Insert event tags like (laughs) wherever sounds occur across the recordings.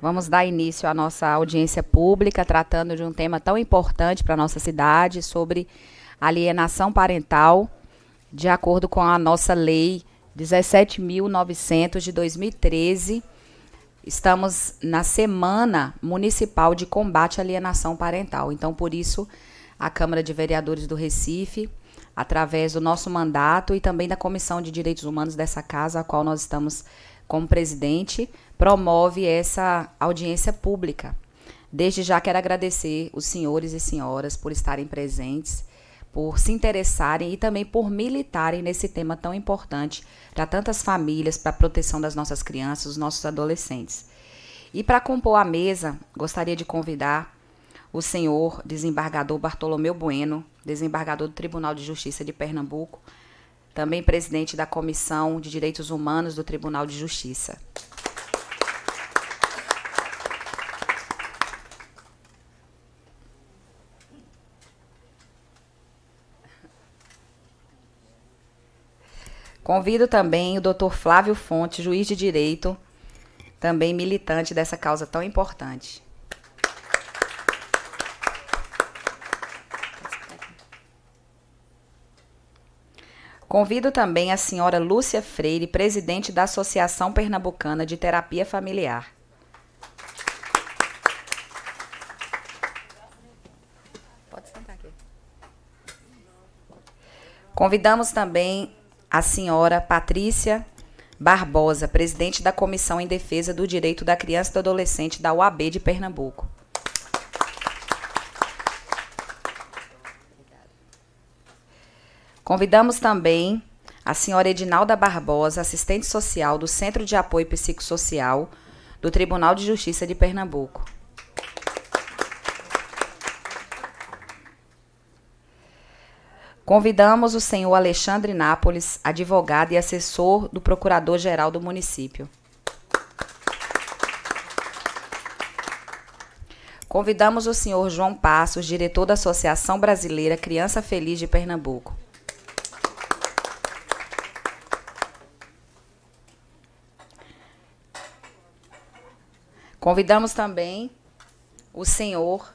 Vamos dar início à nossa audiência pública tratando de um tema tão importante para a nossa cidade, sobre alienação parental, de acordo com a nossa lei 17.900 de 2013. Estamos na Semana Municipal de Combate à Alienação Parental. Então, por isso, a Câmara de Vereadores do Recife, através do nosso mandato e também da Comissão de Direitos Humanos dessa casa, a qual nós estamos como presidente, promove essa audiência pública. Desde já quero agradecer os senhores e senhoras por estarem presentes, por se interessarem e também por militarem nesse tema tão importante para tantas famílias, para a proteção das nossas crianças, dos nossos adolescentes. E para compor a mesa, gostaria de convidar o senhor desembargador Bartolomeu Bueno, desembargador do Tribunal de Justiça de Pernambuco, também presidente da Comissão de Direitos Humanos do Tribunal de Justiça. Convido também o Dr. Flávio Fonte, juiz de direito, também militante dessa causa tão importante. Convido também a senhora Lúcia Freire, presidente da Associação Pernambucana de Terapia Familiar. Pode sentar aqui. Convidamos também a senhora Patrícia Barbosa, presidente da Comissão em Defesa do Direito da Criança e do Adolescente da UAB de Pernambuco. Convidamos também a senhora Edinalda Barbosa, assistente social do Centro de Apoio Psicossocial do Tribunal de Justiça de Pernambuco. Convidamos o senhor Alexandre Nápoles, advogado e assessor do Procurador-Geral do município. Convidamos o senhor João Passos, diretor da Associação Brasileira Criança Feliz de Pernambuco. Convidamos também o senhor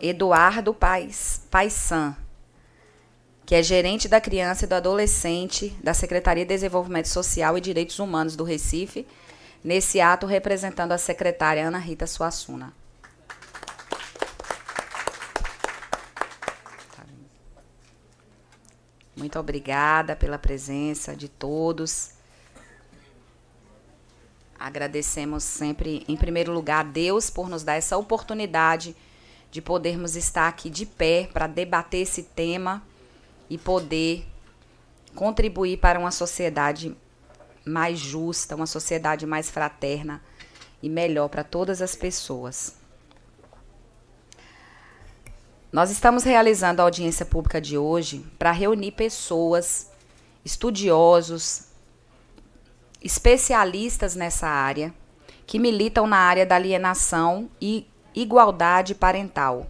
Eduardo Paes, Paisan, que é gerente da criança e do adolescente da Secretaria de Desenvolvimento Social e Direitos Humanos do Recife, nesse ato representando a secretária Ana Rita Suassuna. Muito obrigada pela presença de todos. Agradecemos sempre, em primeiro lugar, a Deus por nos dar essa oportunidade de podermos estar aqui de pé para debater esse tema e poder contribuir para uma sociedade mais justa, uma sociedade mais fraterna e melhor para todas as pessoas. Nós estamos realizando a audiência pública de hoje para reunir pessoas, estudiosos, especialistas nessa área, que militam na área da alienação e igualdade parental.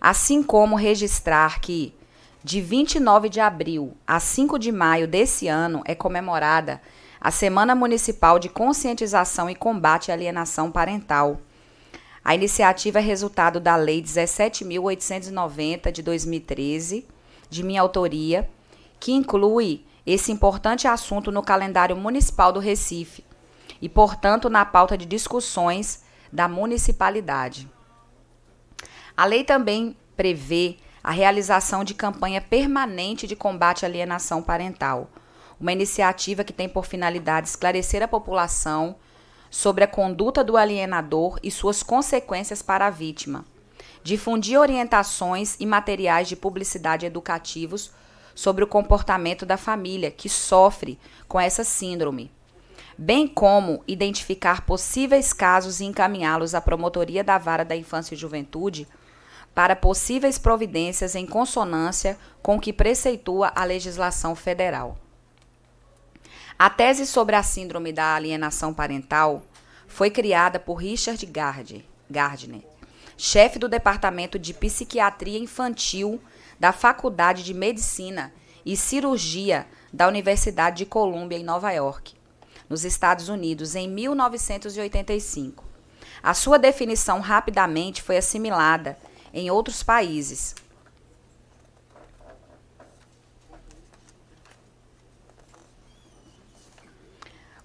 Assim como registrar que, de 29 de abril a 5 de maio desse ano, é comemorada a Semana Municipal de Conscientização e Combate à Alienação Parental. A iniciativa é resultado da Lei 17.890 de 2013, de minha autoria, que inclui esse importante assunto no calendário municipal do Recife e, portanto, na pauta de discussões da municipalidade. A lei também prevê a realização de campanha permanente de combate à alienação parental, uma iniciativa que tem por finalidade esclarecer a população sobre a conduta do alienador e suas consequências para a vítima, difundir orientações e materiais de publicidade educativos sobre o comportamento da família que sofre com essa síndrome, bem como identificar possíveis casos e encaminhá-los à promotoria da Vara da Infância e Juventude para possíveis providências em consonância com o que preceitua a legislação federal. A tese sobre a síndrome da alienação parental foi criada por Richard Gardner, chefe do Departamento de Psiquiatria Infantil da Faculdade de Medicina e Cirurgia da Universidade de Colômbia, em Nova York, nos Estados Unidos, em 1985. A sua definição rapidamente foi assimilada em outros países.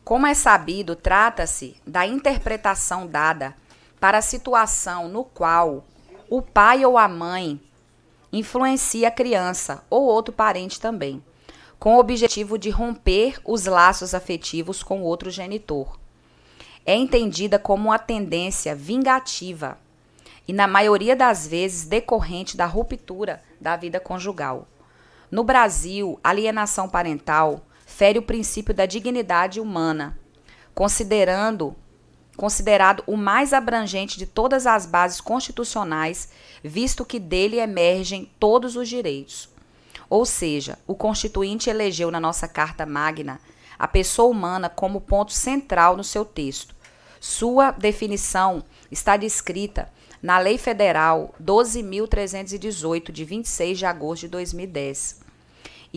Como é sabido, trata-se da interpretação dada para a situação no qual o pai ou a mãe influencia a criança ou outro parente também, com o objetivo de romper os laços afetivos com outro genitor. É entendida como uma tendência vingativa e, na maioria das vezes, decorrente da ruptura da vida conjugal. No Brasil, alienação parental fere o princípio da dignidade humana, considerando considerado o mais abrangente de todas as bases constitucionais, visto que dele emergem todos os direitos. Ou seja, o Constituinte elegeu na nossa Carta Magna a pessoa humana como ponto central no seu texto. Sua definição está descrita na Lei Federal 12.318, de 26 de agosto de 2010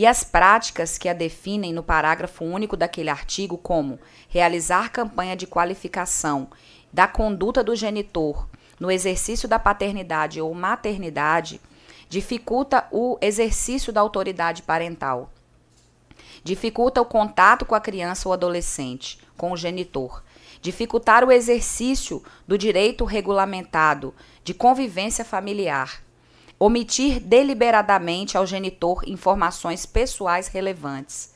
e as práticas que a definem no parágrafo único daquele artigo como realizar campanha de qualificação da conduta do genitor no exercício da paternidade ou maternidade dificulta o exercício da autoridade parental. Dificulta o contato com a criança ou adolescente, com o genitor. Dificultar o exercício do direito regulamentado de convivência familiar omitir deliberadamente ao genitor informações pessoais relevantes,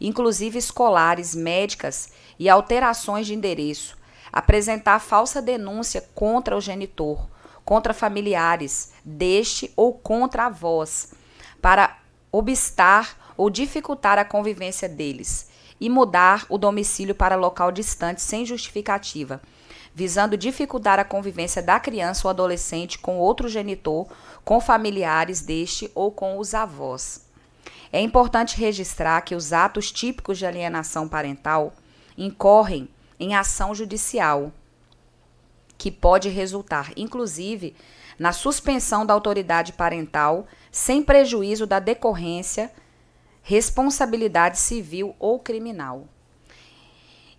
inclusive escolares, médicas e alterações de endereço, apresentar falsa denúncia contra o genitor, contra familiares deste ou contra avós, para obstar ou dificultar a convivência deles e mudar o domicílio para local distante sem justificativa visando dificultar a convivência da criança ou adolescente com outro genitor, com familiares deste ou com os avós. É importante registrar que os atos típicos de alienação parental incorrem em ação judicial, que pode resultar, inclusive, na suspensão da autoridade parental, sem prejuízo da decorrência responsabilidade civil ou criminal.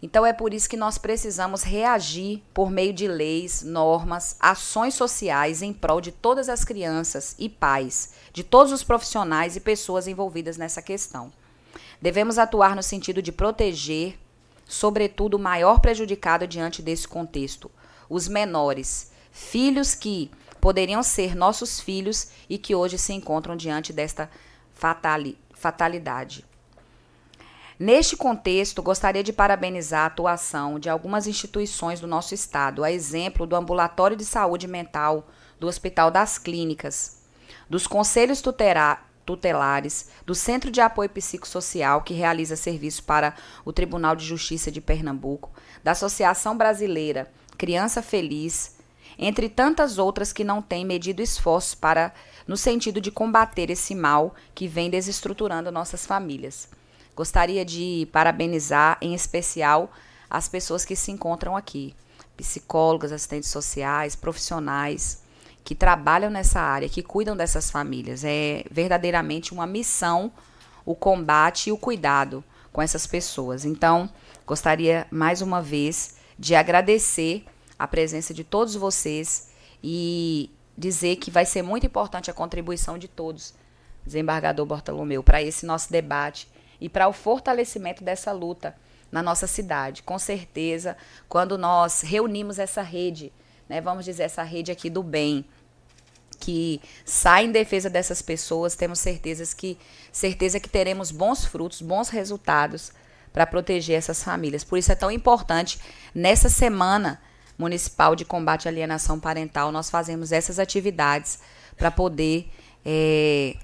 Então é por isso que nós precisamos reagir por meio de leis, normas, ações sociais em prol de todas as crianças e pais, de todos os profissionais e pessoas envolvidas nessa questão. Devemos atuar no sentido de proteger, sobretudo, o maior prejudicado diante desse contexto, os menores, filhos que poderiam ser nossos filhos e que hoje se encontram diante desta fatali fatalidade. Neste contexto, gostaria de parabenizar a atuação de algumas instituições do nosso estado, a exemplo do Ambulatório de Saúde Mental do Hospital das Clínicas, dos Conselhos tutelares, do Centro de Apoio Psicossocial, que realiza serviço para o Tribunal de Justiça de Pernambuco, da Associação Brasileira Criança Feliz, entre tantas outras que não têm medido esforços para no sentido de combater esse mal que vem desestruturando nossas famílias. Gostaria de parabenizar, em especial, as pessoas que se encontram aqui: psicólogas, assistentes sociais, profissionais que trabalham nessa área, que cuidam dessas famílias. É verdadeiramente uma missão o combate e o cuidado com essas pessoas. Então, gostaria mais uma vez de agradecer a presença de todos vocês e dizer que vai ser muito importante a contribuição de todos, desembargador Bortolomeu, para esse nosso debate e para o fortalecimento dessa luta na nossa cidade. Com certeza, quando nós reunimos essa rede, né, vamos dizer, essa rede aqui do bem, que sai em defesa dessas pessoas, temos certezas que, certeza que teremos bons frutos, bons resultados para proteger essas famílias. Por isso é tão importante, nessa semana municipal de combate à alienação parental, nós fazemos essas atividades para poder. É,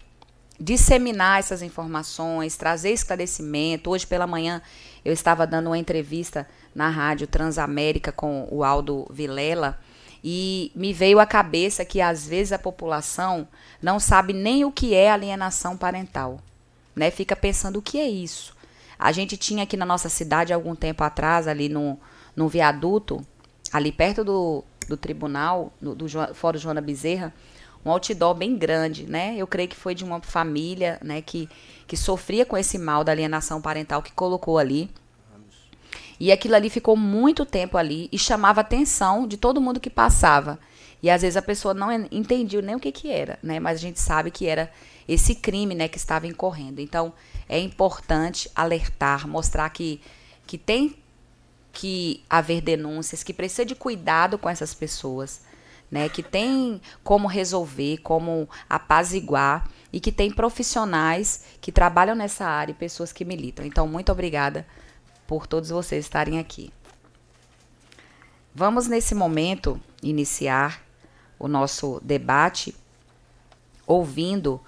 disseminar essas informações, trazer esclarecimento. Hoje pela manhã eu estava dando uma entrevista na rádio Transamérica com o Aldo Vilela e me veio à cabeça que às vezes a população não sabe nem o que é alienação parental, né? Fica pensando o que é isso. A gente tinha aqui na nossa cidade algum tempo atrás ali no, no viaduto ali perto do, do tribunal, do, do Fórum Joana Bezerra, um outdoor bem grande, né? Eu creio que foi de uma família, né, que, que sofria com esse mal da alienação parental que colocou ali. E aquilo ali ficou muito tempo ali e chamava a atenção de todo mundo que passava. E às vezes a pessoa não entendia nem o que, que era, né? Mas a gente sabe que era esse crime, né, que estava incorrendo. Então, é importante alertar, mostrar que que tem que haver denúncias, que precisa de cuidado com essas pessoas, né, que tem como resolver, como apaziguar e que tem profissionais que trabalham nessa área e pessoas que militam. Então, muito obrigada por todos vocês estarem aqui. Vamos nesse momento iniciar o nosso debate ouvindo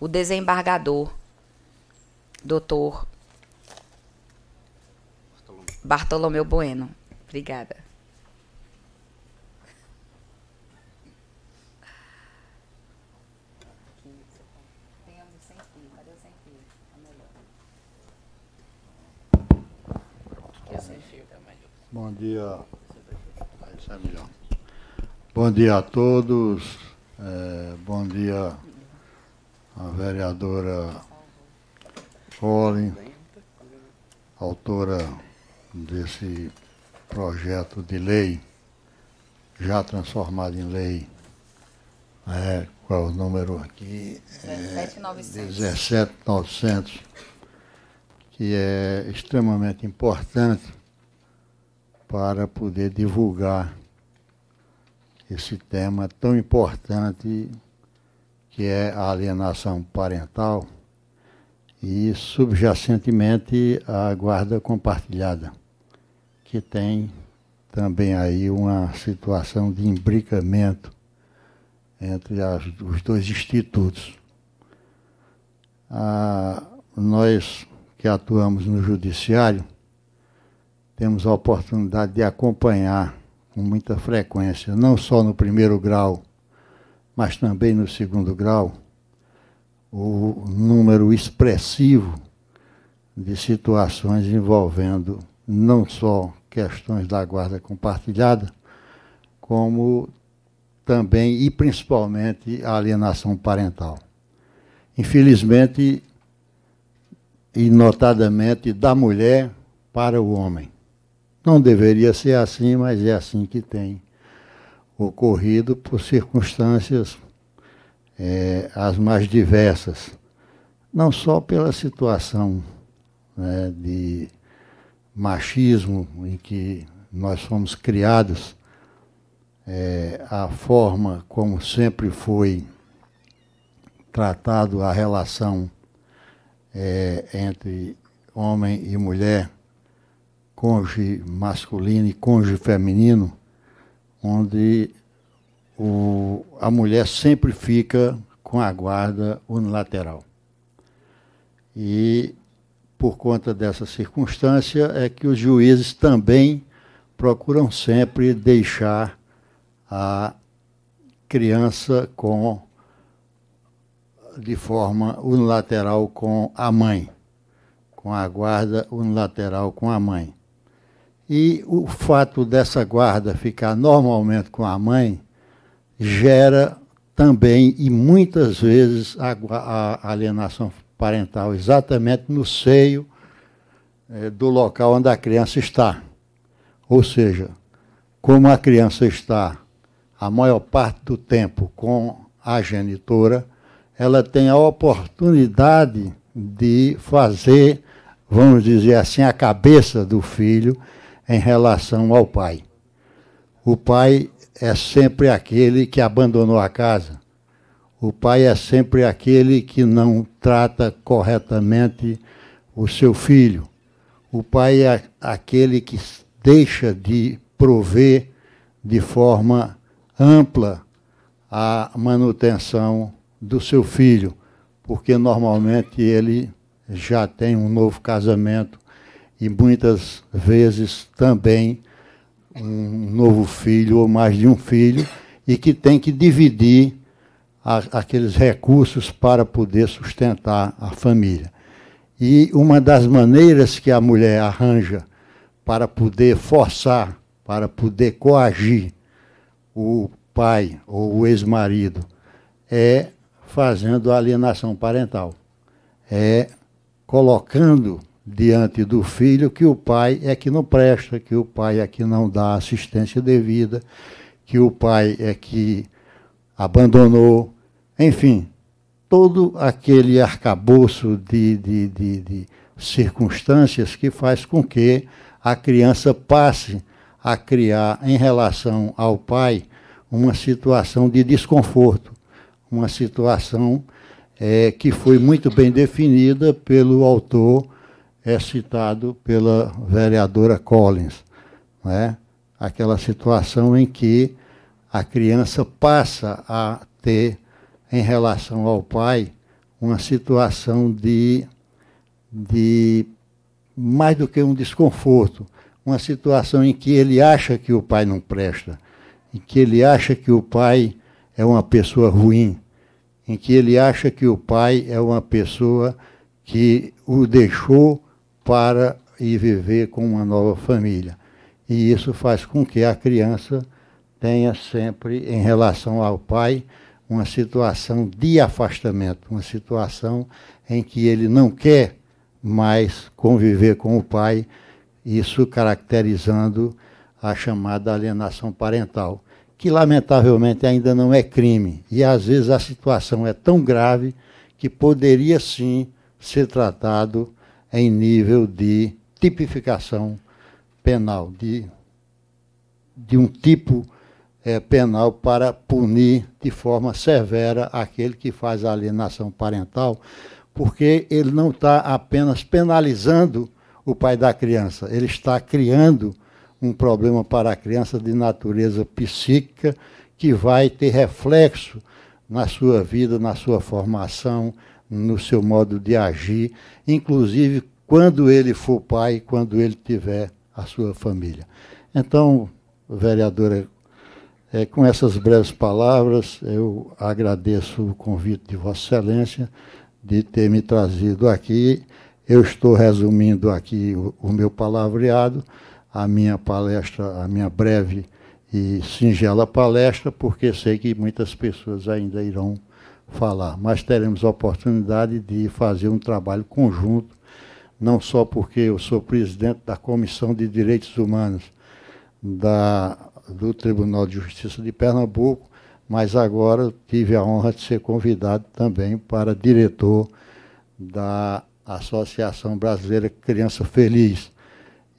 o desembargador Dr. Bartolomeu Bueno. Obrigada. Bom dia. Isso é melhor. Bom dia a todos. É, bom dia à vereadora Colin, autora desse projeto de lei, já transformado em lei. É, qual é o número aqui? É, 17900. 17900, que é extremamente importante para poder divulgar esse tema tão importante que é a alienação parental e subjacentemente a guarda compartilhada, que tem também aí uma situação de imbricamento entre as, os dois institutos. Ah, nós que atuamos no judiciário temos a oportunidade de acompanhar com muita frequência, não só no primeiro grau, mas também no segundo grau, o número expressivo de situações envolvendo não só questões da guarda compartilhada, como também e principalmente a alienação parental. Infelizmente e notadamente da mulher para o homem. Não deveria ser assim, mas é assim que tem ocorrido por circunstâncias é, as mais diversas, não só pela situação né, de machismo em que nós fomos criados, é, a forma como sempre foi tratado a relação é, entre homem e mulher cônjuge masculino e cônjuge feminino, onde o, a mulher sempre fica com a guarda unilateral. E por conta dessa circunstância é que os juízes também procuram sempre deixar a criança com de forma unilateral com a mãe, com a guarda unilateral com a mãe. E o fato dessa guarda ficar normalmente com a mãe gera também, e muitas vezes, a, alienação parental, exatamente no seio é, do local onde a criança está. Ou seja, como a criança está a maior parte do tempo com a genitora, ela tem a oportunidade de fazer, vamos dizer assim, a cabeça do filho em relação ao pai. O pai é sempre aquele que abandonou a casa. O pai é sempre aquele que não trata corretamente o seu filho. O pai é aquele que deixa de prover de forma ampla a manutenção do seu filho, porque normalmente ele já tem um novo casamento e muitas vezes também um novo filho ou mais de um filho e que tem que dividir a, aqueles recursos para poder sustentar a família. E uma das maneiras que a mulher arranja para poder forçar, para poder coagir o pai ou o ex-marido é fazendo alienação parental, é colocando diante do filho que o pai é que não presta, que o pai é que não dá assistência devida, que o pai é que abandonou, enfim, todo aquele arcabouço de, de, de, de circunstâncias que faz com que a criança passe a criar em relação ao pai uma situação de desconforto, uma situação é, que foi muito bem definida pelo autor é citado pela vereadora Collins, né? aquela situação em que a criança passa a ter, em relação ao pai, uma situação de, de mais do que um desconforto, uma situação em que ele acha que o pai não presta, em que ele acha que o pai é uma pessoa ruim, em que ele acha que o pai é uma pessoa que o deixou para ir viver com uma nova família. E isso faz com que a criança tenha sempre, em relação ao pai, uma situação de afastamento, uma situação em que ele não quer mais conviver com o pai, isso caracterizando a chamada alienação parental, que lamentavelmente ainda não é crime. E às vezes a situação é tão grave que poderia sim ser tratado em nível de tipificação penal, de, de um tipo é, penal para punir de forma severa aquele que faz a alienação parental, porque ele não está apenas penalizando o pai da criança, ele está criando um problema para a criança de natureza psíquica que vai ter reflexo na sua vida, na sua formação, no seu modo de agir, inclusive quando ele for pai, quando ele tiver a sua família. Então, vereadora, é, com essas breves palavras, eu agradeço o convite de Vossa Excelência de ter me trazido aqui. Eu estou resumindo aqui o, o meu palavreado, a minha palestra, a minha breve e singela palestra, porque sei que muitas pessoas ainda irão falar, mas teremos a oportunidade de fazer um trabalho conjunto, não só porque eu sou presidente da Comissão de Direitos Humanos da, do Tribunal de Justiça de Pernambuco, mas agora tive a honra de ser convidado também para diretor da Associação Brasileira Criança Feliz.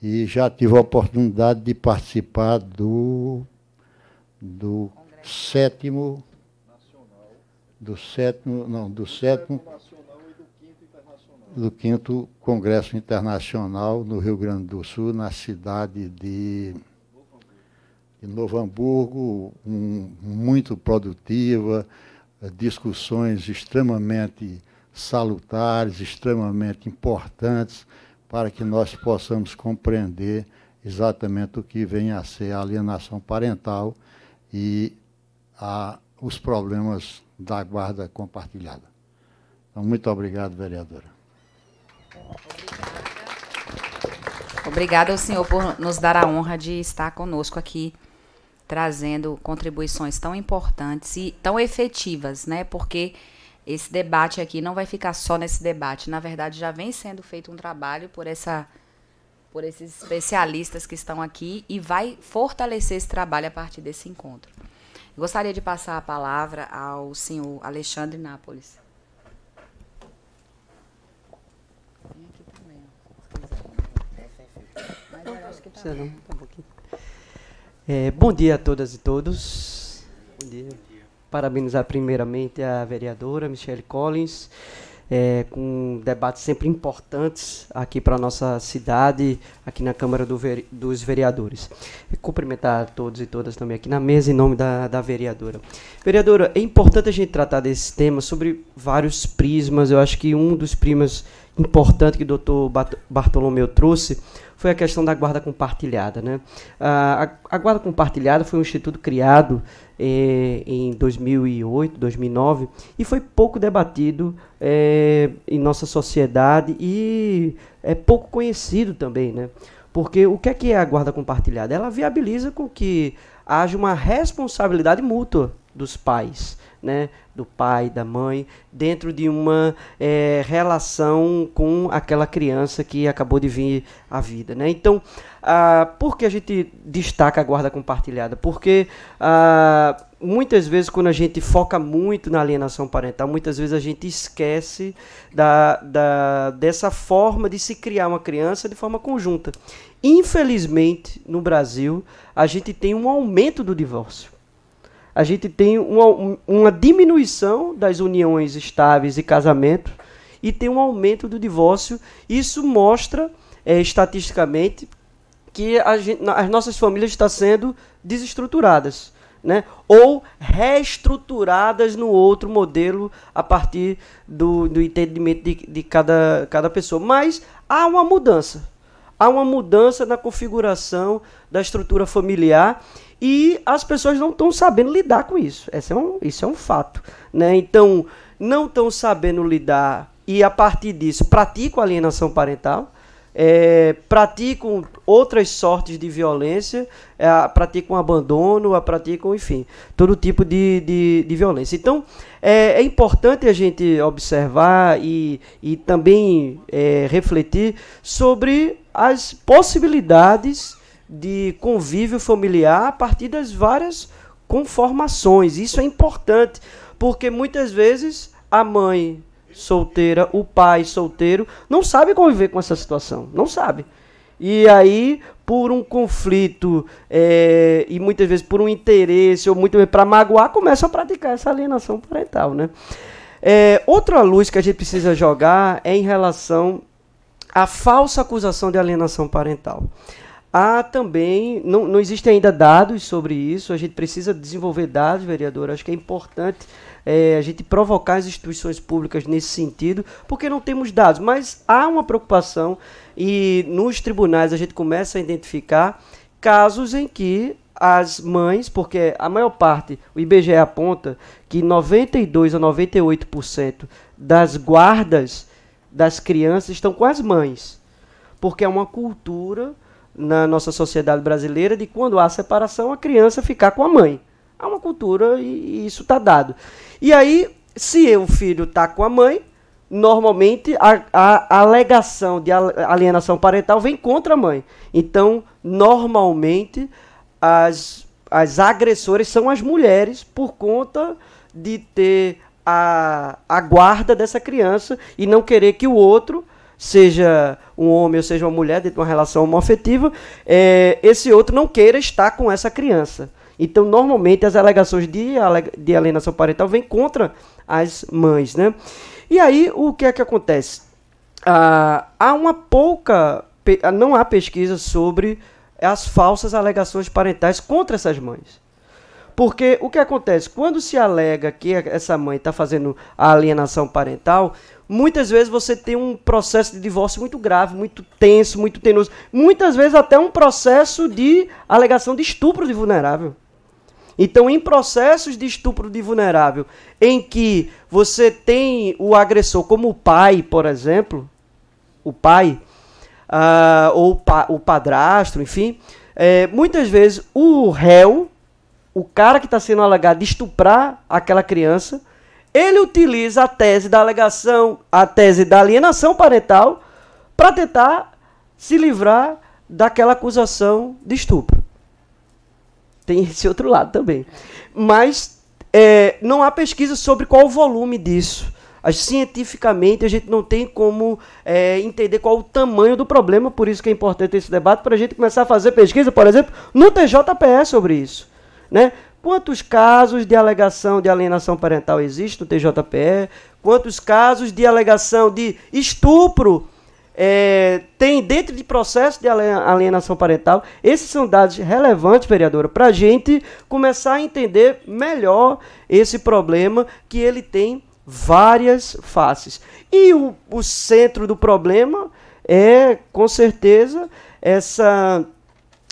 E já tive a oportunidade de participar do, do sétimo do sétimo, não, do sétimo do quinto Congresso Internacional no Rio Grande do Sul, na cidade de, de Novo Hamburgo, um, muito produtiva, discussões extremamente salutares, extremamente importantes, para que nós possamos compreender exatamente o que vem a ser a alienação parental e a, os problemas da guarda compartilhada. Então, muito obrigado, vereadora. Obrigada. Obrigada ao senhor por nos dar a honra de estar conosco aqui, trazendo contribuições tão importantes e tão efetivas, né? Porque esse debate aqui não vai ficar só nesse debate. Na verdade, já vem sendo feito um trabalho por essa por esses especialistas que estão aqui e vai fortalecer esse trabalho a partir desse encontro. Gostaria de passar a palavra ao senhor Alexandre Nápoles. Tá tá é, bom dia a todas e todos. Bom dia. Parabenizar primeiramente a vereadora Michelle Collins é, com debates sempre importantes aqui para a nossa cidade, aqui na Câmara do dos Vereadores. E cumprimentar todos e todas também aqui na mesa em nome da, da vereadora. Vereadora, é importante a gente tratar desse tema sobre vários prismas. Eu acho que um dos primas importantes que o doutor Bartolomeu trouxe foi a questão da guarda compartilhada. Né? A, a guarda compartilhada foi um instituto criado eh, em 2008, 2009 e foi pouco debatido eh, em nossa sociedade e é pouco conhecido também. Né? Porque o que é, que é a guarda compartilhada? Ela viabiliza com que haja uma responsabilidade mútua dos pais né, do pai, da mãe, dentro de uma é, relação com aquela criança que acabou de vir à vida. Né? Então, ah, por que a gente destaca a guarda compartilhada? Porque ah, muitas vezes, quando a gente foca muito na alienação parental, muitas vezes a gente esquece da, da, dessa forma de se criar uma criança de forma conjunta. Infelizmente, no Brasil, a gente tem um aumento do divórcio a gente tem uma, uma diminuição das uniões estáveis e casamento e tem um aumento do divórcio. Isso mostra é, estatisticamente que gente, as nossas famílias estão sendo desestruturadas. Né? ou reestruturadas no outro modelo a partir do, do entendimento de, de cada, cada pessoa. Mas há uma mudança. Há uma mudança na configuração da estrutura familiar e as pessoas não estão sabendo lidar com isso. Esse é um, isso é um fato. Né? Então, não estão sabendo lidar e, a partir disso, praticam alienação parental, é, praticam outras sortes de violência, é, praticam abandono, a praticam, enfim, todo tipo de, de, de violência. Então, é, é, importante a gente observar e, e também é, refletir sobre as possibilidades de convívio familiar a partir das várias conformações. Isso é importante, porque muitas vezes a mãe solteira, o pai solteiro, não sabe conviver com essa situação, não sabe. E aí, por um conflito é, e muitas vezes por um interesse ou muito bem para magoar, começam a praticar essa alienação parental, né? É, outra luz que a gente precisa jogar é em relação à falsa acusação de alienação parental. Há também, não, não existem ainda dados sobre isso, a gente precisa desenvolver dados, vereador. Acho que é importante é, a gente provocar as instituições públicas nesse sentido, porque não temos dados. Mas há uma preocupação e nos tribunais a gente começa a identificar casos em que as mães, porque a maior parte, o IBGE aponta que 92 a 98% das guardas das crianças estão com as mães, porque é uma cultura na nossa sociedade brasileira de quando há separação, a criança ficar com a mãe. Há uma cultura e, isso está dado. E aí, se o filho está com a mãe, normalmente a, a, alegação de alienação parental vem contra a mãe. Então, normalmente, as, as agressoras são as mulheres por conta de ter a, a guarda dessa criança e não querer que o outro seja um homem ou seja uma mulher dentro de uma relação homoafetiva, é, esse outro não queira estar com essa criança. Então, normalmente, as alegações de, de alienação parental vêm contra as mães, né? E aí, o que é que acontece? Ah, há uma pouca... Ah, não há pesquisa sobre as falsas alegações parentais contra essas mães. Porque o que acontece? Quando se alega que essa mãe está fazendo a alienação parental, muitas vezes você tem um processo de divórcio muito grave, muito tenso, muito tenoso. Muitas vezes até um processo de alegação de estupro de vulnerável. Então, em processos de estupro de vulnerável, em que você tem o agressor como o pai, por exemplo, o pai, uh, ou pa o padrasto, enfim, é, muitas vezes o réu, o cara que está sendo alegado de estuprar aquela criança, ele utiliza a tese da alegação, a tese da alienação parental, para tentar se livrar daquela acusação de estupro. Tem esse outro lado também. Mas é, não há pesquisa sobre qual o volume disso. Cientificamente, a gente não tem como é, entender qual o tamanho do problema, por isso que é importante esse debate, para a gente começar a fazer pesquisa, por exemplo, no TJPE sobre isso. Né? Quantos casos de alegação de alienação parental existe no TJPE? Quantos casos de alegação de estupro é, tem dentro de processo de alienação parental? Esses são dados relevantes, vereadora, para a gente começar a entender melhor esse problema que ele tem várias faces. E o, o centro do problema é, com certeza, essa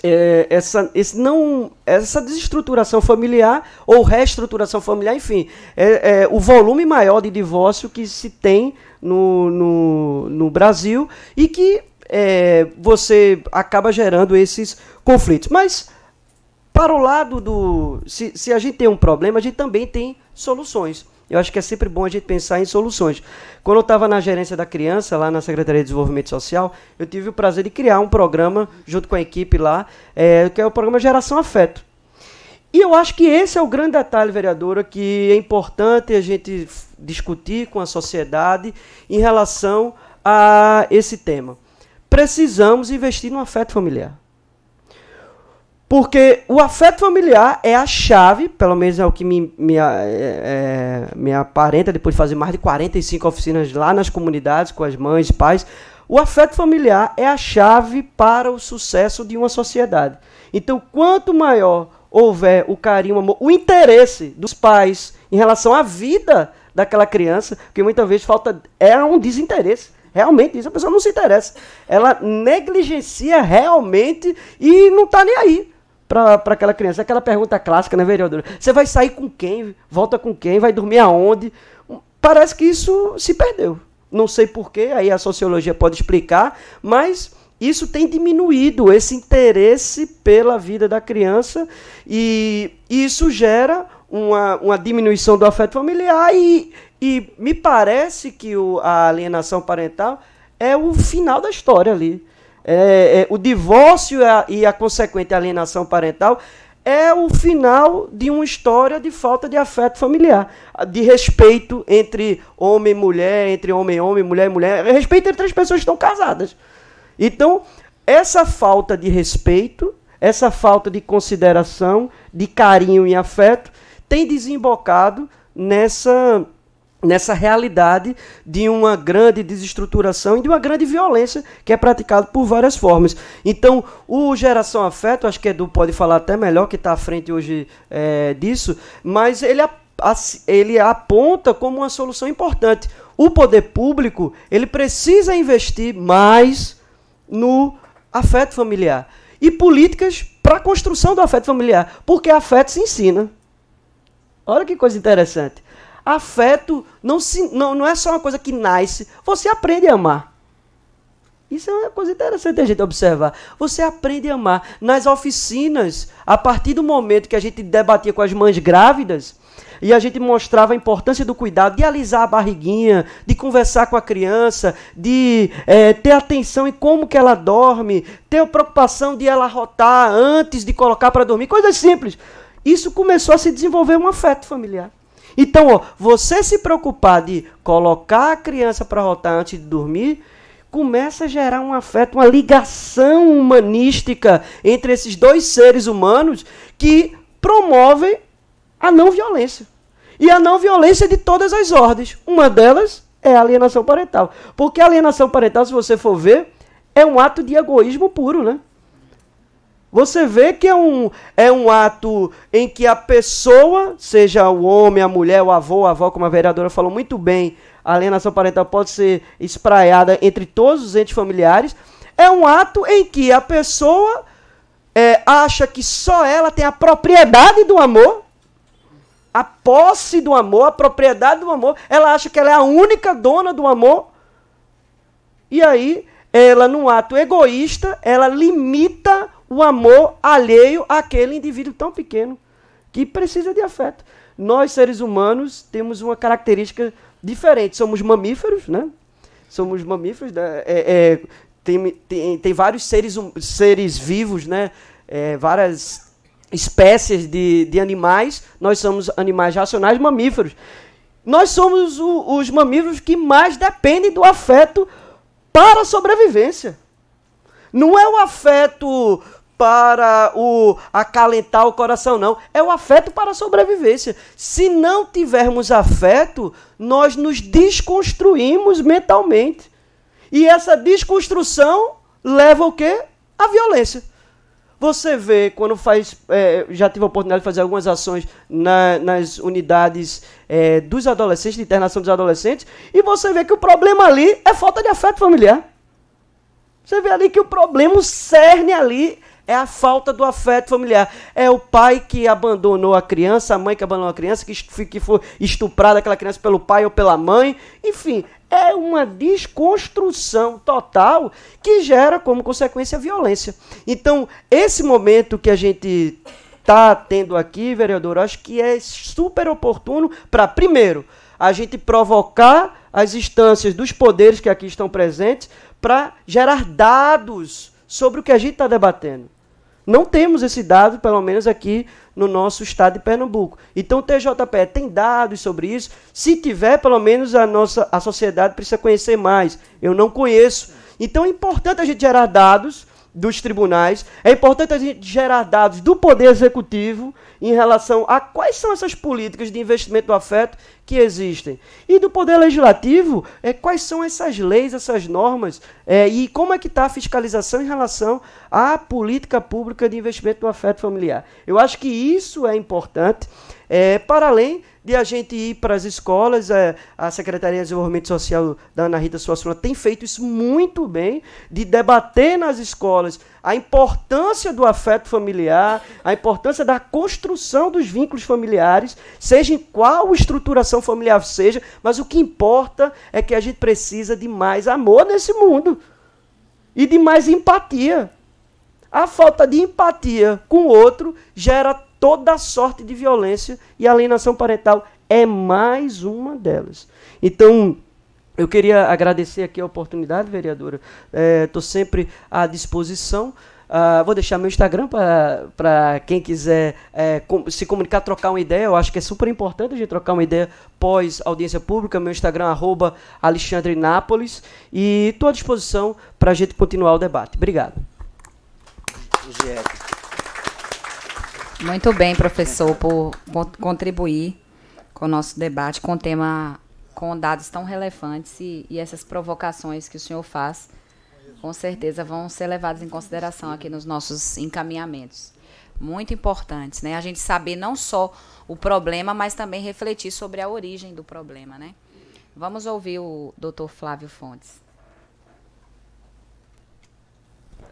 é, essa, esse não, essa desestruturação familiar ou reestruturação familiar, enfim, é, é, o volume maior de divórcio que se tem no, no, no Brasil e que é, você acaba gerando esses conflitos. Mas, para o lado do. Se, se a gente tem um problema, a gente também tem soluções eu acho que é sempre bom a gente pensar em soluções. Quando eu estava na gerência da criança, lá na Secretaria de Desenvolvimento Social, eu tive o prazer de criar um programa, junto com a equipe lá, é, que é o programa Geração Afeto. E eu acho que esse é o grande detalhe, vereadora, que é importante a gente discutir com a sociedade em relação a esse tema. Precisamos investir no afeto familiar. Porque o afeto familiar é a chave, pelo menos é o que me, me, é, é me aparenta, depois de fazer mais de 45 oficinas lá nas comunidades, com as mães, pais. O afeto familiar é a chave para o sucesso de uma sociedade. Então, quanto maior houver o carinho, o amor, o interesse dos pais em relação à vida daquela criança, que muitas vezes falta. É um desinteresse realmente isso, a pessoa não se interessa. Ela negligencia realmente e não está nem aí para aquela criança. É aquela pergunta clássica, né, vereadora? Você vai sair com quem? Volta com quem? Vai dormir aonde? Parece que isso se perdeu. Não sei porquê, aí a sociologia pode explicar, mas isso tem diminuído esse interesse pela vida da criança e isso gera uma, uma diminuição do afeto familiar e, e me parece que o, a alienação parental é o final da história ali é, é, o divórcio e a, e a consequente alienação parental é o final de uma história de falta de afeto familiar, de respeito entre homem e mulher, entre homem e homem, mulher e mulher, respeito entre as pessoas que estão casadas. Então, essa falta de respeito, essa falta de consideração, de carinho e afeto, tem desembocado nessa nessa realidade de uma grande desestruturação e de uma grande violência que é praticada por várias formas. Então, o Geração Afeto, acho que Edu pode falar até melhor, que está à frente hoje é, disso, mas ele, ele aponta como uma solução importante. O poder público ele precisa investir mais no afeto familiar e políticas para a construção do afeto familiar, porque afeto se ensina. Olha que coisa interessante. Afeto não, se, não, não é só uma coisa que nasce, você aprende a amar. Isso é uma coisa interessante a gente observar. Você aprende a amar. Nas oficinas, a partir do momento que a gente debatia com as mães grávidas, e a gente mostrava a importância do cuidado, de alisar a barriguinha, de conversar com a criança, de é, ter atenção em como que ela dorme, ter a preocupação de ela rotar antes de colocar para dormir, coisas simples. Isso começou a se desenvolver um afeto familiar. Então, ó, você se preocupar de colocar a criança para rotar antes de dormir, começa a gerar um afeto, uma ligação humanística entre esses dois seres humanos que promovem a não violência. E a não violência de todas as ordens. Uma delas é a alienação parental. Porque a alienação parental, se você for ver, é um ato de egoísmo puro, né? Você vê que é um, é um ato em que a pessoa, seja o homem, a mulher, o avô, a avó, como a vereadora falou muito bem, a alienação parental pode ser espraiada entre todos os entes familiares. É um ato em que a pessoa é, acha que só ela tem a propriedade do amor, a posse do amor, a propriedade do amor. Ela acha que ela é a única dona do amor. E aí, ela, num ato egoísta, ela limita o amor alheio àquele indivíduo tão pequeno que precisa de afeto. Nós, seres humanos, temos uma característica diferente. Somos mamíferos, né? Somos mamíferos. Né? É, é, tem, tem, tem vários seres, hum, seres vivos, né? É, várias espécies de, de animais. Nós somos animais racionais, mamíferos. Nós somos o, os mamíferos que mais dependem do afeto para a sobrevivência. Não é o afeto para o acalentar o coração, não. É o afeto para a sobrevivência. Se não tivermos afeto, nós nos desconstruímos mentalmente. E essa desconstrução leva o quê? A violência. Você vê quando faz. É, já tive a oportunidade de fazer algumas ações na, nas unidades é, dos adolescentes, de internação dos adolescentes, e você vê que o problema ali é falta de afeto familiar. Você vê ali que o problema, o cerne ali é a falta do afeto familiar. É o pai que abandonou a criança, a mãe que abandonou a criança, que, que foi estuprada aquela criança pelo pai ou pela mãe. Enfim, é uma desconstrução total que gera como consequência violência. Então, esse momento que a gente está tendo aqui, vereador, acho que é super oportuno para, primeiro, a gente provocar as instâncias dos poderes que aqui estão presentes para gerar dados sobre o que a gente está debatendo. Não temos esse dado, pelo menos aqui no nosso estado de Pernambuco. Então o TJPE tem dados sobre isso. Se tiver, pelo menos a nossa a sociedade precisa conhecer mais. Eu não conheço. Então é importante a gente gerar dados dos tribunais. É importante a gente gerar dados do Poder Executivo em relação a quais são essas políticas de investimento do afeto que existem. E do Poder Legislativo, é, quais são essas leis, essas normas é, e como é que está a fiscalização em relação à política pública de investimento do afeto familiar. Eu acho que isso é importante, é, para além de a gente ir para as escolas. É, a Secretaria de Desenvolvimento Social da Ana Rita Suassuna tem feito isso muito bem, de debater nas escolas a importância do afeto familiar, a importância da construção dos vínculos familiares, seja em qual estruturação familiar seja, mas o que importa é que a gente precisa de mais amor nesse mundo e de mais empatia. A falta de empatia com o outro gera toda sorte de violência e a alienação parental é mais uma delas. Então, eu queria agradecer aqui a oportunidade, vereadora. Estou é, sempre à disposição. Uh, vou deixar meu Instagram para quem quiser é, com, se comunicar, trocar uma ideia. Eu acho que é super importante a gente trocar uma ideia pós audiência pública. Meu Instagram, arroba Alexandre Nápoles. E estou à disposição para a gente continuar o debate. Obrigado. Muito bem, professor, por contribuir com o nosso debate, com tema, com dados tão relevantes e, e essas provocações que o senhor faz, com certeza vão ser levadas em consideração aqui nos nossos encaminhamentos. Muito importante, né? A gente saber não só o problema, mas também refletir sobre a origem do problema, né? Vamos ouvir o doutor Flávio Fontes.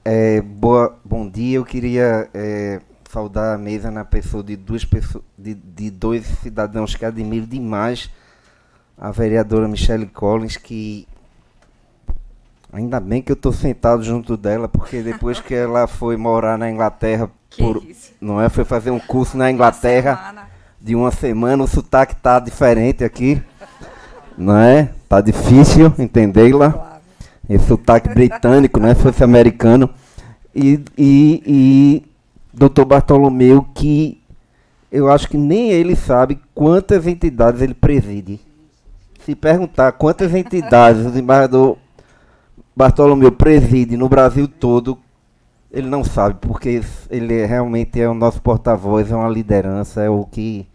É, boa, bom dia. Eu queria é, saudar a mesa na pessoa de, duas pessoas, de, de dois cidadãos que admiro demais, a vereadora Michelle Collins, que ainda bem que eu estou sentado junto dela, porque depois que (laughs) ela foi morar na Inglaterra, por, não é? Foi fazer um curso na Inglaterra uma de uma semana, o sotaque tá diferente aqui, não é? Tá difícil entendê-la. Esse sotaque britânico, né? Fosse americano. E, e, e Dr. Bartolomeu que eu acho que nem ele sabe quantas entidades ele preside. Se perguntar quantas entidades o desembargador Bartolomeu preside no Brasil todo, ele não sabe, porque ele é realmente é o nosso porta-voz, é uma liderança, é o que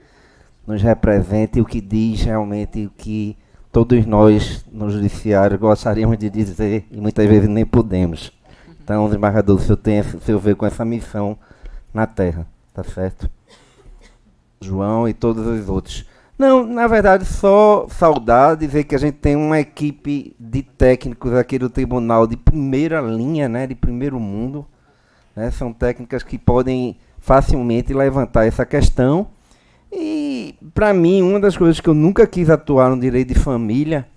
nos representa e o que diz realmente o que todos nós no judiciário gostaríamos de dizer e muitas vezes nem podemos. Então, desembargador, o eu tenho, o senhor veio com essa missão na terra, tá certo? João e todos os outros. Não, na verdade, só saudar dizer que a gente tem uma equipe de técnicos aqui do tribunal de primeira linha, né, de primeiro mundo. Né, são técnicas que podem facilmente levantar essa questão. E, para mim, uma das coisas que eu nunca quis atuar no direito de família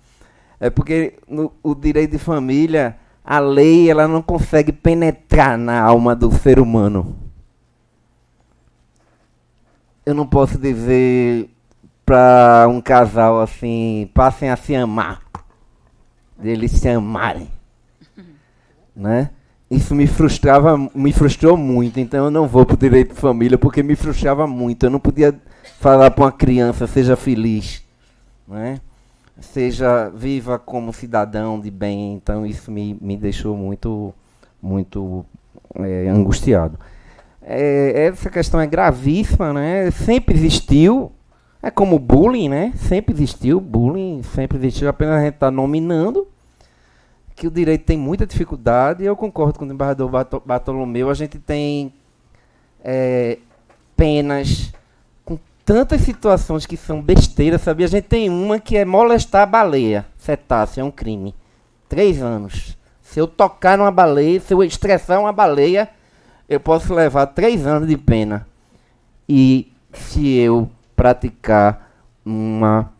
é porque no, o direito de família, a lei, ela não consegue penetrar na alma do ser humano eu não posso dizer para um casal assim, passem a se amar. Eles se amarem. Uhum. Né? Isso me frustrava, me frustrou muito, então eu não vou pro direito de família porque me frustrava muito. Eu não podia falar para uma criança seja feliz, né? Seja viva como cidadão de bem. Então isso me, me deixou muito muito é, angustiado. É, é, essa questão é gravíssima, né? Sempre existiu, é como bullying, né? Sempre existiu, bullying sempre existiu, apenas a gente está nominando que o direito tem muita dificuldade. Eu concordo com o embargador Bartolomeu, a gente tem é, penas com tantas situações que são besteiras, sabia? A gente tem uma que é molestar a baleia cetáceo, é um crime. Três anos. Se eu tocar numa baleia, se eu estressar uma baleia, eu posso levar três anos de pena. E se eu praticar uma,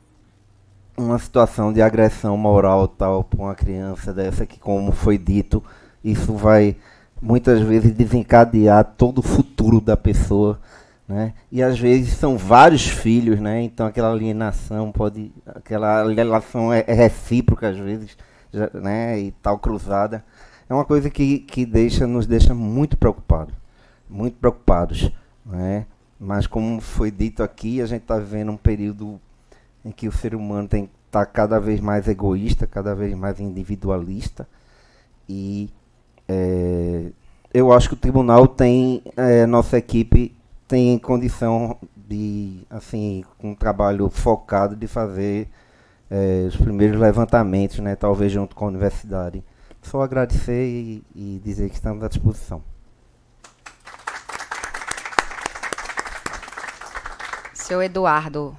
uma situação de agressão moral tal para uma criança dessa que, como foi dito, isso vai muitas vezes desencadear todo o futuro da pessoa. Né? E às vezes são vários filhos, né? Então aquela alienação pode, aquela relação é, é recíproca às vezes, já, né? E tal cruzada é uma coisa que, que deixa, nos deixa muito preocupados, muito preocupados. Né? Mas como foi dito aqui, a gente está vivendo um período em que o ser humano tem está cada vez mais egoísta, cada vez mais individualista e é, eu acho que o tribunal tem é, nossa equipe tem condição de assim um trabalho focado de fazer é, os primeiros levantamentos, né? Talvez junto com a universidade só agradecer e, e dizer que estamos à disposição. Seu Eduardo.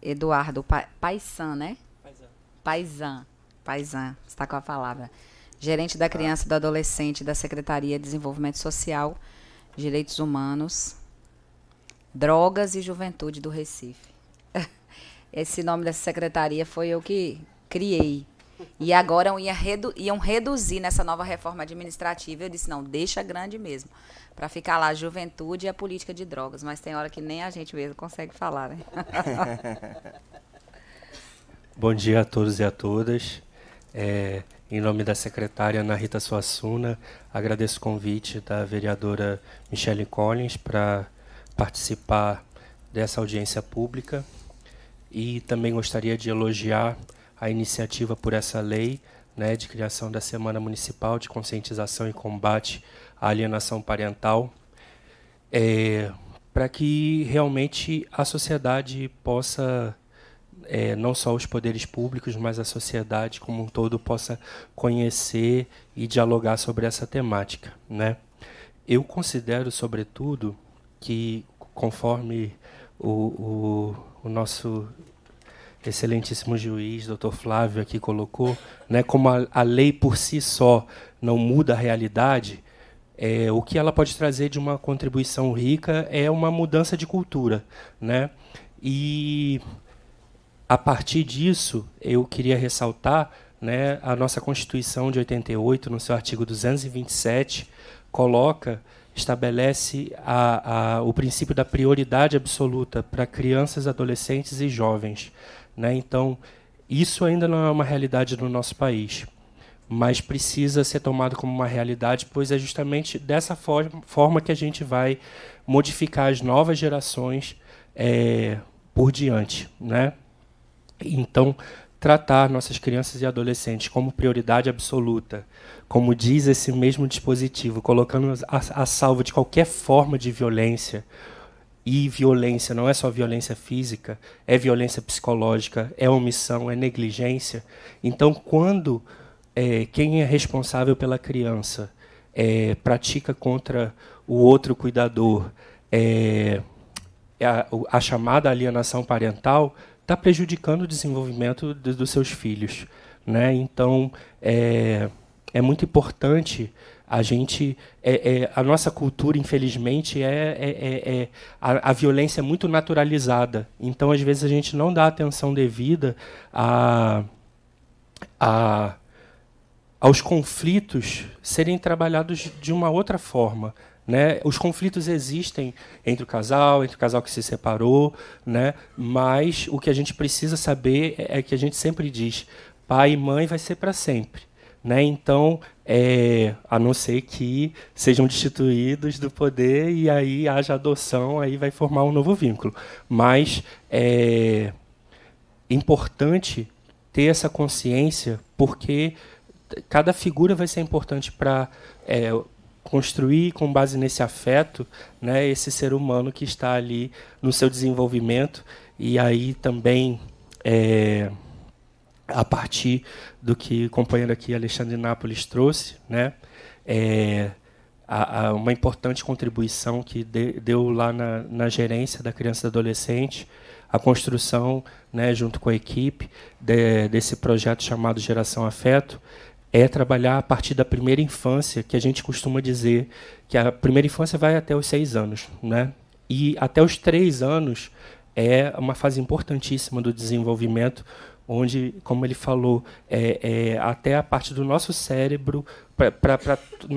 Eduardo pa, Paisan, né? Paisan. Paisan. Paisan, está com a palavra. Gerente da Criança e do Adolescente da Secretaria de Desenvolvimento Social, Direitos Humanos, Drogas e Juventude do Recife. (laughs) Esse nome dessa secretaria foi eu que criei. E agora ia redu iam reduzir nessa nova reforma administrativa. Eu disse, não, deixa grande mesmo. Para ficar lá a juventude e a política de drogas. Mas tem hora que nem a gente mesmo consegue falar, né? (laughs) Bom dia a todos e a todas. É, em nome da secretária Ana Rita Suassuna, agradeço o convite da vereadora Michele Collins para participar dessa audiência pública. E também gostaria de elogiar a iniciativa por essa lei né, de criação da Semana Municipal de Conscientização e Combate à Alienação Parental, é, para que realmente a sociedade possa, é, não só os poderes públicos, mas a sociedade como um todo possa conhecer e dialogar sobre essa temática. Né? Eu considero, sobretudo, que conforme o, o, o nosso excelentíssimo juiz, doutor Flávio, aqui colocou, né, como a, a, lei por si só não muda a realidade, é, o que ela pode trazer de uma contribuição rica é uma mudança de cultura. Né? E, a partir disso, eu queria ressaltar né, a nossa Constituição de 88, no seu artigo 227, coloca estabelece a, a, o princípio da prioridade absoluta para crianças, adolescentes e jovens. Né? Então, isso ainda não é uma realidade no nosso país, mas precisa ser tomado como uma realidade, pois é justamente dessa forma, forma que a gente vai modificar as novas gerações é, por diante. Né? Então, tratar nossas crianças e adolescentes como prioridade absoluta, como diz esse mesmo dispositivo, colocando a, a salvo de qualquer forma de violência e violência não é só violência física, é violência psicológica, é omissão, é negligência. Então, quando é, quem é responsável pela criança é, pratica contra o outro cuidador é, é a, a, chamada alienação parental, está prejudicando o desenvolvimento de, dos seus filhos. Né? Então, é, é muito importante a gente, é, é, a nossa cultura, infelizmente, é é, é, é a, a, violência é muito naturalizada. Então, às vezes a gente não dá atenção devida a, a aos conflitos serem trabalhados de uma outra forma. Né? Os conflitos existem entre o casal, entre o casal que se separou, né? mas o que a gente precisa saber é, é que a gente sempre diz: pai e mãe vai ser para sempre. Né? Então, é, a não ser que sejam destituídos do poder e aí haja adoção, aí vai formar um novo vínculo. Mas é importante ter essa consciência, porque cada figura vai ser importante para é, construir, com base nesse afeto, né, esse ser humano que está ali no seu desenvolvimento e aí também. É, a partir do que o companheiro aqui Alexandre Nápoles trouxe, né? É, a, a uma importante contribuição que de, deu lá na, na, gerência da criança e adolescente, a construção, né, junto com a equipe, de, desse projeto chamado Geração Afeto, é trabalhar a partir da primeira infância, que a gente costuma dizer que a primeira infância vai até os seis anos, né? E até os três anos é uma fase importantíssima do desenvolvimento, onde, como ele falou, é, é, até a parte do nosso cérebro, para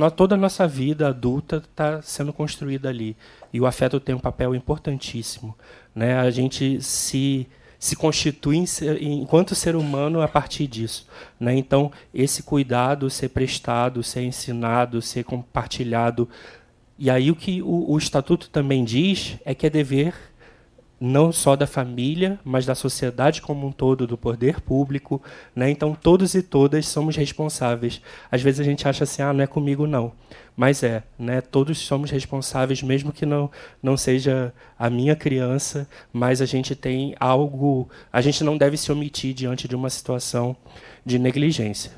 toda a nossa vida adulta, está sendo construída ali. E o afeto tem um papel importantíssimo. Né? A gente se se constitui enquanto ser humano a partir disso. Né? Então, esse cuidado ser prestado, ser ensinado, ser compartilhado. E aí o que o, o Estatuto também diz é que é dever não só da família, mas da sociedade como um todo, do poder público. Né? Então, todos e todas somos responsáveis. Às vezes a gente acha assim, ah, não é comigo não. Mas é, né? todos somos responsáveis, mesmo que não, não seja a minha criança, mas a gente tem algo, a gente não deve se omitir diante de uma situação de negligência.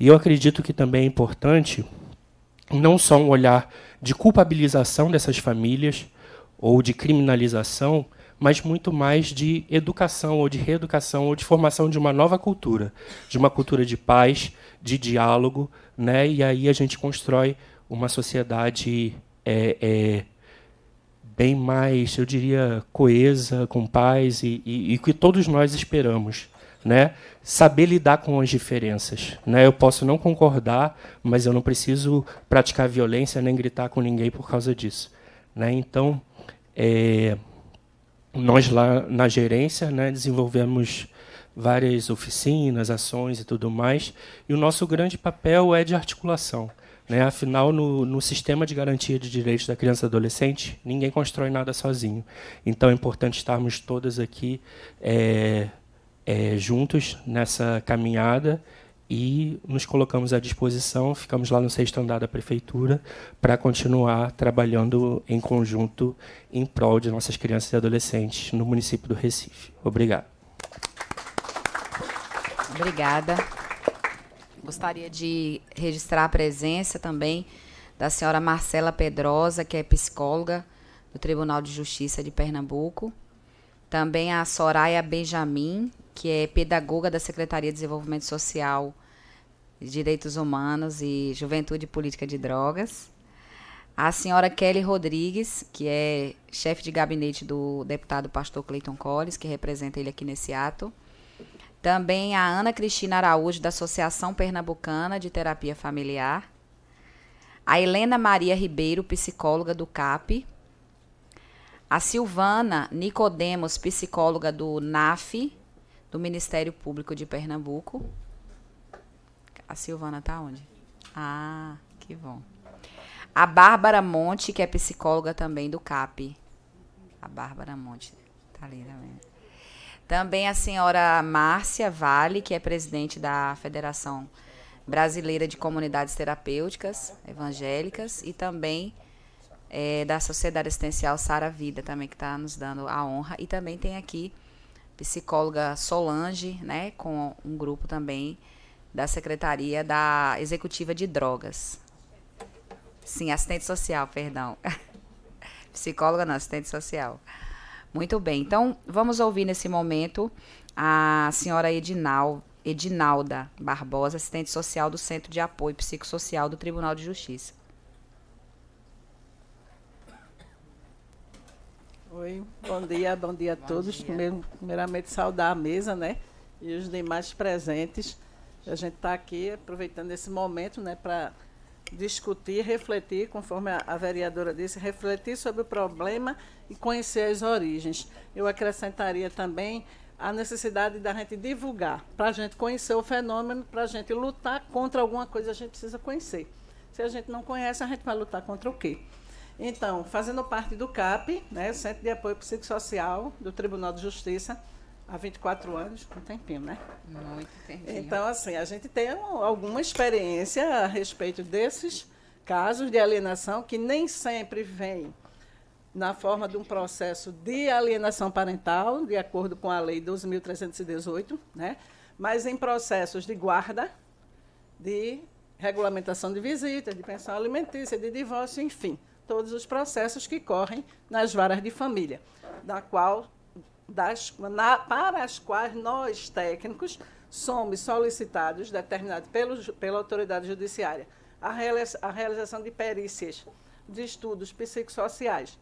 E eu acredito que também é importante não só um olhar de culpabilização dessas famílias ou de criminalização, mas muito mais de educação ou de reeducação ou de formação de uma nova cultura, de uma cultura de paz, de diálogo, né? E aí a gente constrói uma sociedade é, é, bem mais, eu diria, coesa, com paz e, e, e, que todos nós esperamos. Né? Saber lidar com as diferenças. Né? Eu posso não concordar, mas eu não preciso praticar violência nem gritar com ninguém por causa disso. Né? Então, é, nós lá na gerência né, desenvolvemos várias oficinas, ações e tudo mais, e o nosso grande papel é de articulação. Né? Afinal, no, no, sistema de garantia de direitos da criança e adolescente, ninguém constrói nada sozinho. Então é importante estarmos todas aqui é, é, juntos nessa caminhada e nos colocamos à disposição, ficamos lá no sexto andar da prefeitura para continuar trabalhando em conjunto em prol de nossas crianças e adolescentes no município do Recife. Obrigado. Obrigada. Gostaria de registrar a presença também da senhora Marcela Pedrosa, que é psicóloga do Tribunal de Justiça de Pernambuco. Também a Soraya Benjamin, que é pedagoga da Secretaria de Desenvolvimento Social, Direitos Humanos e Juventude e Política de Drogas. A senhora Kelly Rodrigues, que é chefe de gabinete do deputado pastor Cleiton Colles, que representa ele aqui nesse ato. Também a Ana Cristina Araújo, da Associação Pernambucana de Terapia Familiar. A Helena Maria Ribeiro, psicóloga do CAP. A Silvana Nicodemos, psicóloga do NAF, do Ministério Público de Pernambuco. A Silvana tá onde? Ah, que bom. A Bárbara Monte, que é psicóloga também do CAP. A Bárbara Monte, tá ali também. Também a senhora Márcia Vale, que é presidente da Federação Brasileira de Comunidades Terapêuticas Evangélicas e também é, da Sociedade Assistencial Sara Vida, também que está nos dando a honra. E também tem aqui psicóloga Solange, né, com um grupo também da Secretaria da Executiva de Drogas. Sim, assistente social, perdão. (laughs) Psicóloga não, assistente social. Muito bem, então vamos ouvir nesse momento a senhora Edinal, Edinalda Barbosa, assistente social do Centro de Apoio Psicossocial do Tribunal de Justiça. Oi, bom dia, bom dia a bom todos. Dia. Primeiro, primeiramente, saudar a mesa, né? E os demais presentes. A gente está aqui aproveitando esse momento, né, para discutir, refletir, conforme a, a, vereadora disse, refletir sobre o problema e conhecer as origens. Eu acrescentaria também a necessidade da gente divulgar, para a gente conhecer o fenômeno, para a gente lutar contra alguma coisa, a gente precisa conhecer. Se a gente não conhece, a gente vai lutar contra o quê? Então, fazendo parte do CAP, né, Centro de Apoio Psicossocial do Tribunal de Justiça, há 24 anos, um tempinho, né? Muito tempinho. Então, assim, a gente tem alguma experiência a respeito desses casos de alienação que nem sempre vem na forma de um processo de alienação parental, de acordo com a Lei 12.318, né? mas em processos de guarda, de regulamentação de visitas, de pensão alimentícia, de divórcio, enfim todos os processos que correm nas varas de família, da qual, das, na, para as quais nós, técnicos, somos solicitados, determinados pela autoridade judiciária, a, realiza, a realização de perícias de estudos psicossociais.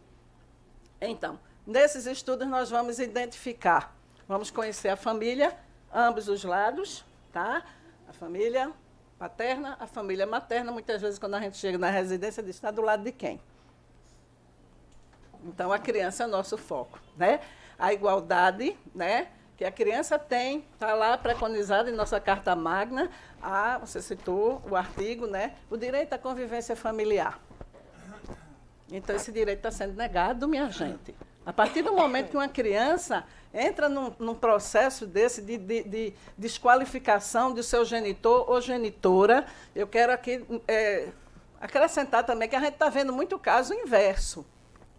Então, nesses estudos nós vamos identificar, vamos conhecer a família, ambos os lados, tá? A família paterna, a família materna, muitas vezes quando a gente chega na residência diz, está do lado de quem? Então, a criança é nosso foco, né? A igualdade, né? Que a criança tem, está lá preconizada em nossa Carta Magna, a, ah, você citou o artigo, né? O direito à convivência familiar. Então, esse direito está sendo negado, minha gente. A partir do momento que uma criança entra num, num processo desse de, de, de, desqualificação do seu genitor ou genitora, eu quero aqui é, acrescentar também que a gente está vendo muito caso inverso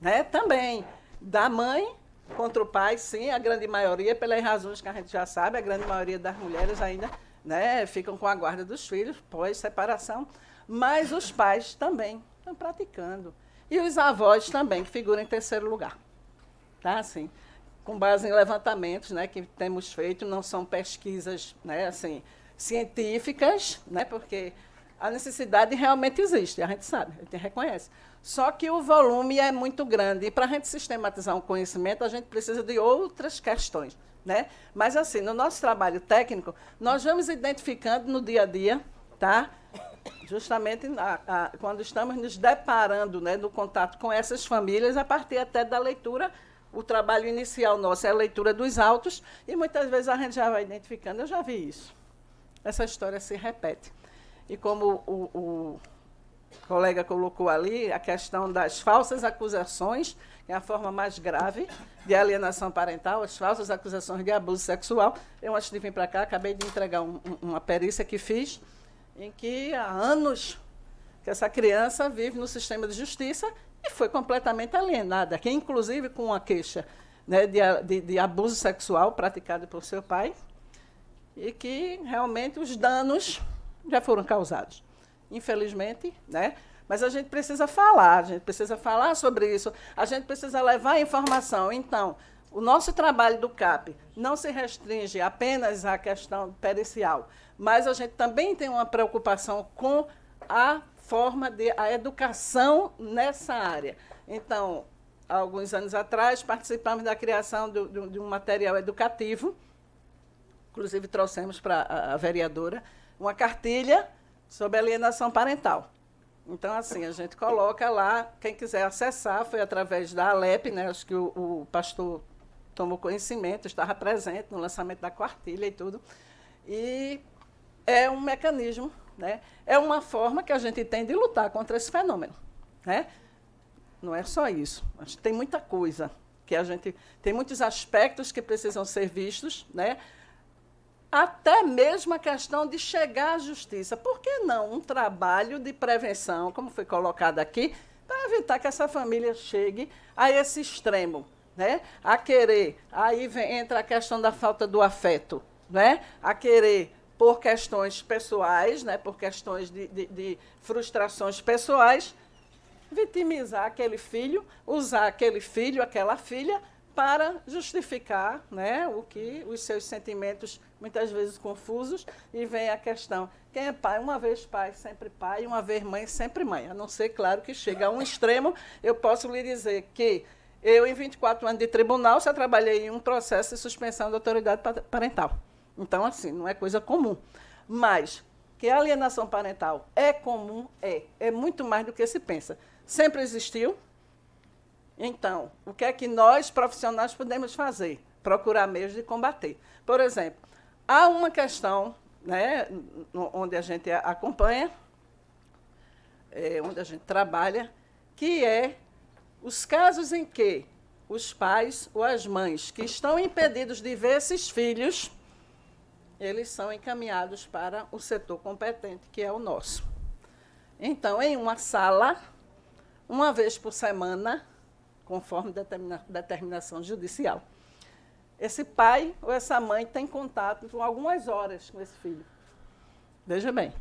né? Também da mãe contra o pai, sim, a grande maioria, pelas razões que a gente já sabe, a grande maioria das mulheres ainda né, ficam com a guarda dos filhos pós separação, mas os pais também estão praticando. E os avós também, que figuram em terceiro lugar. Tá assim, com base em levantamentos, né, que temos feito, não são pesquisas, né, assim, científicas, né, porque a necessidade realmente existe, a gente sabe, a gente reconhece. Só que o volume é muito grande. E para a gente sistematizar um conhecimento, a gente precisa de outras questões. Né? Mas, assim, no nosso trabalho técnico, nós vamos identificando no dia a dia, tá? justamente a, quando estamos nos deparando né, no contato com essas famílias, a partir até da leitura o trabalho inicial nosso é a leitura dos autos e muitas vezes a gente já vai identificando. Eu já vi isso. Essa história se repete. E como o, o, colega colocou ali a questão das falsas acusações, que é a forma mais grave de alienação parental, as falsas acusações de abuso sexual. Eu, antes de vir para cá, acabei de entregar um, uma perícia que fiz, em que há anos que essa criança vive no sistema de justiça e foi completamente alienada, que inclusive com uma queixa né, de, de, de abuso sexual praticado por seu pai, e que realmente os danos já foram causados infelizmente, né? Mas a gente precisa falar, a gente precisa falar sobre isso, a gente precisa levar informação. Então, o nosso trabalho do CAP não se restringe apenas à questão pericial, mas a gente também tem uma preocupação com a forma de a educação nessa área. Então, alguns anos atrás, participamos da criação do, do, de um material educativo, inclusive trouxemos para a, a vereadora uma cartilha sobre alienação parental. Então, assim, a gente coloca lá, quem quiser acessar, foi através da Alep, né? Acho que o, o pastor tomou conhecimento, estava presente no lançamento da quartilha e tudo. E é um mecanismo, né? É uma forma que a gente tem de lutar contra esse fenômeno, né? Não é só isso. Tem muita coisa que a gente tem muitos aspectos que precisam ser vistos, né? até mesmo a questão de chegar à justiça. Por que não um trabalho de prevenção, como foi colocado aqui, para evitar que essa família chegue a esse extremo, né? A querer, aí vem, entra a questão da falta do afeto, né? A querer por questões pessoais, né? Por questões de, de, de frustrações pessoais, vitimizar aquele filho, usar aquele filho, aquela filha para justificar, né? O que os seus sentimentos muitas vezes confusos, e vem a questão: quem é pai? Uma vez pai, sempre pai, uma vez mãe, sempre mãe. A não ser, claro, que chega a um extremo, eu posso lhe dizer que eu, em 24 anos de tribunal, já trabalhei em um processo de suspensão da autoridade parental. Então, assim, não é coisa comum. Mas que a alienação parental é comum, é. É muito mais do que se pensa. Sempre existiu. Então, o que é que nós, profissionais, podemos fazer? Procurar meios de combater. Por exemplo, Há uma questão né, onde a gente acompanha, é, onde a gente trabalha, que é os casos em que os pais ou as mães que estão impedidos de ver esses filhos, eles são encaminhados para o setor competente, que é o nosso. Então, em uma sala, uma vez por semana, conforme determina, determinação judicial esse pai ou essa mãe tem contato por algumas horas com esse filho. Veja bem.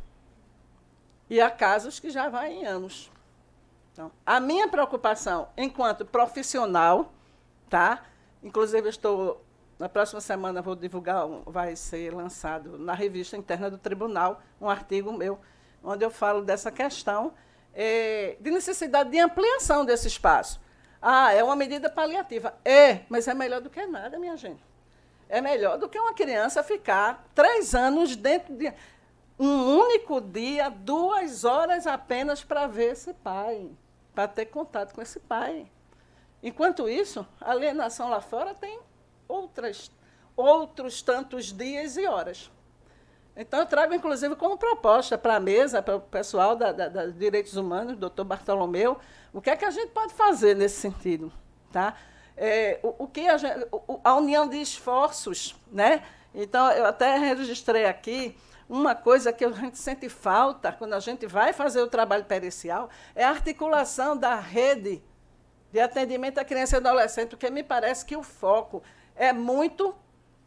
E há casos que já vêm em anos. Então, a minha preocupação enquanto profissional, tá? Inclusive estou na próxima semana vou divulgar, vai ser lançado na revista interna do tribunal um artigo meu onde eu falo dessa questão é, de necessidade de ampliação desse espaço. Ah, é uma medida paliativa. É, mas é melhor do que nada, minha gente. É melhor do que uma criança ficar três anos dentro de um único dia, duas horas apenas para ver esse pai, para ter contato com esse pai. Enquanto isso, a alienação lá fora tem outras, outros tantos dias e horas. Então, eu trago, inclusive, como proposta para a mesa, para o pessoal da, da, da Direitos Humanos, doutor Bartolomeu, o que é que a gente pode fazer nesse sentido, tá? É, o, o, que a, gente, a união de esforços, né? Então, eu até registrei aqui uma coisa que a gente sente falta quando a gente vai fazer o trabalho pericial é a articulação da rede de atendimento à criança e adolescente, porque me parece que o foco é muito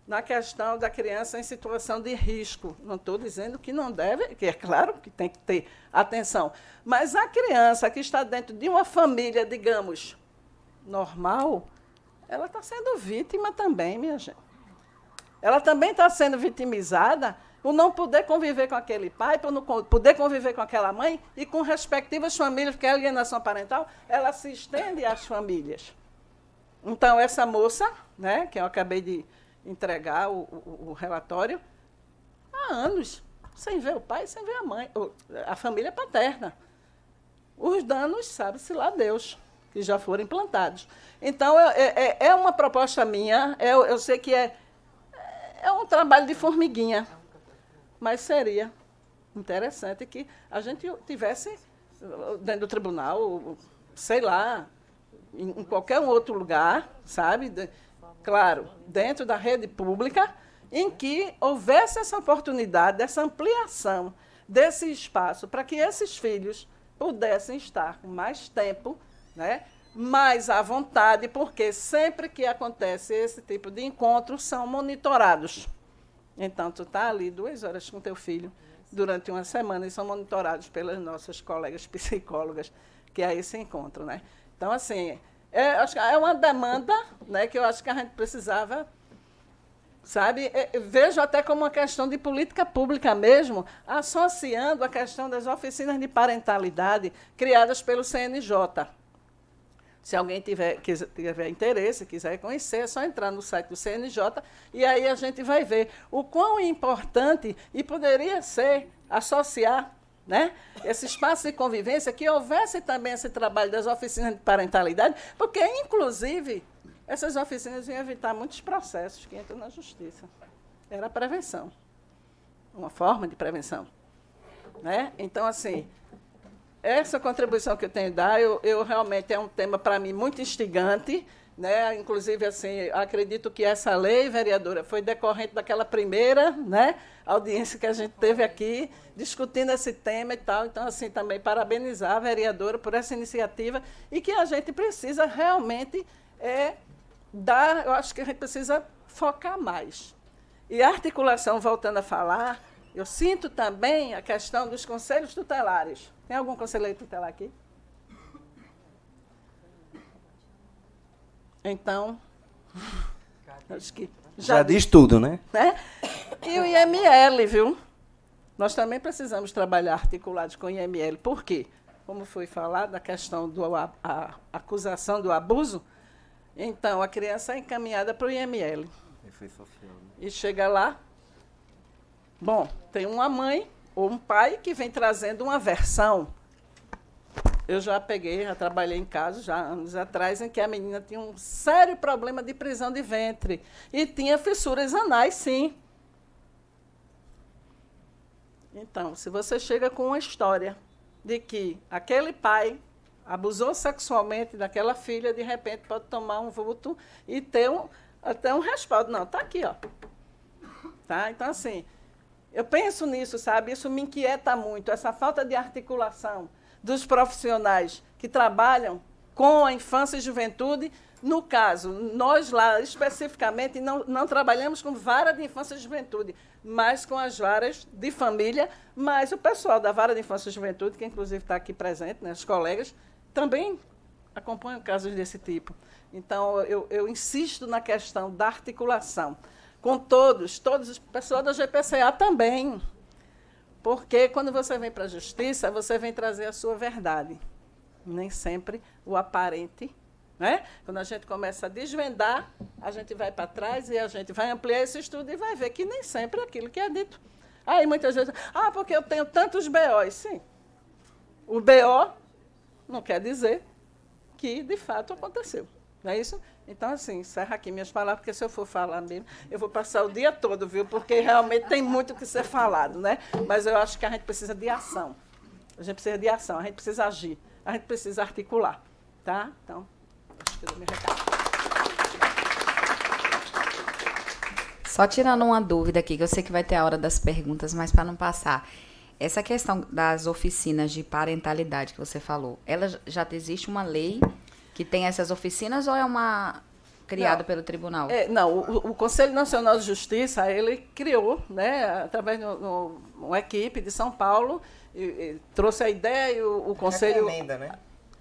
na questão da criança em situação de risco. Não estou dizendo que não deve, que é claro que tem que ter atenção, mas a criança que está dentro de uma família, digamos, normal, ela está sendo vítima também, minha gente. Ela também está sendo vitimizada por não poder conviver com aquele pai, por não poder conviver com aquela mãe e com respectivas famílias, porque a é alienação parental ela se estende às famílias. Então, essa moça, né, que eu acabei de entregar o, o, o relatório há anos, sem ver o pai, sem ver a mãe, a família paterna. Os danos, sabe-se lá Deus, que já foram implantados. Então, é, é, é uma proposta minha, é, eu sei que é, é um trabalho de formiguinha, mas seria interessante que a gente tivesse dentro do tribunal, sei lá, em, em qualquer outro lugar, sabe? claro, dentro da rede pública, em que houvesse essa oportunidade, dessa ampliação desse espaço, para que esses filhos pudessem estar com mais tempo, né, mais à vontade, porque sempre que acontece esse tipo de encontro, são monitorados. Então, tu está ali duas horas com teu filho durante uma semana e são monitorados pelas nossas colegas (laughs) psicólogas que aí é se encontram, né? Então, assim, é, acho que é uma demanda né, que eu acho que a gente precisava sabe? É, vejo até como uma questão de política pública mesmo, associando a questão das oficinas de parentalidade criadas pelo CNJ. Se alguém tiver, quiser, tiver interesse, quiser conhecer, é só entrar no site do CNJ e aí a gente vai ver o quão importante e poderia ser associar né? esse espaço de convivência, que houvesse também esse trabalho das oficinas de parentalidade, porque, inclusive, essas oficinas iam evitar muitos processos que entram na justiça. Era a prevenção, uma forma de prevenção. Né? Então, assim, essa contribuição que eu tenho a dar, eu, eu realmente é um tema, para mim, muito instigante, né? Inclusive, assim, acredito que essa lei, vereadora, foi decorrente daquela primeira né, audiência que a gente teve aqui, discutindo esse tema e tal. Então, assim, também parabenizar a vereadora por essa iniciativa e que a gente precisa realmente é, dar, eu acho que a gente precisa focar mais. E a articulação, voltando a falar, eu sinto também a questão dos conselhos tutelares. Tem algum conselheiro tutelar aqui? Então, acho que. Já, já diz, tudo, né? né? E o IML, viu? Nós também precisamos trabalhar articulados com o IML. Por quê? Como foi falado, a questão da acusação do abuso. Então, a criança é encaminhada para o IML. Social, né? E chega lá. Bom, tem uma mãe ou um pai que vem trazendo uma versão eu já peguei, já trabalhei em casa já anos atrás, em que a menina tinha um sério problema de prisão de ventre. E tinha fissuras anais, sim. Então, se você chega com uma história de que aquele pai abusou sexualmente daquela filha, de repente pode tomar um vulto e ter um, até um respaldo. Não, está aqui, ó. Tá? Então, assim, eu penso nisso, sabe? Isso me inquieta muito, essa falta de articulação dos profissionais que trabalham com a infância e juventude. No caso, nós lá especificamente não, não trabalhamos com vara de infância e juventude, mas com as varas de família. Mas o pessoal da vara de infância e juventude, que inclusive está aqui presente, né, os colegas, também acompanham casos desse tipo. Então, eu, eu insisto na questão da articulação com todos, todos, o pessoal da GPCA também. Porque quando você vem para a justiça, você vem trazer a sua verdade. Nem sempre o aparente. Né? Quando a gente começa a desvendar, a gente vai para trás e a gente vai ampliar esse estudo e vai ver que nem sempre é aquilo que é dito. Aí muitas vezes, ah, porque eu tenho tantos BOs. Sim. O BO não quer dizer que de fato aconteceu. Não é isso? Então, assim, encerra aqui minhas palavras, porque se eu for falar mesmo, eu vou passar o dia todo, viu? Porque realmente tem muito o que ser falado, né? Mas eu acho que a gente precisa de ação. A gente precisa de ação, a gente precisa agir, a gente precisa articular, tá? Então, acho que eu dou recado. Só tirando uma dúvida aqui, que eu sei que vai ter a hora das perguntas, mas para não passar. Essa questão das oficinas de parentalidade que você falou, ela já existe uma lei que tem essas oficinas ou é uma criada pelo tribunal? É, não, o, o, Conselho Nacional de Justiça ele criou, né, através de uma equipe de São Paulo, e, e trouxe a ideia e o, o conselho. Recomenda, né?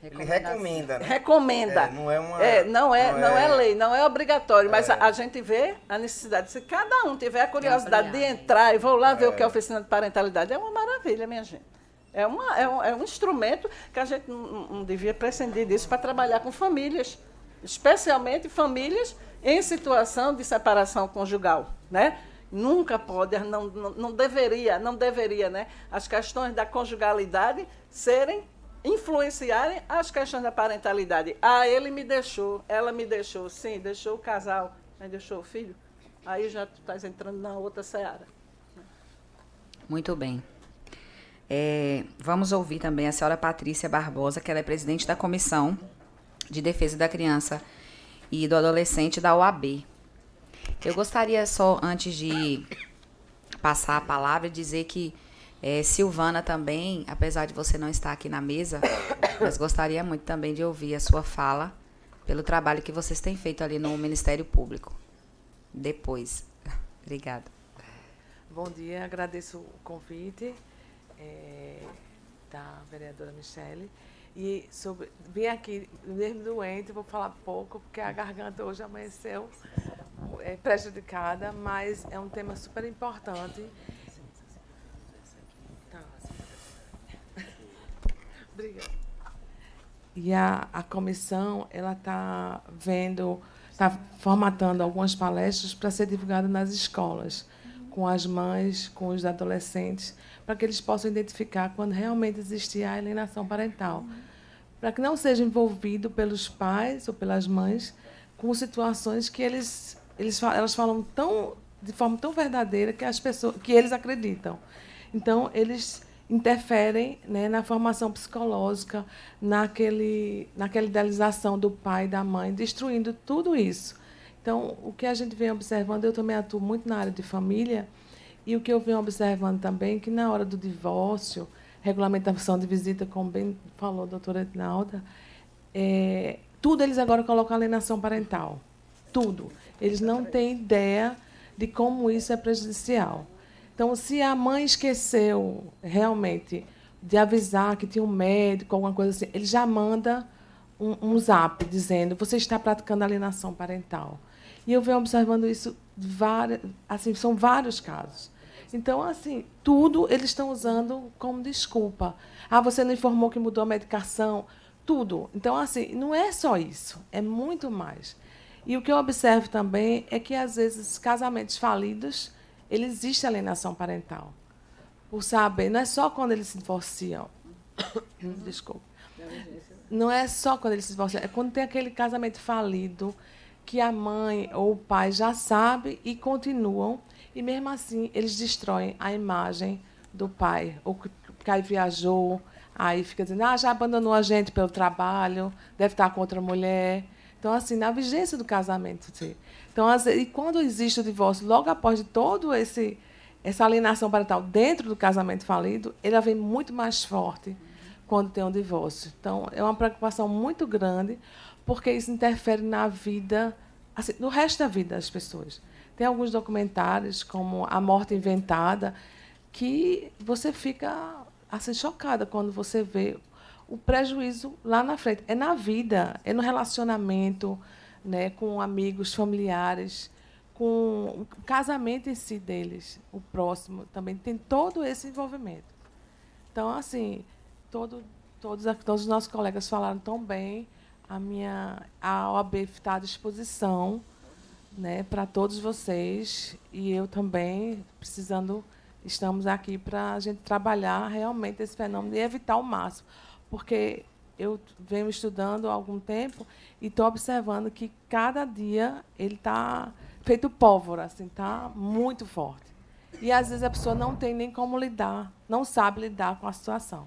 Ele recomenda, né? Recomenda. É, não é uma. É, não, é, não, não é, é, lei, não é obrigatório, mas é. a, a, gente vê a necessidade. Se cada um tiver a curiosidade de entrar e vou lá ver o é. que é oficina de parentalidade, é uma maravilha, minha gente. É, uma, é, um, é um instrumento que a gente não, não devia prescindir disso para trabalhar com famílias, especialmente famílias em situação de separação conjugal, né? Nunca pode, não, não, não deveria, não deveria, né? As questões da conjugalidade serem influenciarem as questões da parentalidade. Ah, ele me deixou, ela me deixou, sim, deixou o casal, mas né? deixou o filho. Aí já tu estás entrando na outra seara. Muito bem. É, vamos ouvir também a senhora Patrícia Barbosa, que ela é presidente da Comissão de Defesa da Criança e do Adolescente da OAB. Eu gostaria só, antes de passar a palavra, dizer que é, Silvana também, apesar de você não estar aqui na mesa, mas gostaria muito também de ouvir a sua fala pelo trabalho que vocês têm feito ali no Ministério Público. Depois. (laughs) Obrigada. Bom dia, agradeço o convite é, da vereadora Michele. E sobre, vim aqui mesmo doente, vou falar pouco, porque a garganta hoje amanheceu é, prejudicada, mas é um tema super importante. Tá. Obrigada. E a, a comissão ela está vendo, está formatando algumas palestras para ser divulgada nas escolas com as mães, com os adolescentes, para que eles possam identificar quando realmente existe a alienação parental. Para que não seja envolvido pelos pais ou pelas mães com situações que eles, eles elas falam tão de forma tão verdadeira que as pessoas que eles acreditam. Então eles interferem né, na formação psicológica, naquele, naquela idealização do pai e da mãe, destruindo tudo isso. Então, o que a gente vem observando, eu também atuo muito na área de família, e o que eu venho observando também é que na hora do divórcio, regulamentação de visita, como bem falou a doutora Ednalda, é, tudo eles agora colocam alienação parental. Tudo. Eles não têm ideia de como isso é prejudicial. Então, se a mãe esqueceu realmente de avisar que tinha um médico, alguma coisa assim, ele já manda um, um zap dizendo: você está praticando alienação parental. E eu venho observando isso, várias, assim, são vários casos. Então, assim, tudo eles estão usando como desculpa. Ah, você não informou que mudou a medicação, tudo. Então, assim, não é só isso, é muito mais. E o que eu observo também é que, às vezes, casamentos falidos, ele existe alienação parental. Por saber, não é só quando eles se divorciam. (coughs) Desculpa. É não é só quando eles se divorciam, é quando tem aquele casamento falido que a mãe ou o pai já sabe e continuam, e mesmo assim eles destroem a imagem do pai, ou que aí viajou, aí fica dizendo, ah, já abandonou a gente pelo trabalho, deve estar com outra mulher. Então, assim, na vigência do casamento. Sim. Então, e quando existe o divórcio, logo após de todo esse essa alienação parental dentro do casamento falido, ela vem muito mais forte quando tem um divórcio. Então, é uma preocupação muito grande, porque isso interfere na vida, assim, no resto da vida das pessoas. Tem alguns documentários, como A Morte Inventada, que você fica assim chocada quando você vê o prejuízo lá na frente. É na vida, é no relacionamento, né, com amigos, familiares, com o casamento em si deles, o próximo também tem todo esse envolvimento. Então, assim, todo, todos, todos os nossos colegas falaram tão bem a minha a OAB está à disposição né, para todos vocês e eu também precisando estamos aqui para a gente trabalhar realmente esse fenômeno e evitar o máximo, porque eu venho estudando há algum tempo e estou observando que cada dia ele está feito pólvora, assim, tá muito forte. E às vezes a pessoa não tem nem como lidar, não sabe lidar com a situação.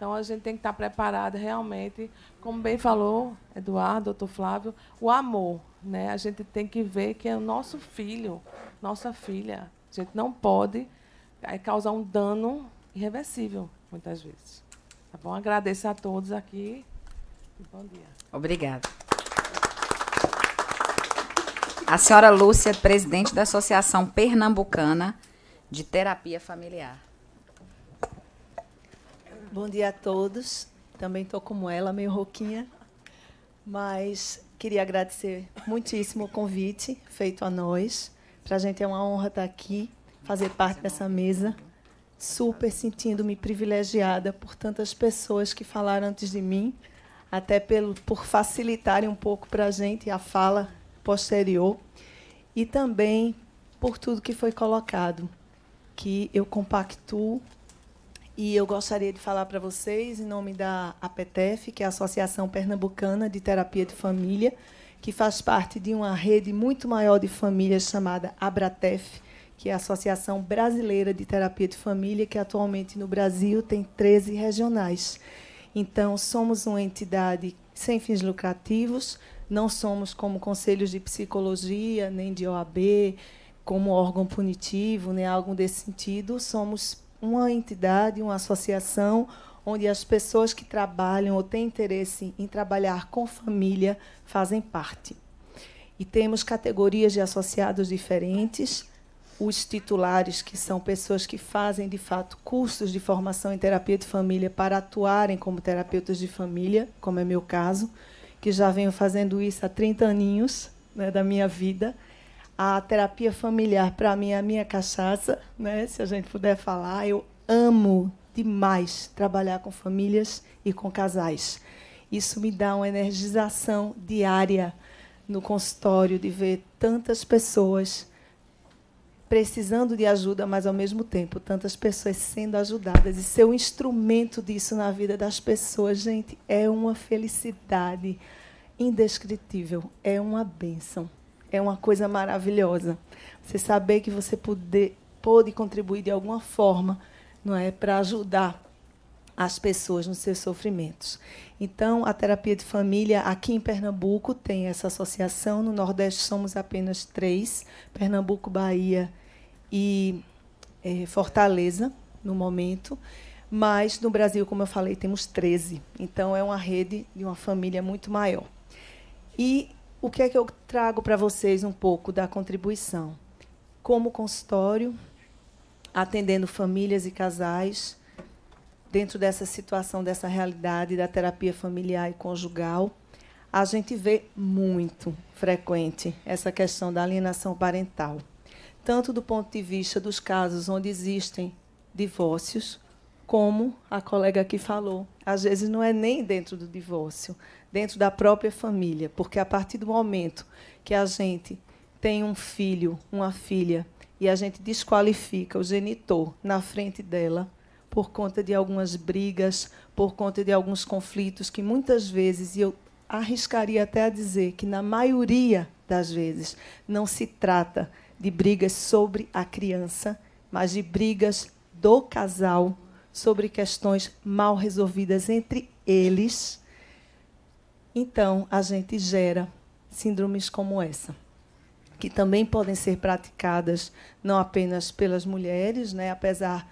Então a gente tem que estar preparada realmente, como bem falou Eduardo, doutor Flávio, o amor. Né? A gente tem que ver que é o nosso filho, nossa filha. A gente não pode eh, causar um dano irreversível, muitas vezes. Tá bom? Agradeço a todos aqui bom dia. Obrigada. A senhora Lúcia, presidente da Associação Pernambucana de Terapia Familiar. Bom dia a todos. Também estou como ela, meio rouquinha, mas queria agradecer muitíssimo o convite feito a nós. Para a gente é uma honra estar tá aqui, fazer parte dessa mesa. Super sentindo-me privilegiada por tantas pessoas que falaram antes de mim, até pelo, por facilitarem um pouco para a gente a fala posterior e também por tudo que foi colocado, que eu compactuo e eu gostaria de falar para vocês, em nome da APTEF, que é a Associação Pernambucana de Terapia de Família, que faz parte de uma rede muito maior de famílias chamada Abratef, que é a Associação Brasileira de Terapia de Família, que atualmente no Brasil tem 13 regionais. Então, somos uma entidade sem fins lucrativos, não somos como conselhos de psicologia, nem de OAB, como órgão punitivo, nem algo desse sentido, somos uma entidade, uma associação onde as pessoas que trabalham ou têm interesse em trabalhar com família fazem parte. E temos categorias de associados diferentes, os titulares, que são pessoas que fazem de fato cursos de formação em terapia de família para atuarem como terapeutas de família, como é meu caso, que já venho fazendo isso há 30 aninhos né, da minha vida a terapia familiar, para mim, é a minha cachaça, né? se a gente puder falar. Eu amo demais trabalhar com famílias e com casais. Isso me dá uma energização diária no consultório de ver tantas pessoas precisando de ajuda, mas ao mesmo tempo tantas pessoas sendo ajudadas e ser um instrumento disso na vida das pessoas, gente, é uma felicidade indescritível, é uma bênção é uma coisa maravilhosa. Você saber que você poder, pode contribuir de alguma forma, não é, para ajudar as pessoas nos seus sofrimentos. Então, a terapia de família aqui em Pernambuco tem essa associação. No Nordeste somos apenas três: Pernambuco, Bahia e é, Fortaleza, no momento. Mas no Brasil, como eu falei, temos 13. Então, é uma rede de uma família muito maior. E o que é que eu trago para vocês um pouco da contribuição? Como consultório, atendendo famílias e casais, dentro dessa situação, dessa realidade da terapia familiar e conjugal, a gente vê muito frequente essa questão da alienação parental, tanto do ponto de vista dos casos onde existem divórcios, como a colega aqui falou, às vezes não é nem dentro do divórcio, dentro da própria família, porque a partir do momento que a gente tem um filho, uma filha, e a gente desqualifica o genitor na frente dela por conta de algumas brigas, por conta de alguns conflitos que muitas vezes, e eu arriscaria até a dizer que na maioria das vezes não se trata de brigas sobre a criança, mas de brigas do casal sobre questões mal resolvidas entre eles então, a gente gera síndromes como essa, que também podem ser praticadas não apenas pelas mulheres, né, apesar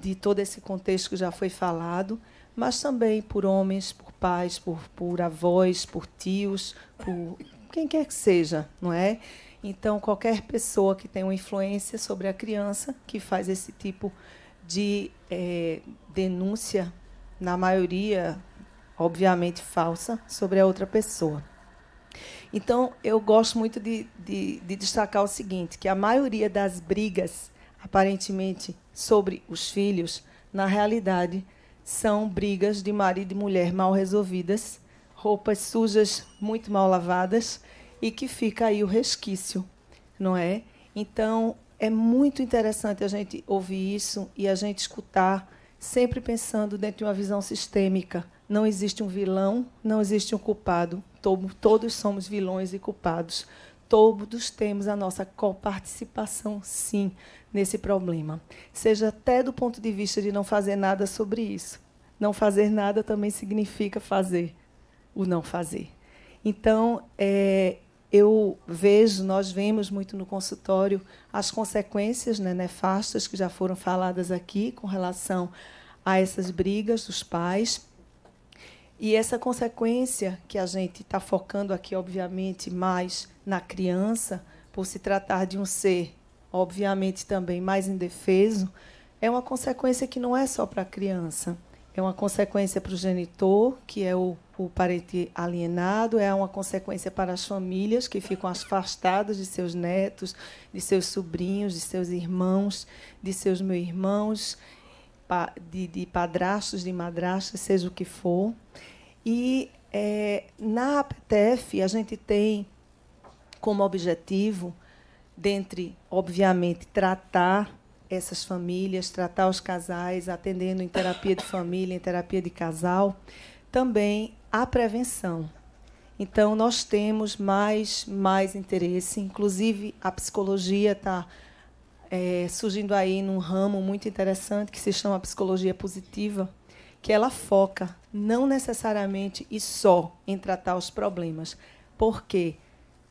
de todo esse contexto que já foi falado, mas também por homens, por pais, por, por avós, por tios, por quem quer que seja, não é? Então, qualquer pessoa que tem uma influência sobre a criança que faz esse tipo de é, denúncia, na maioria obviamente falsa, sobre a outra pessoa. Então, eu gosto muito de, de, de destacar o seguinte, que a maioria das brigas, aparentemente, sobre os filhos, na realidade, são brigas de marido e mulher mal resolvidas, roupas sujas muito mal lavadas e que fica aí o resquício, não é? Então, é muito interessante a gente ouvir isso e a gente escutar, sempre pensando dentro de uma visão sistêmica não existe um vilão, não existe um culpado. Todos somos vilões e culpados. Todos temos a nossa coparticipação, sim, nesse problema. Seja até do ponto de vista de não fazer nada sobre isso. Não fazer nada também significa fazer o não fazer. Então, é, eu vejo, nós vemos muito no consultório as consequências né, nefastas que já foram faladas aqui com relação a essas brigas dos pais e essa consequência que a gente está focando aqui, obviamente, mais na criança, por se tratar de um ser, obviamente, também mais indefeso, é uma consequência que não é só para a criança. É uma consequência para o genitor, que é o, o parente alienado, é uma consequência para as famílias que ficam afastadas de seus netos, de seus sobrinhos, de seus irmãos, de seus meus irmãos de, de padrastos, de madrastas, seja o que for. E é, na APTEF, a gente tem como objetivo, dentre, obviamente, tratar essas famílias, tratar os casais, atendendo em terapia de família, em terapia de casal, também a prevenção. Então, nós temos mais, mais interesse, inclusive a psicologia está é, surgindo aí num ramo muito interessante que se chama psicologia positiva, que ela foca não necessariamente e só em tratar os problemas, porque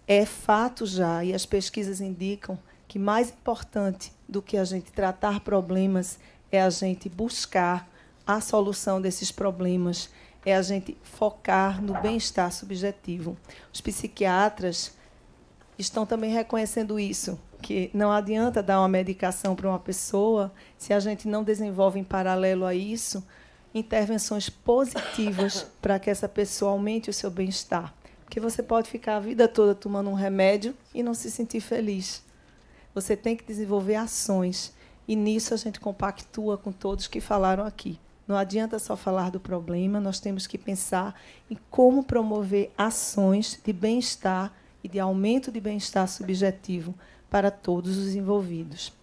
é fato já e as pesquisas indicam que mais importante do que a gente tratar problemas é a gente buscar a solução desses problemas, é a gente focar no bem-estar subjetivo. Os psiquiatras estão também reconhecendo isso, que não adianta dar uma medicação para uma pessoa se a gente não desenvolve em paralelo a isso intervenções positivas (coughs) para que essa pessoa aumente o seu bem-estar. Porque você pode ficar a vida toda tomando um remédio e não se sentir feliz. Você tem que desenvolver ações. E nisso a gente compactua com todos que falaram aqui. Não adianta só falar do problema, nós temos que pensar em como promover ações de bem-estar e de aumento de bem-estar subjetivo para todos os envolvidos.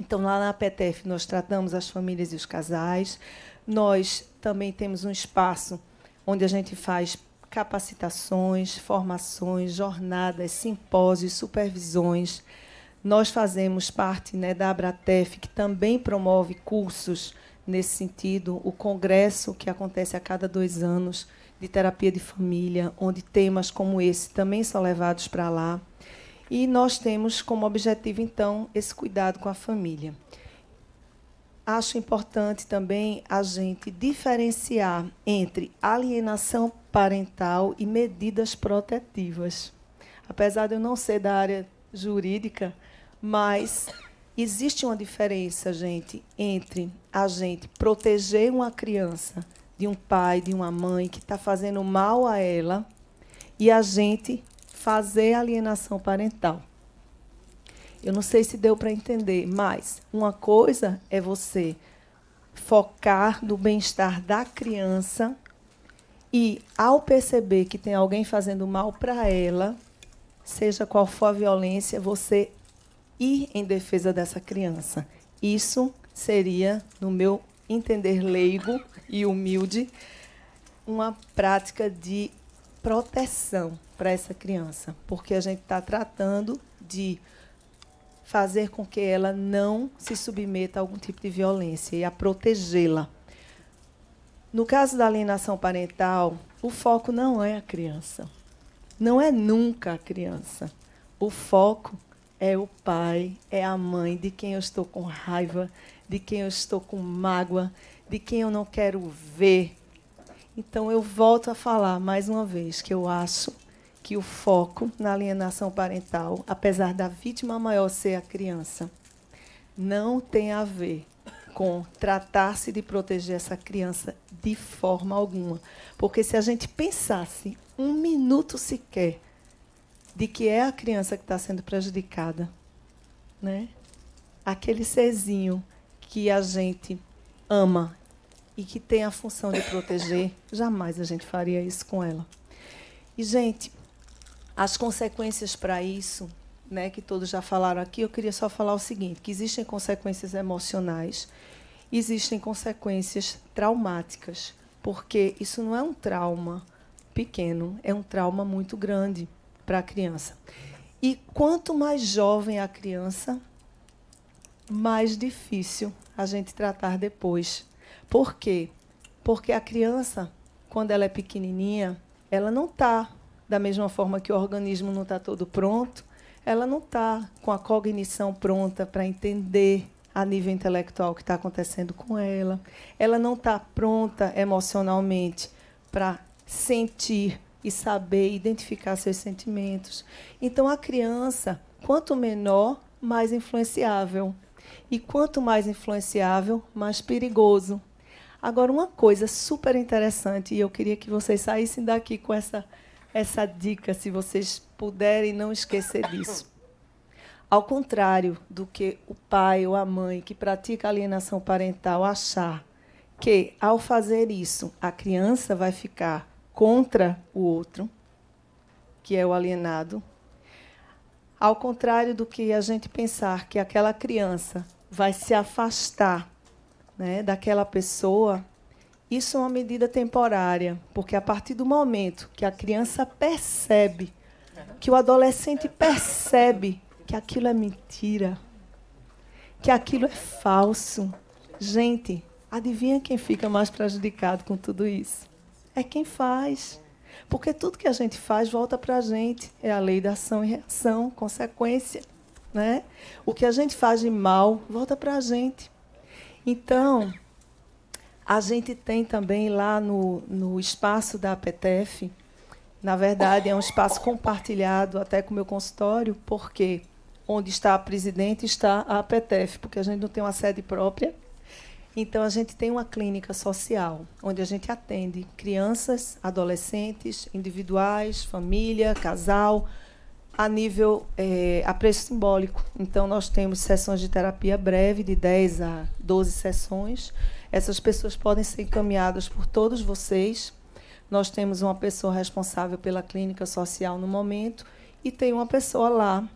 Então, lá na PTF, nós tratamos as famílias e os casais. Nós também temos um espaço onde a gente faz capacitações, formações, jornadas, simpósios, supervisões. Nós fazemos parte né, da Abratef, que também promove cursos nesse sentido, o congresso que acontece a cada dois anos de terapia de família, onde temas como esse também são levados para lá. E nós temos como objetivo, então, esse cuidado com a família. Acho importante também a gente diferenciar entre alienação parental e medidas protetivas. Apesar de eu não ser da área jurídica, mas existe uma diferença, gente, entre a gente proteger uma criança de um pai, de uma mãe que está fazendo mal a ela e a gente fazer alienação parental. Eu não sei se deu para entender, mas uma coisa é você focar no bem-estar da criança e, ao perceber que tem alguém fazendo mal para ela, seja qual for a violência, você ir em defesa dessa criança. Isso seria, no meu entender leigo, e humilde uma prática de proteção para essa criança, porque a gente está tratando de fazer com que ela não se submeta a algum tipo de violência e a protegê-la. No caso da alienação parental, o foco não é a criança. Não é nunca a criança. O foco é o pai, é a mãe de quem eu estou com raiva, de quem eu estou com mágoa, de quem eu não quero ver. Então eu volto a falar mais uma vez que eu acho que o foco na alienação parental, apesar da vítima maior ser a criança, não tem a ver com tratar-se de proteger essa criança de forma alguma. Porque se a gente pensasse um minuto sequer de que é a criança que está sendo prejudicada, né? aquele serzinho que a gente ama e que tem a função de proteger, jamais a gente faria isso com ela. E, gente, as consequências para isso, né, que todos já falaram aqui, eu queria só falar o seguinte, que existem consequências emocionais, existem consequências traumáticas, porque isso não é um trauma pequeno, é um trauma muito grande para a criança. E quanto mais jovem a criança, mais difícil a gente tratar depois. Por quê? Porque a criança, quando ela é pequenininha, ela não está da mesma forma que o organismo não está todo pronto, ela não está com a cognição pronta para entender a nível intelectual o que está acontecendo com ela, ela não está pronta emocionalmente para sentir e saber identificar seus sentimentos. Então, a criança, quanto menor, mais influenciável. E quanto mais influenciável, mais perigoso. Agora, uma coisa super interessante, e eu queria que vocês saíssem daqui com essa, essa dica, se vocês puderem não esquecer disso. Ao contrário do que o pai ou a mãe que pratica alienação parental achar que, ao fazer isso, a criança vai ficar contra o outro, que é o alienado, ao contrário do que a gente pensar que aquela criança vai se afastar né, daquela pessoa, isso é uma medida temporária, porque a partir do momento que a criança percebe, que o adolescente percebe que aquilo é mentira, que aquilo é falso. Gente, adivinha quem fica mais prejudicado com tudo isso? É quem faz. Porque tudo que a gente faz volta para a gente. É a lei da ação e reação, consequência. Né? O que a gente faz de mal volta para a gente. Então, a gente tem também lá no, no espaço da APTF, na verdade, é um espaço compartilhado até com o meu consultório, porque onde está a presidente está a APTF, porque a gente não tem uma sede própria. Então, a gente tem uma clínica social, onde a gente atende crianças, adolescentes, individuais, família, casal, a nível, é, a preço simbólico. Então, nós temos sessões de terapia breve, de 10 a 12 sessões. Essas pessoas podem ser encaminhadas por todos vocês. Nós temos uma pessoa responsável pela clínica social no momento e tem uma pessoa lá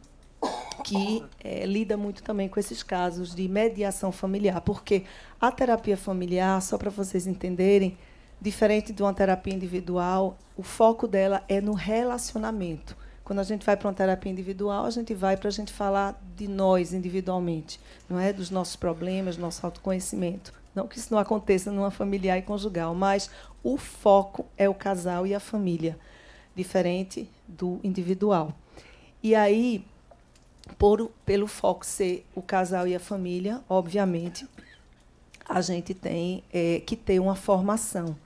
que é, lida muito também com esses casos de mediação familiar, porque a terapia familiar, só para vocês entenderem, diferente de uma terapia individual, o foco dela é no relacionamento. Quando a gente vai para uma terapia individual, a gente vai para a gente falar de nós individualmente, não é dos nossos problemas, do nosso autoconhecimento. Não que isso não aconteça numa familiar e conjugal, mas o foco é o casal e a família, diferente do individual. E aí, por, pelo foco ser o casal e a família, obviamente, a gente tem é, que ter uma formação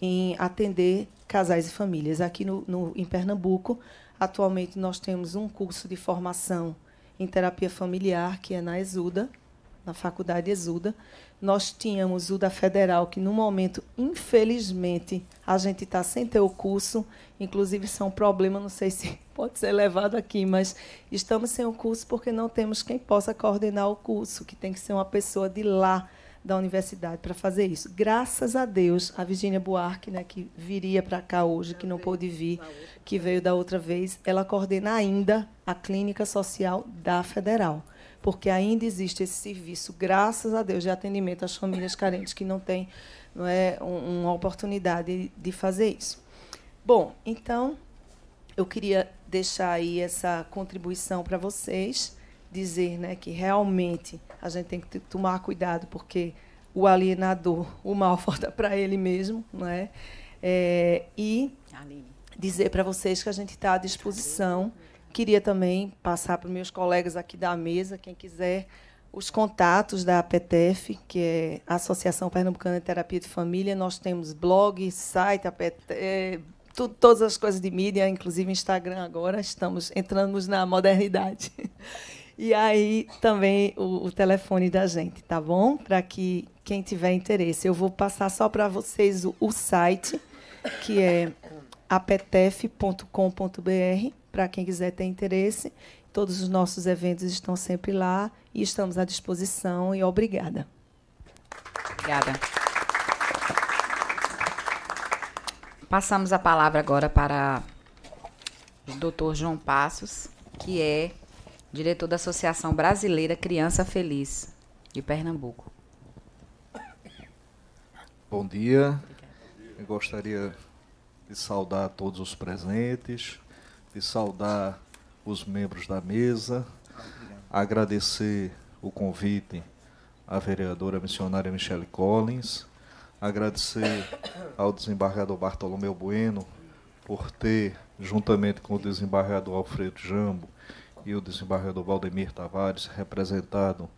em atender casais e famílias. Aqui no, no, em Pernambuco, Atualmente nós temos um curso de formação em terapia familiar, que é na Exuda, na Faculdade Exuda. Nós tínhamos o da Federal, que no momento, infelizmente, a gente está sem ter o curso. Inclusive, isso é um problema, não sei se (laughs) pode ser levado aqui, mas estamos sem o curso porque não temos quem possa coordenar o curso, que tem que ser uma pessoa de lá, da universidade para fazer isso. Graças a Deus, a Virginia Buarque, né, que viria para cá hoje, que não pôde vir, que veio da outra vez, ela coordena ainda a clínica social da Federal, porque ainda existe esse serviço, graças a Deus, de atendimento às famílias carentes que não têm não é, uma oportunidade de fazer isso. Bom, então eu queria deixar aí essa contribuição para vocês dizer né, que realmente a gente tem que tomar cuidado, porque o alienador, o mal (laughs) volta para ele mesmo, né? É, e dizer para vocês que a gente está à disposição. Queria também passar para meus colegas aqui da mesa, quem quiser, os contatos da APTF, que é a Associação Pernambucana de Terapia de Família. Nós temos blog, site, APTF, é, tu, todas as coisas de mídia, inclusive Instagram agora. Estamos entramos na modernidade. (laughs) e aí também o, o telefone da gente, tá bom? Para que quem tiver interesse. Eu vou passar só para vocês o, o, site, que é apetef.com.br, para quem quiser ter interesse. Todos os nossos eventos estão sempre lá e estamos à disposição e obrigada. Obrigada. Passamos a palavra agora para o Dr. João Passos, que é diretor da Associação Brasileira Criança Feliz, de Pernambuco. Bom dia. Eu gostaria de saudar todos os presentes, de saudar os membros da mesa, agradecer o convite à vereadora missionária Michelle Collins, agradecer ao desembargador Bartolomeu Bueno por ter, juntamente com o desembargador Alfredo Jambo, e o desembargador Valdemir Tavares representado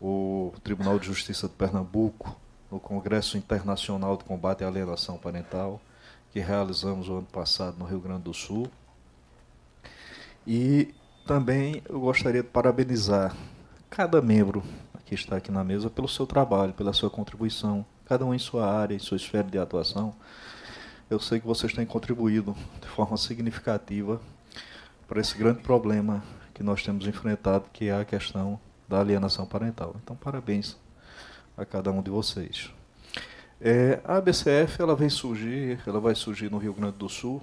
o Tribunal de Justiça de Pernambuco no Congresso Internacional de Combate à Alienação Parental, que realizamos o ano passado no Rio Grande do Sul. E também eu gostaria de parabenizar cada membro que está aqui na mesa pelo seu trabalho, pela sua contribuição, cada um em sua área, em sua esfera de atuação. Eu sei que vocês têm contribuído de forma significativa para esse grande problema que nós temos enfrentado, que é a questão da alienação parental. Então, parabéns a cada um de vocês. É, a ABCF ela vem surgir, ela vai surgir no Rio Grande do Sul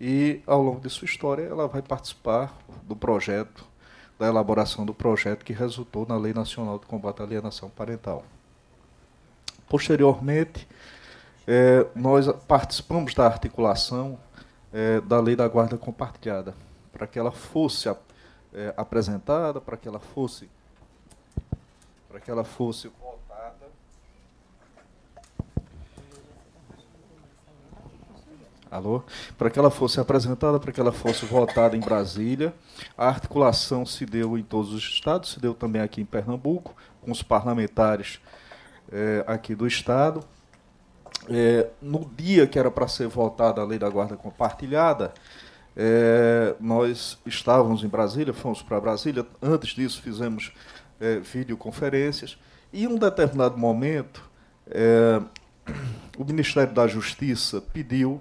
e ao longo de sua história ela vai participar do projeto, da elaboração do projeto que resultou na Lei Nacional de Combate à Alienação Parental. Posteriormente, é, nós participamos da articulação é, da lei da guarda compartilhada, para que ela fosse é, apresentada, para que ela fosse para que ela fosse votada. Alô? Para que ela fosse apresentada, para que ela fosse votada em Brasília. A articulação se deu em todos os estados, se deu também aqui em Pernambuco, com os parlamentares é, aqui do estado, é, no dia que era para ser votada a lei da guarda compartilhada, é, nós estávamos em Brasília, fomos para Brasília, antes disso fizemos é, videoconferências, e em um determinado momento é, o Ministério da Justiça pediu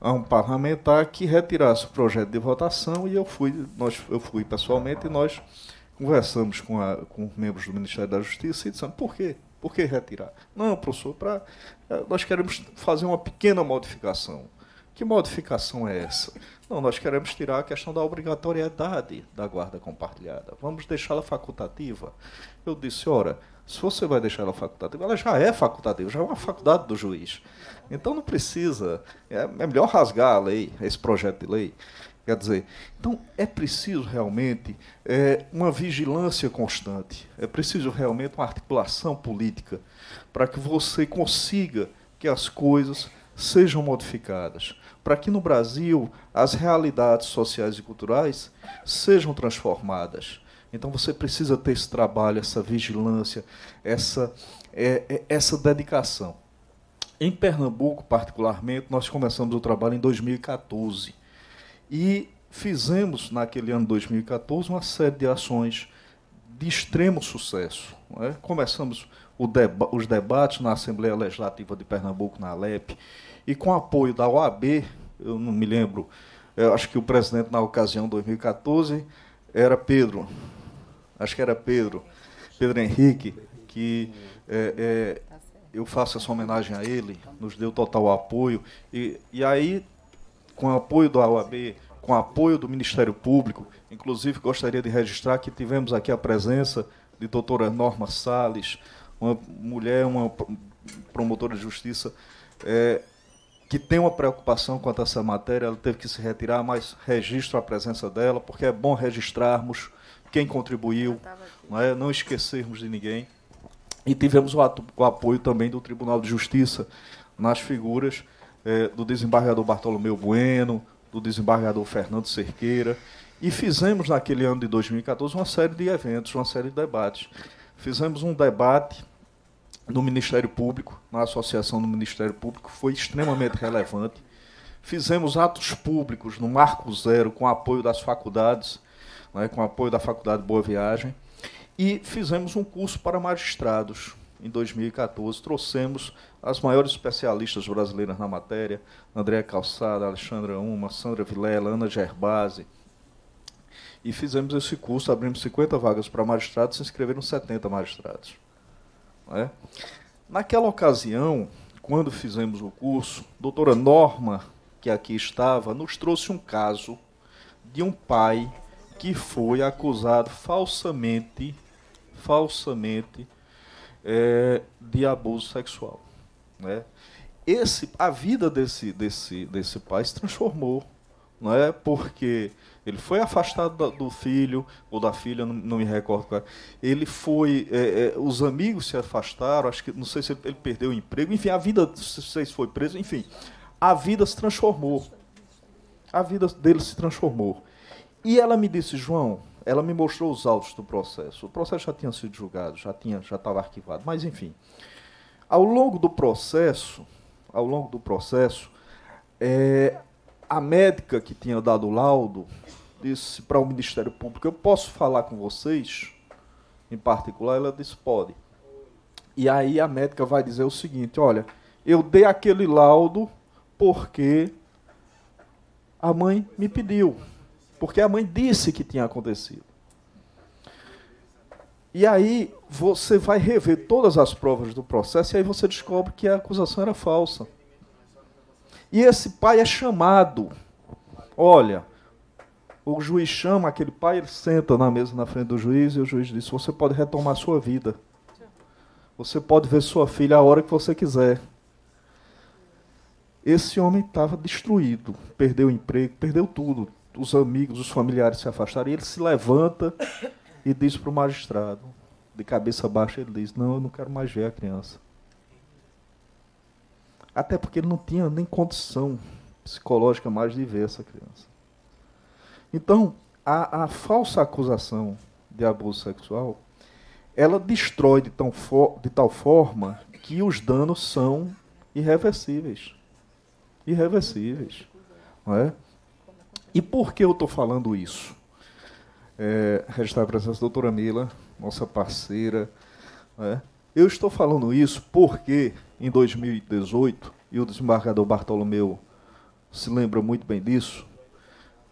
a um parlamentar que retirasse o projeto de votação e eu fui, nós, eu fui pessoalmente e nós conversamos com, a, com membros do Ministério da Justiça e dissemos por quê? Por que retirar? Não, professor, pra, eh, nós queremos fazer uma pequena modificação. Que modificação é essa? Não, nós queremos tirar a questão da obrigatoriedade da guarda compartilhada. Vamos deixá-la facultativa. Eu disse, ora, se você vai deixar ela facultativa, ela já é facultativa, já é uma faculdade do juiz. Então não precisa, é, é melhor rasgar a lei, esse projeto de lei, Quer dizer, então é preciso realmente é, uma vigilância constante, é preciso realmente uma articulação política para que você consiga que as coisas sejam modificadas, para que no Brasil as realidades sociais e culturais sejam transformadas. Então você precisa ter esse trabalho, essa vigilância, essa, é, é, essa dedicação. Em Pernambuco, particularmente, nós começamos o trabalho em 2014 e fizemos, naquele ano 2014, uma série de ações de extremo sucesso. É? Começamos deba os debates na Assembleia Legislativa de Pernambuco, na Alep, e com apoio da OAB, eu não me lembro, acho que o presidente na ocasião 2014 era Pedro, acho que era Pedro, Pedro Henrique, que é, é, eu faço essa homenagem a ele, nos deu total apoio. E, e aí com o apoio da OAB, com o apoio do Ministério Público. Inclusive, gostaria de registrar que tivemos aqui a presença de doutora Norma Salles, uma mulher, uma promotora de justiça, é, que tem uma preocupação quanto a essa matéria, ela teve que se retirar, mas registro a presença dela, porque é bom registrarmos quem contribuiu, não, é? não esquecermos de ninguém. E tivemos o, ato, o apoio também do Tribunal de Justiça nas figuras é, do desembargador Bartolomeu Bueno, do desembargador Fernando Cerqueira, e fizemos naquele ano de 2014 uma série de eventos, uma série de debates. Fizemos um debate no Ministério Público, na Associação do Ministério Público, foi extremamente relevante. Fizemos atos públicos no Marco Zero, com apoio das faculdades, né, com apoio da Faculdade Boa Viagem, e fizemos um curso para magistrados, em 2014. Trouxemos as maiores especialistas brasileiras na matéria, André Calçada, Alexandra Uma, Sandra Vilela, Ana Gerbasi, e fizemos esse curso, abrimos 50 vagas para magistrados, se inscreveram 70 magistrados. É? Naquela ocasião, quando fizemos o curso, a doutora Norma, que aqui estava, nos trouxe um caso de um pai que foi acusado falsamente, falsamente, é, de abuso sexual. Né? Esse, a vida desse, desse, desse pai se transformou, não é? Porque ele foi afastado do filho ou da filha, não, não me recordo. É. Ele foi, é, é, os amigos se afastaram, acho que não sei se ele perdeu o emprego, enfim, a vida se foi preso, enfim, a vida se transformou, a vida dele se transformou. E ela me disse, João, ela me mostrou os autos do processo. O processo já tinha sido julgado, já tinha, já estava arquivado, mas enfim. Ao longo do processo, ao longo do processo, é, a médica que tinha dado o laudo disse para o Ministério Público: "Eu posso falar com vocês?" Em particular, ela disse: "Pode". E aí a médica vai dizer o seguinte: "Olha, eu dei aquele laudo porque a mãe me pediu". Porque a mãe disse que tinha acontecido. E aí você vai rever todas as provas do processo e aí você descobre que a acusação era falsa. E esse pai é chamado. Olha, o juiz chama aquele pai, ele senta na mesa na frente do juiz e o juiz diz: Você pode retomar sua vida. Você pode ver sua filha a hora que você quiser. Esse homem estava destruído, perdeu o emprego, perdeu tudo, os amigos, os familiares se afastaram, e ele se levanta e diz para o magistrado, de cabeça baixa, ele diz, não, eu não quero mais ver a criança. Até porque ele não tinha nem condição psicológica mais de ver essa criança. Então, a, a falsa acusação de abuso sexual, ela destrói de, tão de tal forma que os danos são irreversíveis. Irreversíveis. Não é? E por que eu estou falando isso? É, restar a presença da doutora Mila, nossa parceira. Né? Eu estou falando isso porque, em 2018, e o desembargador Bartolomeu se lembra muito bem disso,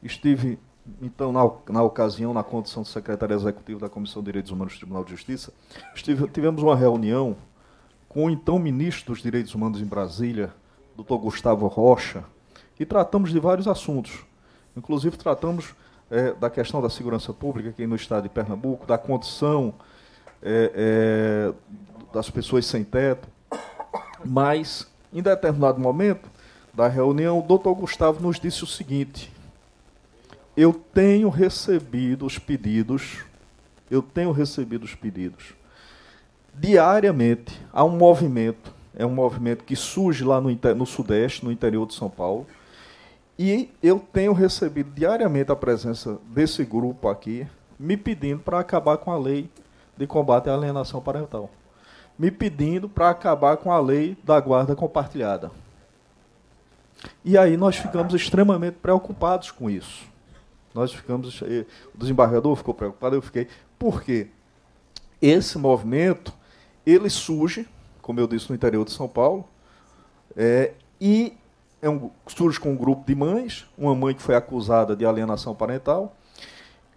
estive, então, na, na ocasião, na condição de secretário executivo da Comissão de Direitos Humanos do Tribunal de Justiça, estive, tivemos uma reunião com o então ministro dos Direitos Humanos em Brasília, doutor Gustavo Rocha, e tratamos de vários assuntos Inclusive, tratamos é, da questão da segurança pública aqui no estado de Pernambuco, da condição é, é, das pessoas sem teto. Mas, em determinado momento da reunião, o doutor Gustavo nos disse o seguinte: eu tenho recebido os pedidos, eu tenho recebido os pedidos diariamente. Há um movimento, é um movimento que surge lá no, no Sudeste, no interior de São Paulo, e eu tenho recebido diariamente a presença desse grupo aqui, me pedindo para acabar com a lei de combate à alienação parental, me pedindo para acabar com a lei da guarda compartilhada. E aí nós ficamos extremamente preocupados com isso. Nós ficamos, eh, o desembargador ficou preocupado, eu fiquei. Por quê? Esse movimento ele surge, como eu disse, no interior de São Paulo, é, e é um, surge com um grupo de mães, uma mãe que foi acusada de alienação parental.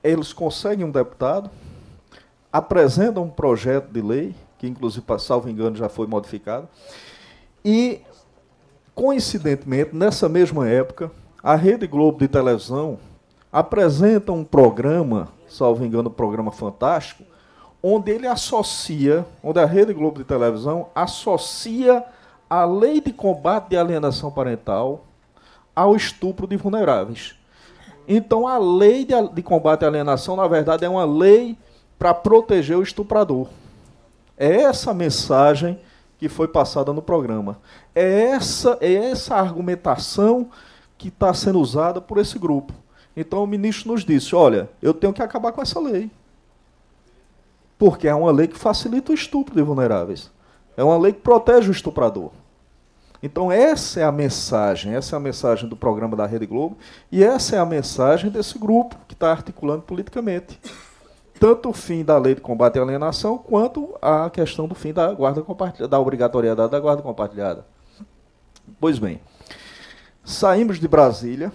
Eles conseguem um deputado, apresentam um projeto de lei, que inclusive, salvo engano, já foi modificado. E, coincidentemente, nessa mesma época, a Rede Globo de televisão apresenta um programa, salvo engano, um programa fantástico, onde ele associa, onde a Rede Globo de televisão associa a lei de combate de alienação parental ao estupro de vulneráveis. Então, a lei de, de combate à alienação, na verdade, é uma lei para proteger o estuprador. É essa mensagem que foi passada no programa. É essa, é essa argumentação que está sendo usada por esse grupo. Então o ministro nos disse: olha, eu tenho que acabar com essa lei. Porque é uma lei que facilita o estupro de vulneráveis. É uma lei que protege o estuprador. Então, essa é a mensagem, essa é a mensagem do programa da Rede Globo e essa é a mensagem desse grupo que está articulando politicamente tanto o fim da lei de combate à alienação quanto a questão do fim da guarda compartilhada, da obrigatoriedade da guarda compartilhada. Pois bem, saímos de Brasília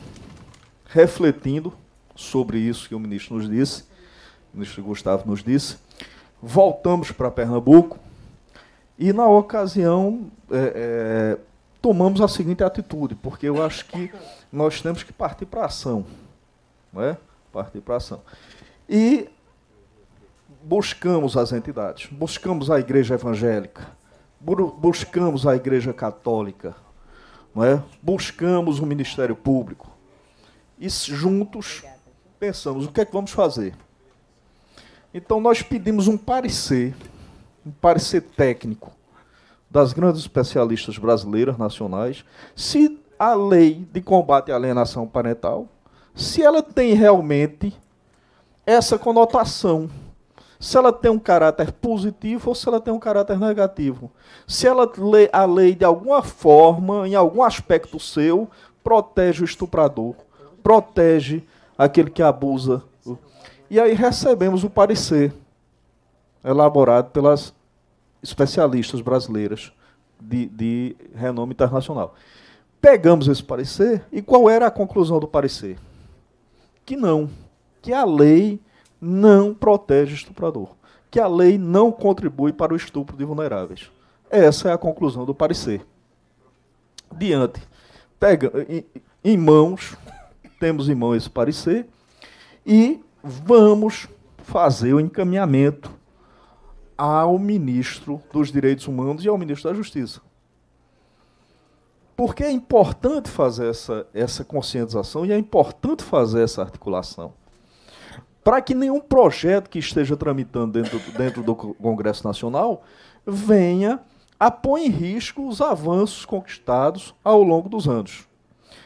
refletindo sobre isso que o ministro nos disse, o ministro Gustavo nos disse, voltamos para Pernambuco e na ocasião é, é, tomamos a seguinte atitude, porque eu acho que nós temos que partir para ação, não é? Partir para ação. E buscamos as entidades, buscamos a igreja evangélica, buscamos a igreja católica, não é? Buscamos o Ministério Público. E juntos pensamos o que é que vamos fazer. Então nós pedimos um parecer um parecer técnico das grandes especialistas brasileiras nacionais, se a lei de combate à alienação parental, se ela tem realmente essa conotação, se ela tem um caráter positivo ou se ela tem um caráter negativo, se ela lê a lei de alguma forma, em algum aspecto seu, protege o estuprador, protege aquele que abusa. E aí recebemos o parecer elaborado pelas especialistas brasileiras de, de renome internacional. Pegamos esse parecer e qual era a conclusão do parecer? Que não, que a lei não protege o estuprador, que a lei não contribui para o estupro de vulneráveis. Essa é a conclusão do parecer. Diante, pega em, em mãos, temos em mãos esse parecer e vamos fazer o encaminhamento ao ministro dos Direitos Humanos e ao ministro da Justiça. Porque é importante fazer essa, essa conscientização e é importante fazer essa articulação. Para que nenhum projeto que esteja tramitando dentro, dentro do Congresso Nacional venha a pôr em risco os avanços conquistados ao longo dos anos.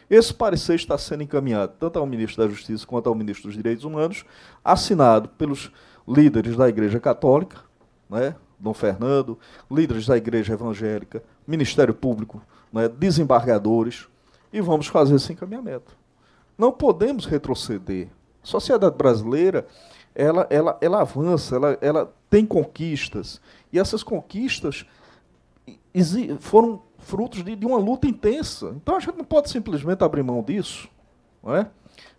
Esse parecer está sendo encaminhado tanto ao ministro da Justiça quanto ao ministro dos Direitos Humanos, assinado pelos líderes da Igreja Católica, né? Dom Fernando, líderes da igreja evangélica, Ministério Público, né? desembargadores, e vamos fazer esse encaminhamento. Não podemos retroceder. A sociedade brasileira ela, ela, ela avança, ela, ela tem conquistas. E essas conquistas foram frutos de, de uma luta intensa. Então a gente não pode simplesmente abrir mão disso. Não é?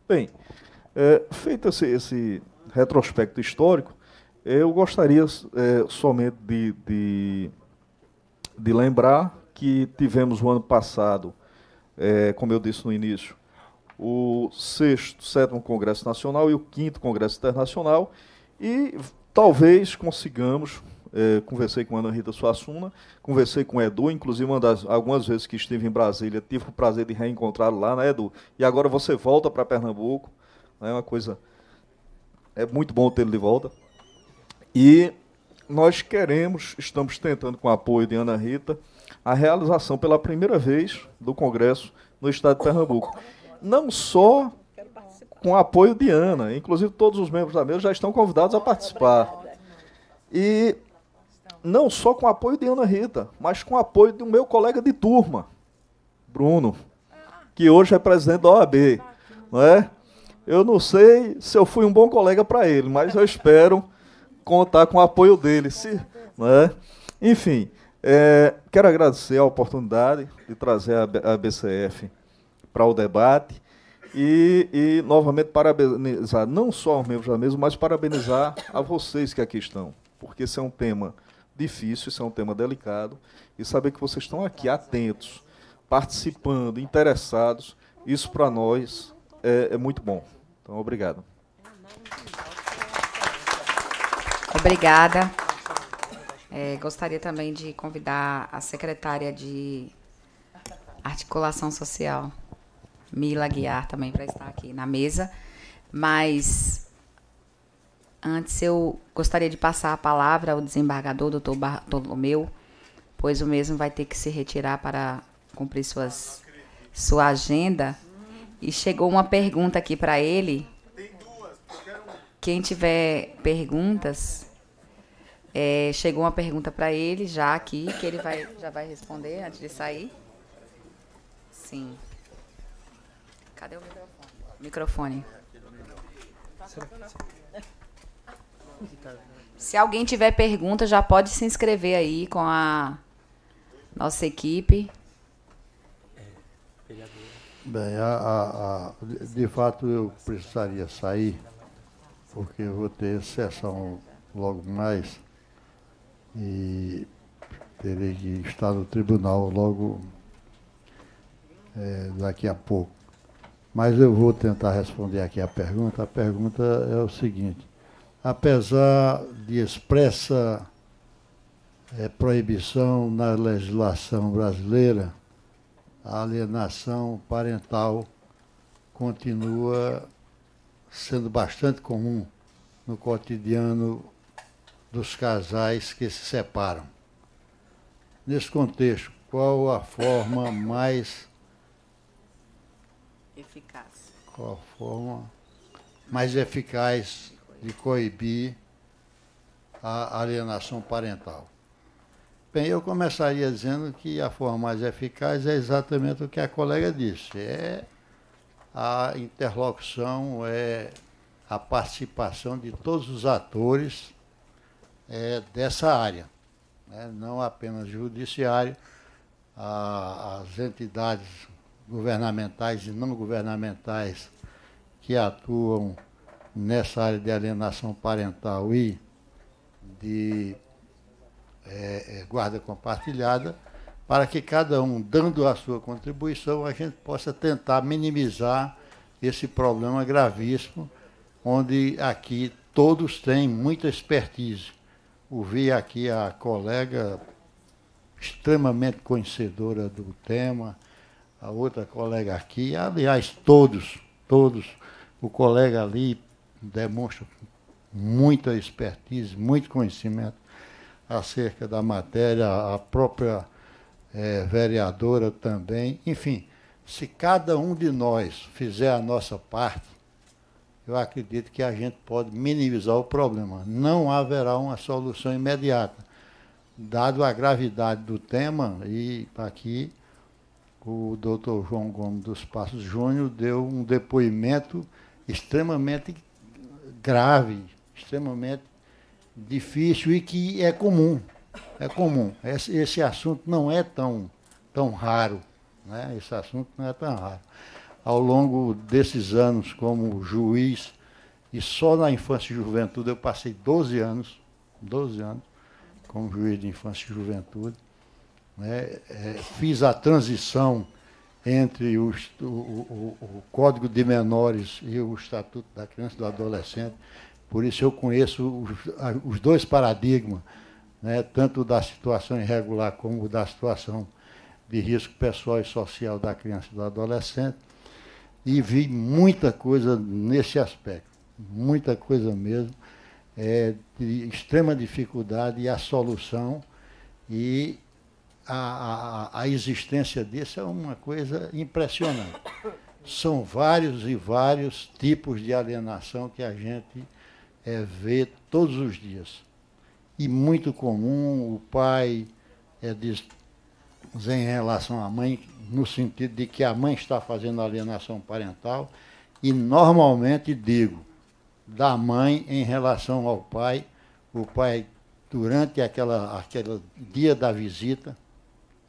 Bem, é, feito esse, esse retrospecto histórico, eu gostaria é, somente de, de, de, lembrar que tivemos o ano passado, é, como eu disse no início, o sexto, sétimo Congresso Nacional e o quinto Congresso Internacional e talvez consigamos. É, conversei com a Ana Rita Suassuna, conversei com o Edu, inclusive das, algumas vezes que estive em Brasília, tive o prazer de reencontrá-lo lá, né, Edu? E agora você volta para Pernambuco, é né, uma coisa. É muito bom tê-lo de volta. E nós queremos, estamos tentando com o apoio de Ana Rita, a realização pela primeira vez do Congresso no estado de Pernambuco. Não só com o apoio de Ana, inclusive todos os membros da mesa já estão convidados a participar. E não só com o apoio de Ana Rita, mas com o apoio do meu colega de turma, Bruno, que hoje é presidente da OAB, não é? Eu não sei se eu fui um bom colega para ele, mas eu espero contar com o apoio dele. Se, né? Enfim, é, quero agradecer a oportunidade de trazer a, a BCF para o debate e, e, novamente parabenizar não só os membros da mesa, mas parabenizar a vocês que aqui estão, porque esse é um tema difícil, esse é um tema delicado, e saber que vocês estão aqui atentos, participando, interessados, isso para nós é, é muito bom. Então, obrigado obrigada. É, gostaria também de convidar a secretária de Articulação Social, Mila Guiar, também para estar aqui na mesa. Mas antes eu gostaria de passar a palavra ao desembargador, doutor Bartolomeu, pois o mesmo vai ter que se retirar para cumprir suas, sua agenda. E chegou uma pergunta aqui para ele. Quem tiver perguntas é, chegou uma pergunta para ele já aqui, que ele vai, já vai responder antes de sair. Sim. Cadê o microfone? Microfone. Se alguém tiver pergunta, já pode se inscrever aí com a nossa equipe. Bem, a, a, a, de fato eu precisaria sair, porque eu vou ter sessão logo mais e terei que estar no tribunal logo é, daqui a pouco. Mas eu vou tentar responder aqui a pergunta. A pergunta é o seguinte: apesar de expressa é, proibição na legislação brasileira, a alienação parental continua sendo bastante comum no cotidiano dos casais que se separam. Nesse contexto, qual a forma mais eficaz? Qual a forma mais eficaz de coibir a alienação parental? Bem, eu começaria dizendo que a forma mais eficaz é exatamente o que a colega disse: é a interlocução, é a participação de todos os atores é, dessa área, né? não apenas judiciário, a, as entidades governamentais e não governamentais que atuam nessa área de alienação parental e de é, é, guarda compartilhada, para que cada um, dando a sua contribuição, a gente possa tentar minimizar esse problema gravíssimo, onde aqui todos têm muita expertise ouvir aqui a colega extremamente conhecedora do tema, a outra colega aqui, aliás, todos, todos, o colega ali demonstra muita expertise, muito conhecimento acerca da matéria, a própria é, vereadora também, enfim, se cada um de nós fizer a nossa parte, eu acredito que a gente pode minimizar o problema. Não haverá uma solução imediata, dado a gravidade do tema, e aqui o doutor João Gomes dos Passos Júnior deu um depoimento extremamente grave, extremamente difícil e que é comum. É comum. Esse, esse assunto não é tão, tão raro. Né? Esse assunto não é tão raro ao longo desses anos como juiz, e só na infância e juventude eu passei 12 anos, 12 anos, como juiz de infância e juventude. Né? É, fiz a transição entre o, o, o, o, Código de Menores e o Estatuto da Criança e do Adolescente. Por isso eu conheço os, os dois paradigmas, né? tanto da situação irregular como da situação de risco pessoal e social da criança e do adolescente e vi muita coisa nesse aspecto, muita coisa mesmo, é, de extrema dificuldade e a solução e a, a, a existência disso é uma coisa impressionante. São vários e vários tipos de alienação que a gente é, vê todos os dias. E muito comum o pai é, diz, em relação à mãe, no sentido de que a mãe está fazendo alienação parental, e normalmente digo da mãe em relação ao pai, o pai durante aquela aquele dia da visita,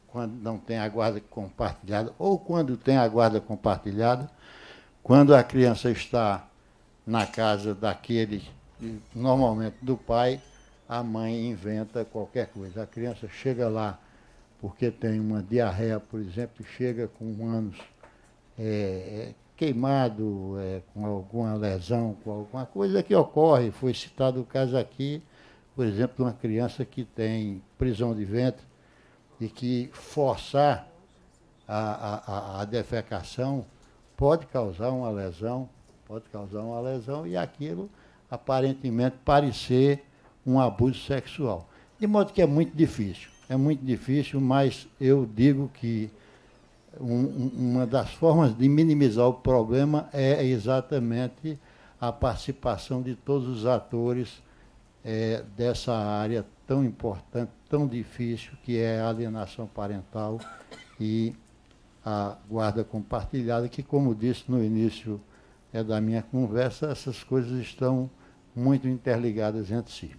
quando não tem a guarda compartilhada ou quando tem a guarda compartilhada, quando a criança está na casa daquele, normalmente do pai, a mãe inventa qualquer coisa. A criança chega lá porque tem uma diarreia, por exemplo, e chega com anos é, é, queimado, é, com alguma lesão, com alguma coisa que ocorre. Foi citado o caso aqui, por exemplo, de uma criança que tem prisão de ventre e que forçar a, a, a defecação pode causar uma lesão, pode causar uma lesão e aquilo aparentemente parecer um abuso sexual. De modo que é muito difícil é muito difícil, mas eu digo que um, uma das formas de minimizar o problema é exatamente a participação de todos os atores é, dessa área tão importante, tão difícil, que é a alienação parental e a guarda compartilhada, que, como disse no início é, da minha conversa, essas coisas estão muito interligadas entre si.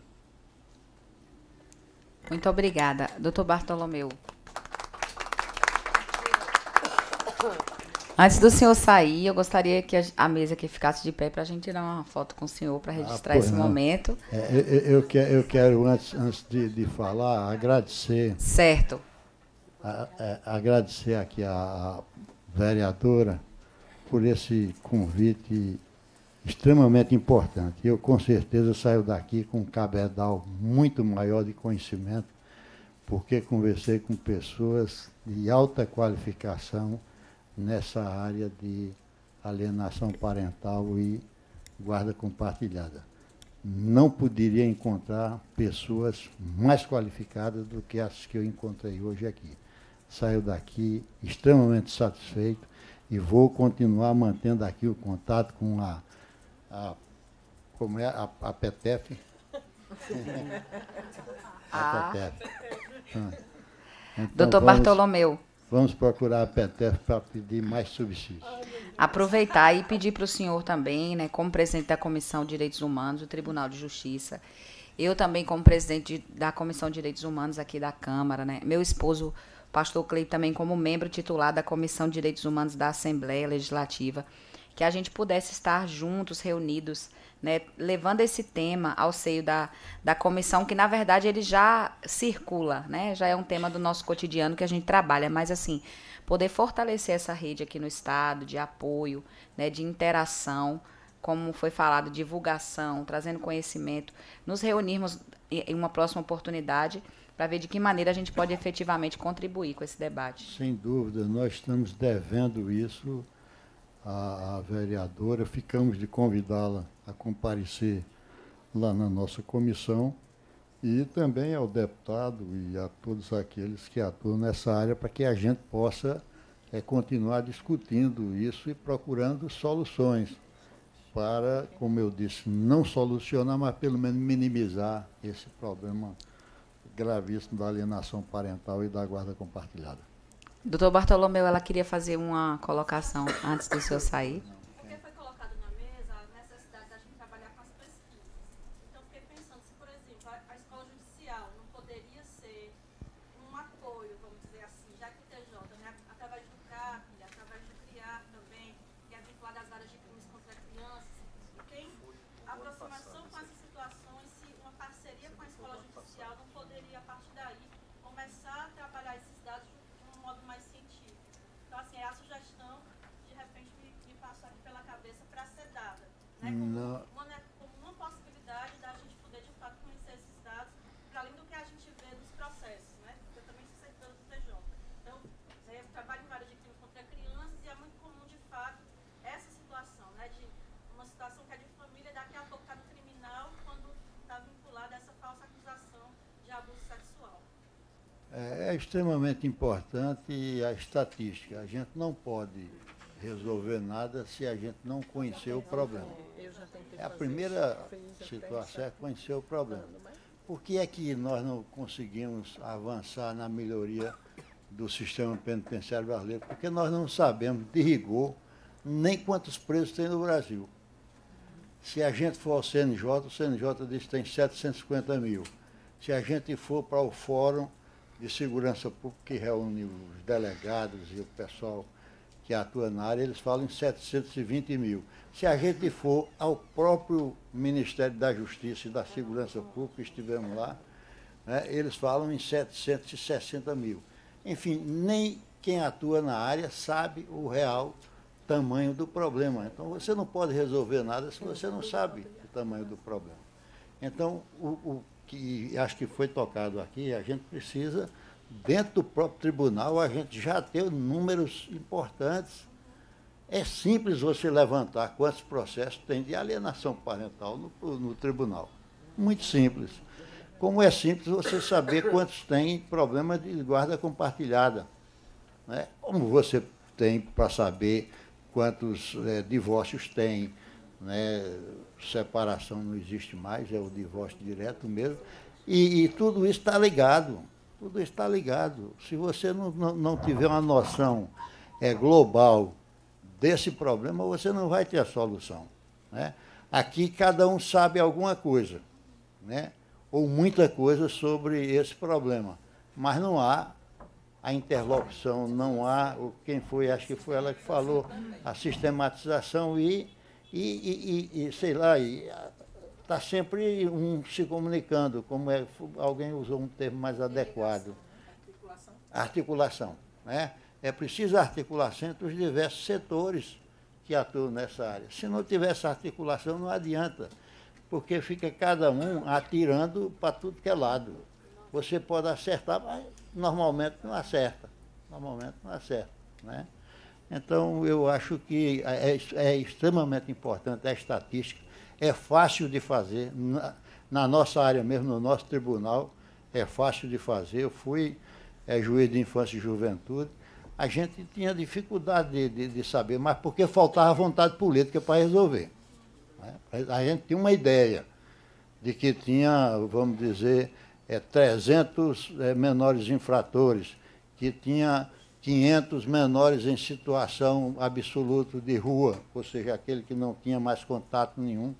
Muito obrigada. Doutor Bartolomeu. Antes do senhor sair, eu gostaria que a, mesa aqui ficasse de pé para a gente tirar uma foto com o senhor para ah, registrar ah, esse não. momento. É, eu, eu, quero, eu, quero, antes, antes de, de falar, agradecer. Certo. A, é, agradecer aqui a vereadora por esse convite extremamente importante. Eu, com certeza, saio daqui com um cabedal muito maior de conhecimento, porque conversei com pessoas de alta qualificação nessa área de alienação parental e guarda compartilhada. Não poderia encontrar pessoas mais qualificadas do que as que eu encontrei hoje aqui. Saio daqui extremamente satisfeito e vou continuar mantendo aqui o contato com a a, como é a, a PETEF. (laughs) a ah. PETEF. (laughs) Ah. Então, Doutor Bartolomeu. Vamos procurar a PETEF para pedir mais subsídios. Aproveitar e pedir para o senhor também, né, como presidente da Comissão de Direitos Humanos do Tribunal de Justiça, eu também, como presidente da Comissão de Direitos Humanos aqui da Câmara, né, meu esposo, pastor Cleito, também como membro titular da Comissão de Direitos Humanos da Assembleia Legislativa, que a gente pudesse estar juntos, reunidos, né, levando esse tema ao seio da, da comissão, que na verdade ele já circula, né, já é um tema do nosso cotidiano que a gente trabalha, mas assim, poder fortalecer essa rede aqui no Estado de apoio, né, de interação, como foi falado, divulgação, trazendo conhecimento, nos reunirmos em uma próxima oportunidade para ver de que maneira a gente pode efetivamente contribuir com esse debate. Sem dúvida, nós estamos devendo isso a, a vereadora, ficamos de convidá-la a comparecer lá na nossa comissão e também ao deputado e a todos aqueles que atuam nessa área para que a gente possa é, continuar discutindo isso e procurando soluções para, como eu disse, não solucionar, mas pelo menos minimizar esse problema gravíssimo da alienação parental e da guarda compartilhada. Doutor Bartolomeu, ela queria fazer uma colocação antes do senhor sair. é extremamente importante a estatística. A gente não pode resolver nada se a gente não conhecer o problema. É a primeira situação é conhecer o problema. Por que é que nós não conseguimos avançar na melhoria do sistema penitenciário brasileiro? Porque nós não sabemos de rigor nem quantos presos tem no Brasil. Se a gente for ao CNJ, o CNJ diz que tem 750 mil. Se a gente for para o fórum, de segurança pública que reúne os delegados e o pessoal que atua na área, eles falam em 720 mil. Se a gente for ao próprio Ministério da Justiça e da Segurança Pública, estivemos lá, né, eles falam em 760 mil. Enfim, nem quem atua na área sabe o real tamanho do problema. Então, você não pode resolver nada se você não sabe o tamanho do problema. Então, o, o que acho que foi tocado aqui, a gente precisa, dentro do próprio tribunal, a gente já tem números importantes. É simples você levantar quantos processos tem de alienação parental no, no tribunal. Muito simples. Como é simples você saber quantos tem problema de guarda compartilhada. Né? Como você tem para saber quantos é, divórcios tem, né? separação não existe mais, é o divórcio direto mesmo. E, e tudo isso está ligado. Tudo está ligado. Se você não, não, não tiver uma noção é, global desse problema, você não vai ter a solução. Né? Aqui cada um sabe alguma coisa, né? ou muita coisa sobre esse problema, mas não há a interlocução, não há, quem foi, acho que foi ela que falou, a sistematização e e, e, e sei lá, está ah, sempre um se comunicando, como é, alguém usou um termo mais adequado. Articulação. Articulação. Né? É preciso articulação entre os diversos setores que atuam nessa área. Se não tiver essa articulação, não adianta, porque fica cada um atirando para tudo que é lado. Você pode acertar, mas normalmente não acerta. Normalmente não acerta. Né? Então, eu acho que é, é, é extremamente importante a estatística, é fácil de fazer, na, na, nossa área mesmo, no nosso tribunal, é fácil de fazer. Eu fui é, juiz de infância e juventude, a gente tinha dificuldade de, de, de saber, mas porque faltava vontade política para resolver. Né? A gente tinha uma ideia de que tinha, vamos dizer, é, 300 é, menores infratores, que tinha 500 menores em situação absoluta de rua, ou seja, aquele que não tinha mais contato nenhum,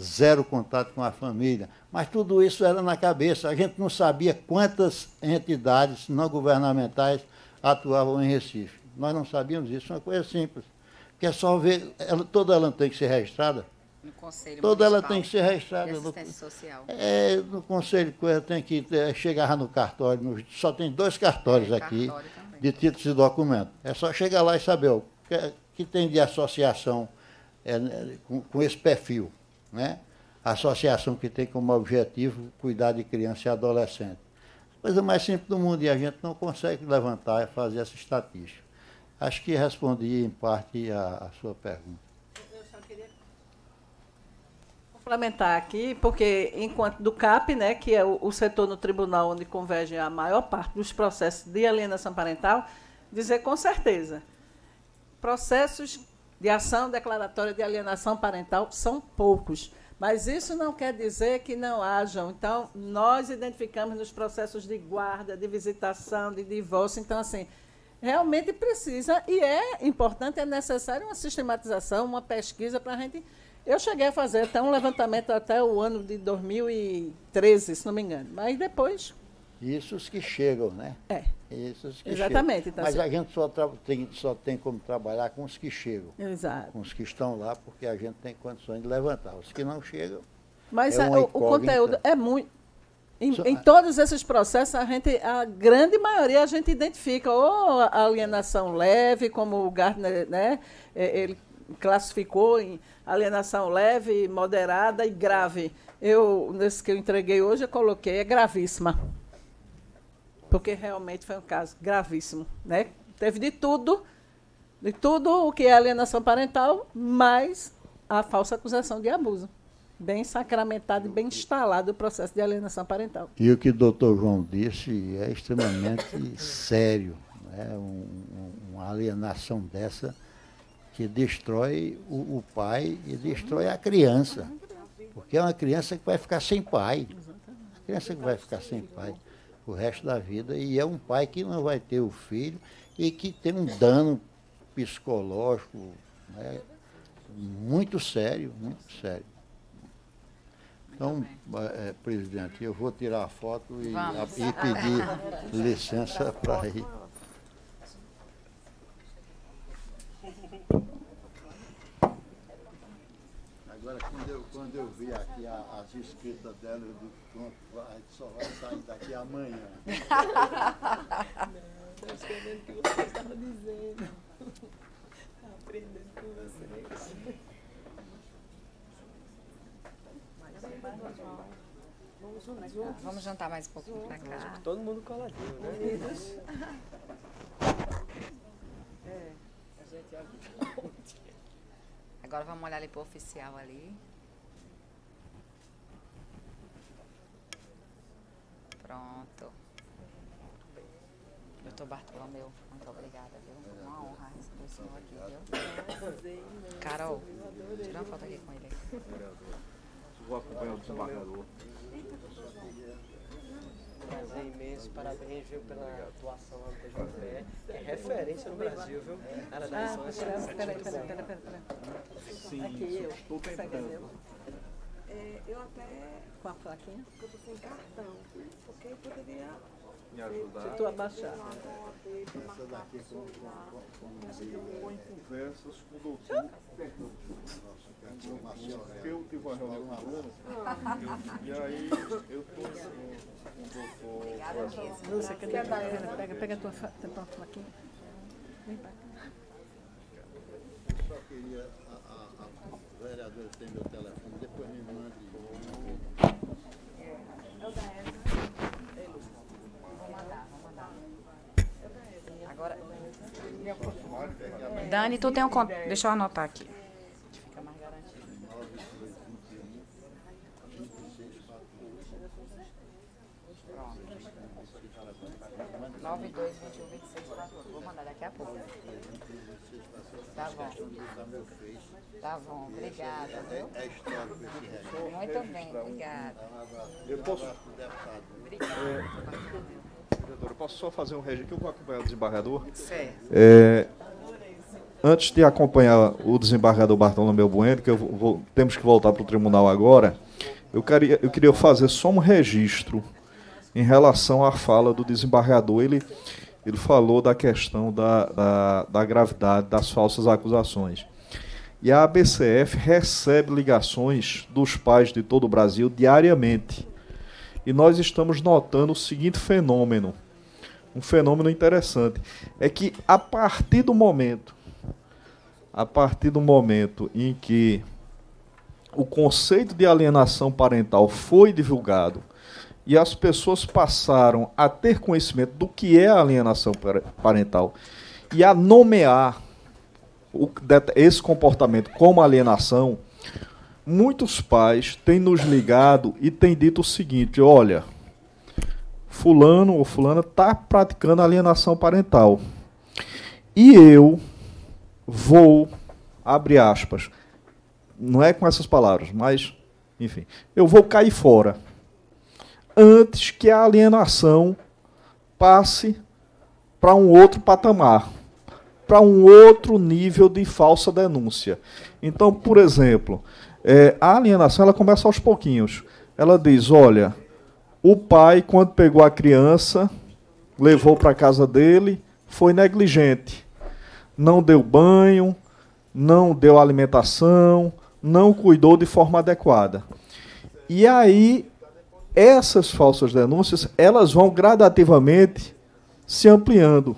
zero contato com a família. Mas tudo isso era na cabeça. A gente não sabia quantas entidades não governamentais atuavam em Recife. Nós não sabíamos isso, é uma coisa simples. que é só ver, ela, toda ela tem que ser registrada. No Conselho Toda ela tem que ser registrada. No, social. É, no Conselho tem que é, chegar no cartório. No, só tem dois cartórios é, aqui. Cartório de títulos e documentos. É só chegar lá e saber o que, que tem de associação é, né, com, com, esse perfil. Né? Associação que tem como objetivo cuidar de criança e adolescente. Coisa mais simples do mundo e a gente não consegue levantar e é fazer essa estatística. Acho que respondi em parte a, a sua pergunta complementar aqui, porque enquanto do CAP, né, que é o, o, setor no tribunal onde converge a maior parte dos processos de alienação parental, dizer com certeza, processos de ação declaratória de alienação parental são poucos, mas isso não quer dizer que não hajam. Então, nós identificamos nos processos de guarda, de visitação, de divórcio, então assim, realmente precisa e é importante, é necessário uma sistematização, uma pesquisa para a gente eu cheguei a fazer até um levantamento até o ano de 2013, se não me engano. Mas depois. Isso os que chegam, né? É. os que Exatamente. Então, Mas a gente só tem, só tem como trabalhar com os que chegam. Exato. Com os que estão lá, porque a gente tem condições de levantar. Os que não chegam. Mas é, é a, o, o conteúdo é muito. Em, em, todos esses processos, a, gente, a grande maioria a gente identifica ou a alienação leve, como o Gardner, né? É, ele classificou em alienação leve, moderada e grave. Eu, nesse que eu entreguei hoje, eu coloquei é gravíssima. Porque realmente foi um caso gravíssimo, né? Teve de tudo, de tudo o que é alienação parental, mas a falsa acusação de abuso. Bem sacramentado e bem instalado o processo de alienação parental. E o que o doutor João disse é extremamente (laughs) sério. Né? Um, um, uma alienação dessa que destrói o, o pai e destrói a criança. Porque é uma criança que vai ficar sem pai. A criança que vai ficar sem pai o resto da vida. E é um pai que não vai ter o filho e que tem um dano psicológico né, muito sério, muito sério. Então, é, presidente, eu vou tirar a foto e, a, e pedir licença para ir. quando eu vi aqui a, as escritas dela, eu digo, pronto, a gente só vai sair daqui amanhã. (laughs) Não, estou escrevendo o que você estava dizendo. Estava aprendendo com vocês. Vamos jantar, Vamos jantar mais um pouquinho para cá. Todo mundo coladinho, né? Unidos. É. é, a gente é Agora vamos olhar ali para o oficial ali. Pronto. Doutor Bartolomeu, muito obrigada, viu? Uma honra receber o senhor aqui, viu? Carol, tira uma foto aqui com ele. Vou acompanhar o desembargador. Prazer imenso, parabéns viu, pela atuação lá no que É referência no Brasil, viu? Ela dá ah, peraí, peraí, peraí, peraí. Sim, estou tentando. É, eu até. Com a plaquinha? Eu tô sem cartão, porque eu poderia. Me ajudar. Tu abaixar. Essa daqui é com, com, conversas com o doutor. Eu tive uma reunião com aluno. E aí eu tô assim, com doutor. Obrigada Lúcia, cadê a Daiana? Pega, pega a tua, tua plaquinha. Vem pra cá. Eu só queria. A, a, a vereadora tem meu telefone. Dani, tu tem um. Con... Deixa eu anotar aqui. Nove, dois, vinte e um, vinte e seis, quatro. Vou mandar daqui a pouco. Tá bom. Tá bom, obrigada, Muito bem, obrigada. Eu posso. Obrigada. Vereadora, é, posso só fazer um registro aqui, eu vou acompanhar o desembargador? Certo. É, antes de acompanhar o desembargador Bartolomeu Bueno, que vou, temos que voltar para o tribunal agora, eu queria, eu queria fazer só um registro em relação à fala do desembargador. Ele, ele falou da questão da, da, da gravidade das falsas acusações. E a ABCF recebe ligações dos pais de todo o Brasil diariamente. E nós estamos notando o seguinte fenômeno, um fenômeno interessante, é que a partir do momento a partir do momento em que o conceito de alienação parental foi divulgado e as pessoas passaram a ter conhecimento do que é alienação parental e a nomear o, esse comportamento como alienação, muitos pais têm nos ligado e têm dito o seguinte: olha, fulano ou fulana está praticando alienação parental. E eu, vou, abre aspas, não é com essas palavras, mas, enfim, eu vou cair fora antes que a alienação passe para um outro patamar, para um outro nível de falsa denúncia. Então, por exemplo, é, a alienação ela começa aos pouquinhos. Ela diz: olha, o pai, quando pegou a criança, levou para casa dele, foi negligente não deu banho, não deu alimentação, não cuidou de forma adequada. E aí essas falsas denúncias, elas vão gradativamente se ampliando.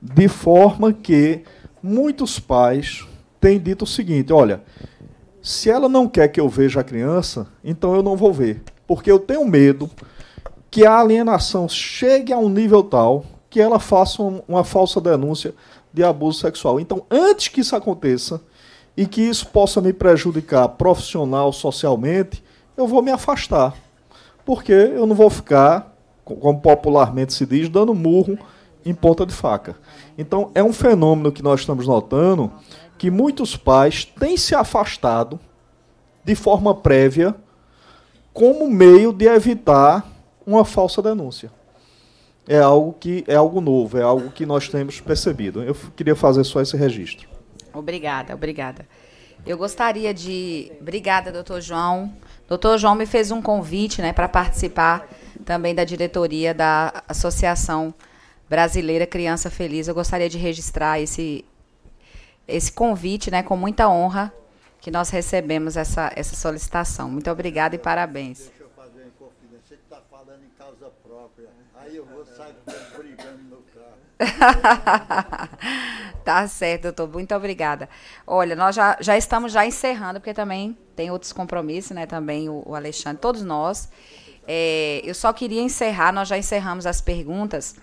De forma que muitos pais têm dito o seguinte: olha, se ela não quer que eu veja a criança, então eu não vou ver. Porque eu tenho medo que a alienação chegue a um nível tal que ela faça um, uma falsa denúncia de abuso sexual. Então, antes que isso aconteça e que isso possa me prejudicar profissional, socialmente, eu vou me afastar. Porque eu não vou ficar, como popularmente se diz, dando murro em ponta de faca. Então, é um fenômeno que nós estamos notando que muitos pais têm se afastado de forma prévia como meio de evitar uma falsa denúncia é algo que é algo novo, é algo que nós temos percebido. Eu queria fazer só esse registro. Obrigada, obrigada. Eu gostaria de. Obrigada, doutor João. Doutor João me fez um convite né, para participar também da diretoria da Associação Brasileira Criança Feliz. Eu gostaria de registrar esse, esse convite né, com muita honra que nós recebemos essa, essa solicitação. Muito obrigada e parabéns. (laughs) tá certo, doutor. Muito obrigada. Olha, nós já, já estamos já encerrando, porque também tem outros compromissos, né? Também o, o Alexandre, todos nós. É, eu só queria encerrar, nós já encerramos as perguntas.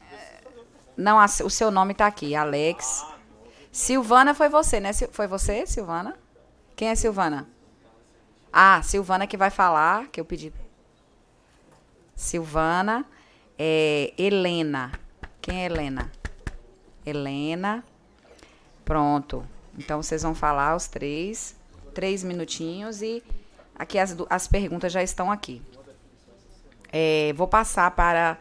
É, não, a, o seu nome está aqui, Alex. Silvana foi você, né? Foi você, Silvana? Quem é Silvana? Ah, Silvana que vai falar, que eu pedi. Silvana, é, Helena. Quem é Helena? Helena. Pronto. Então vocês vão falar os três, três minutinhos e aqui as, as perguntas já estão aqui. É, vou passar para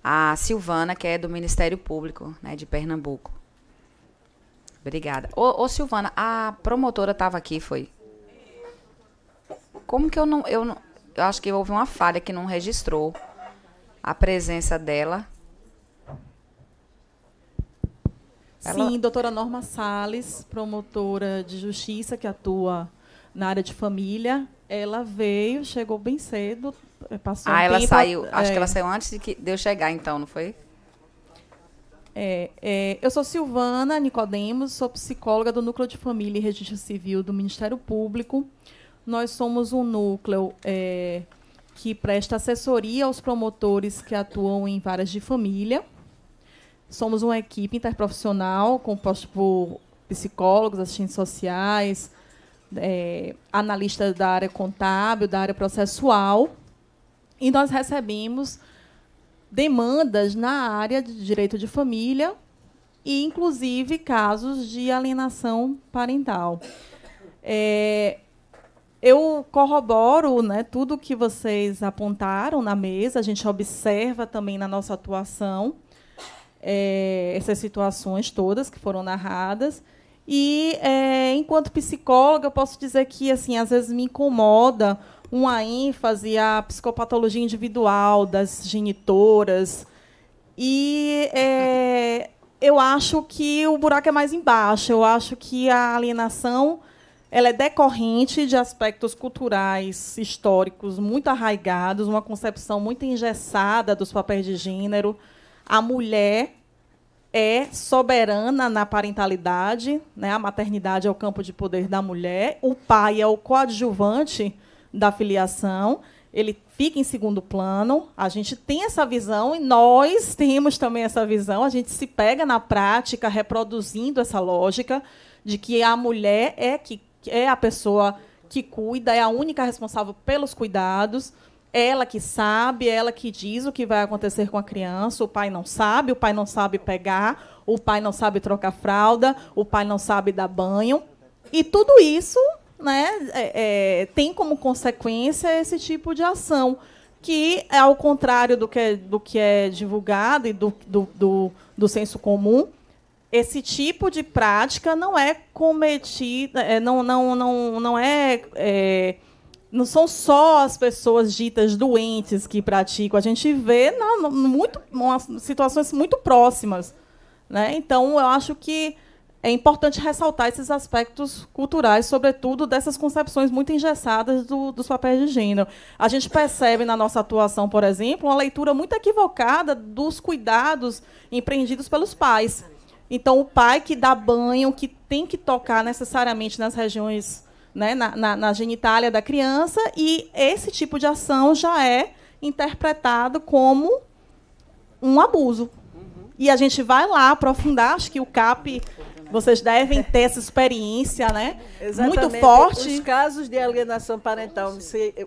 a Silvana, que é do Ministério Público né, de Pernambuco. Obrigada. Ô, ô Silvana, a promotora estava aqui, foi? Como que eu não, eu não. Eu acho que houve uma falha que não registrou a presença dela. Ela... Sim, doutora Norma Sales, promotora de justiça que atua na área de família. Ela veio, chegou bem cedo, eh, passou Ah, um ela tempo, saiu. É... Acho que é. ela saiu antes de, que, de eu chegar, então, não foi? É, é, eu sou Silvana Nicodemos, sou psicóloga do Núcleo de Família e Registro Civil do Ministério Público. Nós somos um núcleo é, que presta assessoria aos promotores que atuam em varas de família. Somos uma equipe interprofissional composta por psicólogos, assistentes sociais, é, analistas da área contábil, da área processual, e nós recebemos demandas na área de direito de família e, inclusive, casos de alienação parental. É, eu corroboro né, tudo que vocês apontaram na mesa, a gente observa também na nossa atuação é, essas situações todas que foram narradas. E, é, enquanto psicóloga, eu posso dizer que, assim, às vezes me incomoda uma ênfase à psicopatologia individual das genitoras. E é, eu acho que o buraco é mais embaixo. Eu acho que a alienação ela é decorrente de aspectos culturais, históricos muito arraigados, uma concepção muito engessada dos papéis de gênero a mulher é soberana na parentalidade, né? a maternidade é o campo de poder da mulher, o pai é o coadjuvante da filiação, ele fica em segundo plano, a gente tem essa visão e nós temos também essa visão, a gente se pega na prática reproduzindo essa lógica de que a mulher é, que, é a pessoa que cuida, é a única responsável pelos cuidados, ela que sabe, ela que diz o que vai acontecer com a criança, o pai não sabe, o pai não sabe pegar, o pai não sabe trocar fralda, o pai não sabe dar banho. E tudo isso né, é, é, tem como consequência esse tipo de ação, que, ao contrário do que é, do que é divulgado e do, do, do, do senso comum, esse tipo de prática não é cometida, é, não, não, não, não é, é não são só as pessoas ditas doentes que praticam, a gente vê na, muito, situações muito próximas. Né? Então, eu acho que é importante ressaltar esses aspectos culturais, sobretudo dessas concepções muito engessadas do, dos papéis de gênero. A gente percebe na nossa atuação, por exemplo, uma leitura muito equivocada dos cuidados empreendidos pelos pais. Então, o pai que dá banho, que tem que tocar necessariamente nas regiões né, na, na, na genitália da criança, e esse tipo de ação já é interpretado como um abuso. Uhum. E a gente vai lá aprofundar, acho que o CAP vocês devem (laughs) ter essa experiência, né? Exatamente. Muito forte. Os casos de alienação parental, você,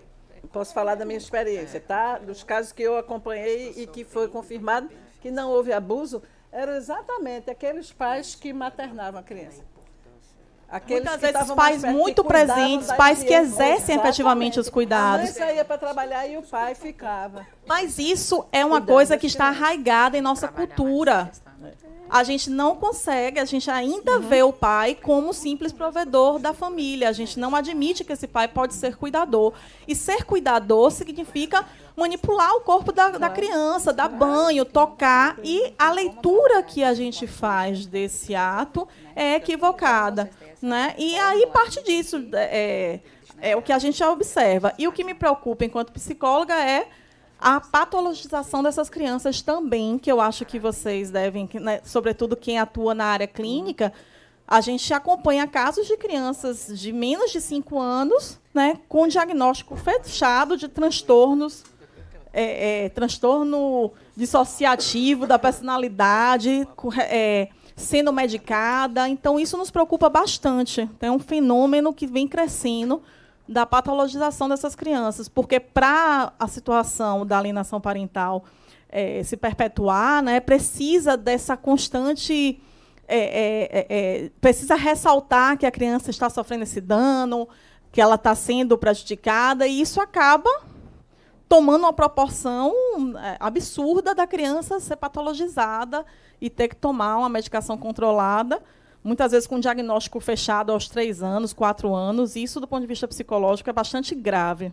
posso falar da minha experiência, é. tá? Dos casos que eu acompanhei e que foi confirmado que não houve abuso, eram exatamente aqueles pais que maternavam a criança. Aqueles Muitas vezes pais muito presentes, pais que exercem Exatamente. efetivamente os cuidados. A saía para trabalhar e o pai ficava. Mas isso é uma Cuidando coisa que é está arraigada em nossa cultura. A gente não consegue, a gente ainda uhum. vê o pai como simples provedor da família. A gente não admite que esse pai pode ser cuidador. E ser cuidador significa manipular o corpo da, da criança, dar banho, tocar. E a leitura que a gente faz desse ato é equivocada. Né? E aí parte disso é, é, é o que a gente já observa. E o que me preocupa enquanto psicóloga é a patologização dessas crianças também, que eu acho que vocês devem, né, sobretudo quem atua na área clínica, a gente acompanha casos de crianças de menos de 5 anos né, com diagnóstico fechado de transtornos, é, é, transtorno dissociativo da personalidade, é, sendo medicada. Então, isso nos preocupa bastante. Então, é um fenômeno que vem crescendo da patologização dessas crianças, porque para a situação da alienação parental é, se perpetuar, né, precisa dessa constante. É, é, é, é precisa ressaltar que a criança está sofrendo esse dano, que ela está sendo prejudicada, e isso acaba tomando uma proporção é, absurda da criança ser patologizada e ter que tomar uma medicação controlada, muitas vezes com diagnóstico fechado aos três anos, quatro anos. E isso, do ponto de vista psicológico, é bastante grave.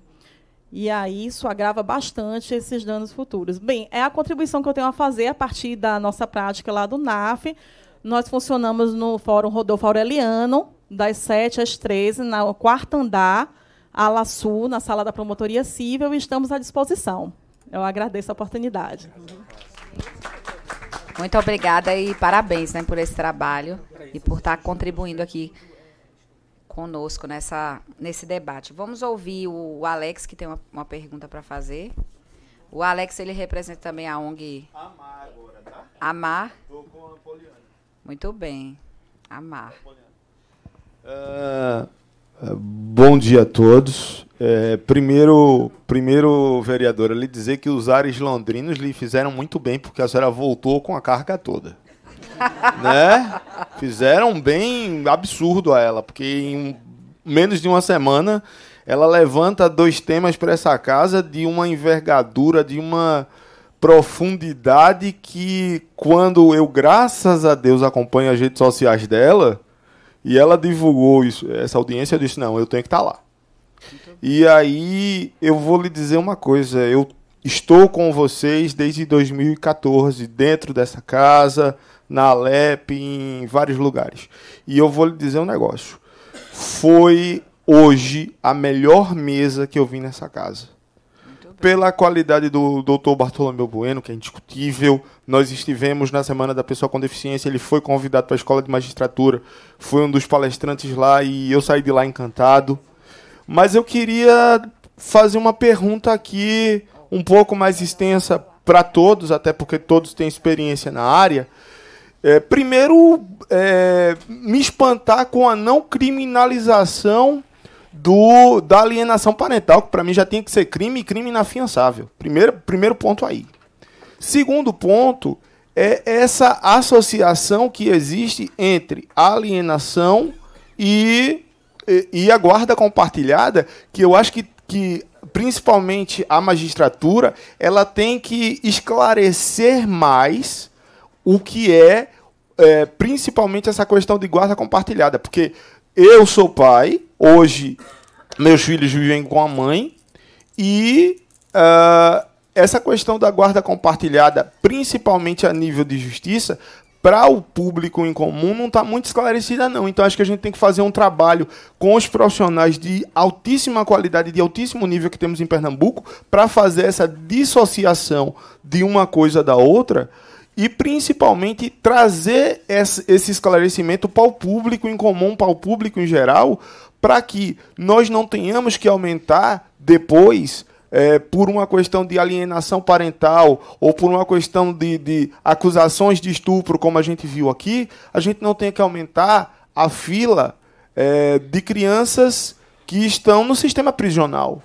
E aí isso agrava bastante esses danos futuros. Bem, é a contribuição que eu tenho a fazer a partir da nossa prática lá do NAF. Nós funcionamos no Fórum Rodolfo Aureliano, das 7 às 13, na quarta andar La sul, na sala da promotoria civil, e estamos à disposição. Eu agradeço a oportunidade. Muito obrigada e parabéns né, por esse trabalho e por estar contribuindo aqui conosco nessa, nesse debate. Vamos ouvir o Alex, que tem uma, uma pergunta para fazer. O Alex, ele representa também a ONG... Amar agora, tá? Amar. Estou com a Poliana. Muito bem. Amar. Uh, eh, bom dia a todos. É, primeiro, primeiro, vereadora, lhe dizer que os ares londrinos lhe fizeram muito bem, porque a senhora voltou com a carga toda. (laughs) né? Fizeram bem absurdo a ela, porque em menos de uma semana ela levanta dois temas para essa casa de uma envergadura, de uma profundidade que, quando eu, graças a Deus, acompanho as redes sociais dela, e ela divulgou isso, essa audiência, eu disse, não, eu tenho que estar tá lá. Então... E aí eu vou lhe dizer uma coisa, eu estou com vocês desde 2014, dentro dessa casa, na Alep, em vários lugares. E eu vou lhe dizer um negócio. Foi hoje a melhor mesa que eu vi nessa casa pela qualidade do Dr. Bartolomeu Bueno, que é indiscutível. Nós estivemos na Semana da Pessoa com Deficiência, ele foi convidado para a Escola de Magistratura, foi um dos palestrantes lá e eu saí de lá encantado. Mas eu queria fazer uma pergunta aqui um pouco mais extensa para todos, até porque todos têm experiência na área. É, primeiro, é, me espantar com a não criminalização do da alienação parental, que para mim já tinha que ser crime e crime inafiançável. Primeiro, primeiro ponto aí. Segundo ponto é essa associação que existe entre alienação e, e, e a guarda compartilhada, que eu acho que, que principalmente a magistratura, ela tem que esclarecer mais o que é, é principalmente essa questão de guarda compartilhada, porque eu sou pai, Hoje, meus filhos vivem com a mãe e uh, essa questão da guarda compartilhada, principalmente a nível de justiça, para o público em comum não está muito esclarecida, não. Então acho que a gente tem que fazer um trabalho com os profissionais de altíssima qualidade, de altíssimo nível que temos em Pernambuco, para fazer essa dissociação de uma coisa da outra e principalmente trazer esse esclarecimento para o público em comum, para o público em geral, para que nós não tenhamos que aumentar depois é, por uma questão de alienação parental ou por uma questão de, de, acusações de estupro, como a gente viu aqui, a gente não tem que aumentar a fila é, de crianças que estão no sistema prisional.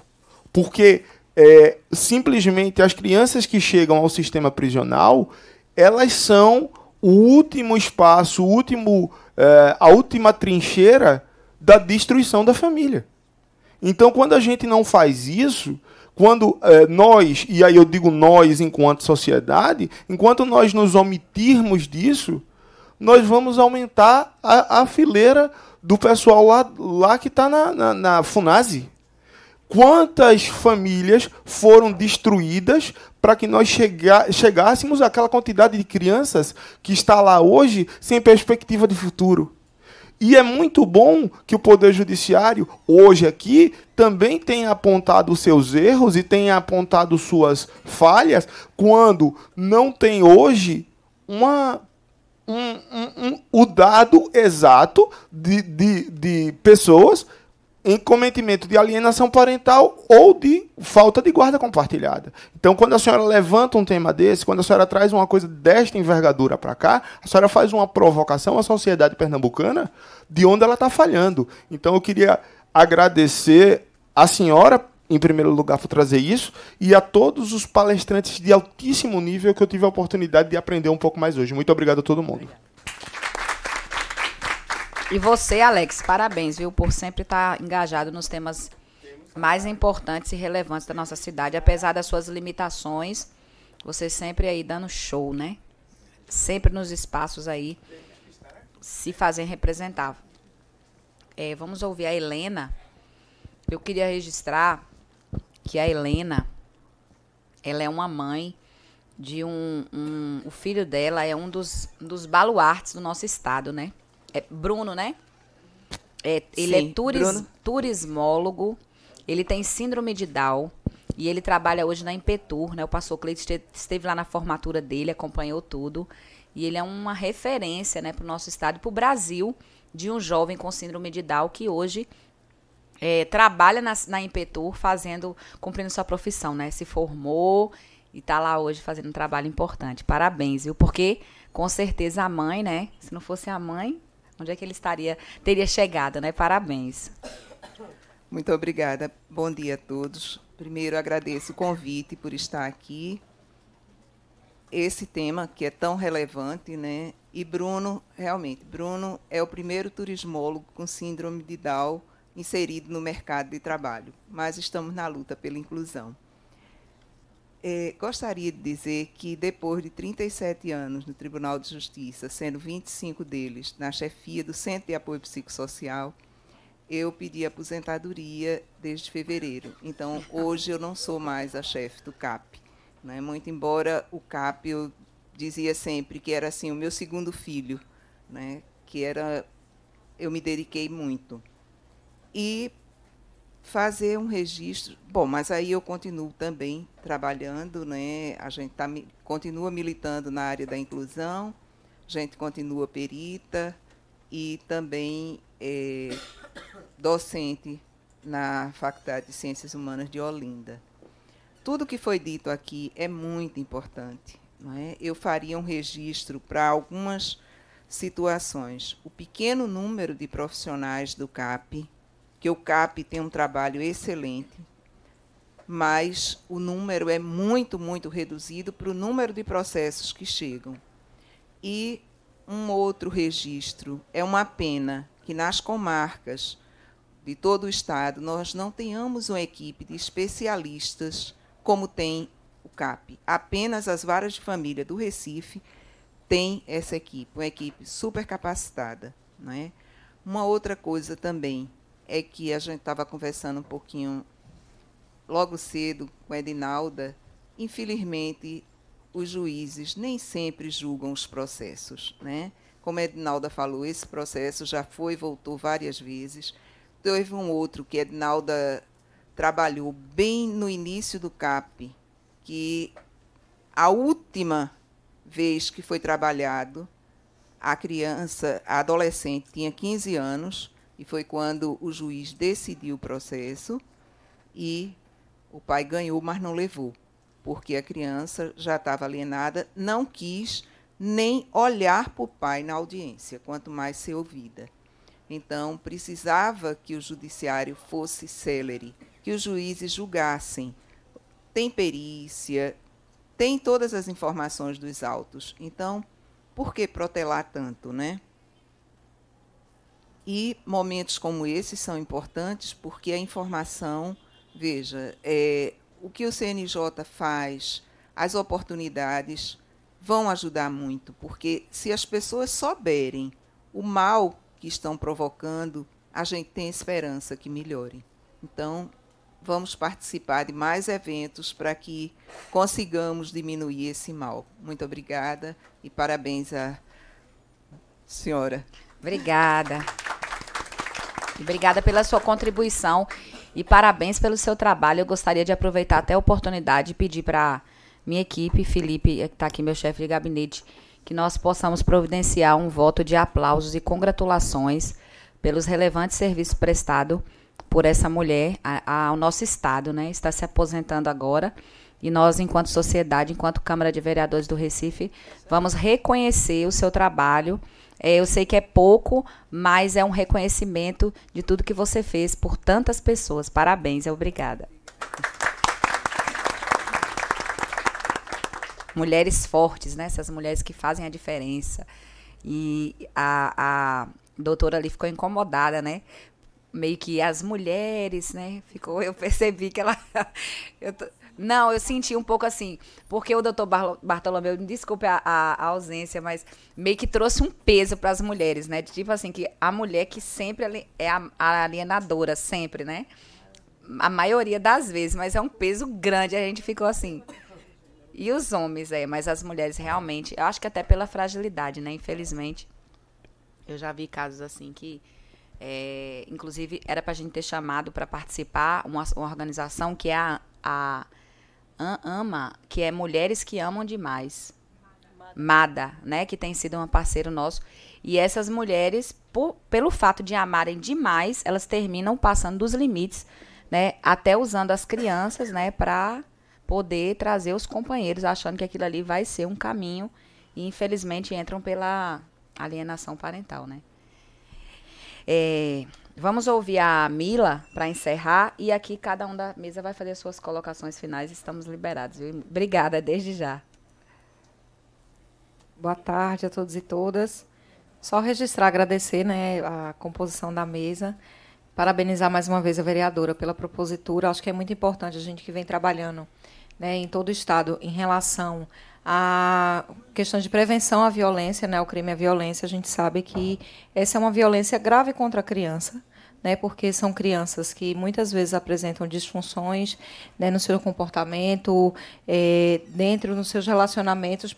Porque é, simplesmente as crianças que chegam ao sistema prisional, elas são o último espaço, o último, é, a última trincheira da destruição da família. Então, quando a gente não faz isso, quando é, nós, e aí eu digo nós enquanto sociedade, enquanto nós nos omitirmos disso, nós vamos aumentar a, a fileira do pessoal lá, lá que está na, na, na FUNASE. Quantas famílias foram destruídas para que nós chega, chegássemos àquela quantidade de crianças que está lá hoje sem perspectiva de futuro? E é muito bom que o Poder Judiciário, hoje aqui, também tenha apontado seus erros e tenha apontado suas falhas, quando não tem hoje uma um, um, um, o dado exato de, de, de pessoas em cometimento de alienação parental ou de falta de guarda compartilhada. Então, quando a senhora levanta um tema desse, quando a senhora traz uma coisa desta envergadura para cá, a senhora faz uma provocação à sociedade pernambucana de onde ela está falhando. Então, eu queria agradecer a senhora, em primeiro lugar, por trazer isso e a todos os palestrantes de altíssimo nível que eu tive a oportunidade de aprender um pouco mais hoje. Muito obrigado a todo mundo. Obrigado. E você, Alex, parabéns, viu, por sempre estar tá engajado nos temas mais importantes e relevantes da nossa cidade, apesar das suas limitações. Você sempre aí dando show, né? Sempre nos espaços aí se fazem representar. É, vamos ouvir a Helena. Eu queria registrar que a Helena, ela é uma mãe de um, um o filho dela é um dos, um dos baluartes do nosso estado, né? É Bruno, né? É, ele é Sim, é turis, Bruno. turismólogo, ele tem síndrome de Down e ele trabalha hoje na Impetur, né? O pastor Cleide, esteve lá na formatura dele, acompanhou tudo. E ele é uma referência né, para o nosso estado e para o Brasil de um jovem com síndrome de Down que hoje é, trabalha na, na Impetur fazendo, cumprindo sua profissão, né? Se formou e está lá hoje fazendo um trabalho importante. Parabéns, viu? Porque com certeza a mãe, né? Se não fosse a mãe, onde é que ele estaria, teria chegado, né? Parabéns. Muito obrigada. Bom dia a todos. Primeiro, agradeço o convite por estar aqui. Esse tema que é tão relevante, né? E Bruno, realmente, Bruno é o primeiro turismólogo com síndrome de Down inserido no mercado de trabalho, mas estamos na luta pela inclusão. É, gostaria de dizer que, depois de 37 anos no Tribunal de Justiça, sendo 25 deles na chefia do Centro de Apoio Psicossocial, eu pedi aposentadoria desde fevereiro. Então, hoje eu não sou mais a chefe do CAP. Né? Muito embora o CAP, eu dizia sempre que era assim o meu segundo filho, né? que era eu me dediquei muito. E fazer um registro. Bom, mas aí eu continuo também trabalhando, né? A gente tá, continua militando na área da inclusão, a gente continua perita e também é, docente na Faculdade de Ciências Humanas de Olinda. Tudo que foi dito aqui é muito importante. Não é? Eu faria um registro para algumas situações. O pequeno número de profissionais do CAP que o CAP tem um trabalho excelente, mas o número é muito, muito reduzido para o número de processos que chegam. E um outro registro é uma pena que nas comarcas de todo o estado nós não tenhamos uma equipe de especialistas como tem o CAP. Apenas as varas de família do Recife têm essa equipe, uma equipe super capacitada. Não é? Uma outra coisa também é que a gente estava conversando um pouquinho logo cedo com a Edinalda. Infelizmente, os juízes nem sempre julgam os processos, né? Como a Edinalda falou, esse processo já foi e voltou várias vezes. Teve um outro que a Edinalda trabalhou bem no início do CAP, que a última vez que foi trabalhado, a criança, a adolescente tinha 15 anos e foi quando o juiz decidiu o processo e o pai ganhou, mas não levou, porque a criança já estava alienada, não quis nem olhar para o pai na audiência, quanto mais ser ouvida. Então, precisava que o judiciário fosse celere, que os juízes julgassem. Tem perícia, tem todas as informações dos autos. Então, por que protelar tanto, né? E momentos como esses são importantes porque a informação, veja, é, o que o CNJ faz, as oportunidades vão ajudar muito, porque se as pessoas souberem o mal que estão provocando, a gente tem esperança que melhore. Então, vamos participar de mais eventos para que consigamos diminuir esse mal. Muito obrigada e parabéns à senhora. Obrigada. Obrigada pela sua contribuição e parabéns pelo seu trabalho. Eu gostaria de aproveitar até a oportunidade e pedir para minha equipe, Felipe, que está aqui, meu chefe de gabinete, que nós possamos providenciar um voto de aplausos e congratulações pelos relevantes serviços prestados por essa mulher ao nosso Estado, né? Está se aposentando agora. E nós, enquanto sociedade, enquanto Câmara de Vereadores do Recife, vamos reconhecer o seu trabalho é, eu sei que é pouco, mas é um reconhecimento de tudo que você fez por tantas pessoas. Parabéns, é obrigada. mulheres fortes, né? Essas mulheres que fazem a diferença. E a, a doutora ali ficou incomodada, né? Meio que as mulheres, né? Ficou, eu percebi que ela. (laughs) eu, não, eu senti um pouco assim, porque o doutor Bar Bartolomeu, me desculpe a, a, a, ausência, mas meio que trouxe um peso para as mulheres, né? tipo assim, que a mulher que sempre é a, alienadora, sempre, né? A maioria das vezes, mas é um peso grande, a gente ficou assim. E os homens, é, mas as mulheres realmente, eu acho que até pela fragilidade, né? Infelizmente, eu já vi casos assim que. É, inclusive, era para a gente ter chamado para participar uma, uma organização que é a, a ama, que é Mulheres que Amam Demais. Mada, né, que tem sido uma parceira nosso. E essas mulheres, por, pelo fato de amarem demais, elas terminam passando dos limites, né, até usando as crianças, né, para poder trazer os companheiros, achando que aquilo ali vai ser um caminho e infelizmente entram pela alienação parental, né? É, Vamos ouvir a Mila para encerrar e aqui cada um da mesa vai fazer suas colocações finais. Estamos liberados. Viu? Obrigada desde já. Boa tarde a todos e todas. Só registrar, agradecer né, a composição da mesa. Parabenizar mais uma vez a vereadora pela propositura. Acho que é muito importante a gente que vem trabalhando né, em todo o Estado em relação a questão de prevenção à violência, né, o crime à violência, a gente sabe que essa é uma violência grave contra a criança, né, porque são crianças que muitas vezes apresentam disfunções né, no seu comportamento, é, dentro dos seus relacionamentos,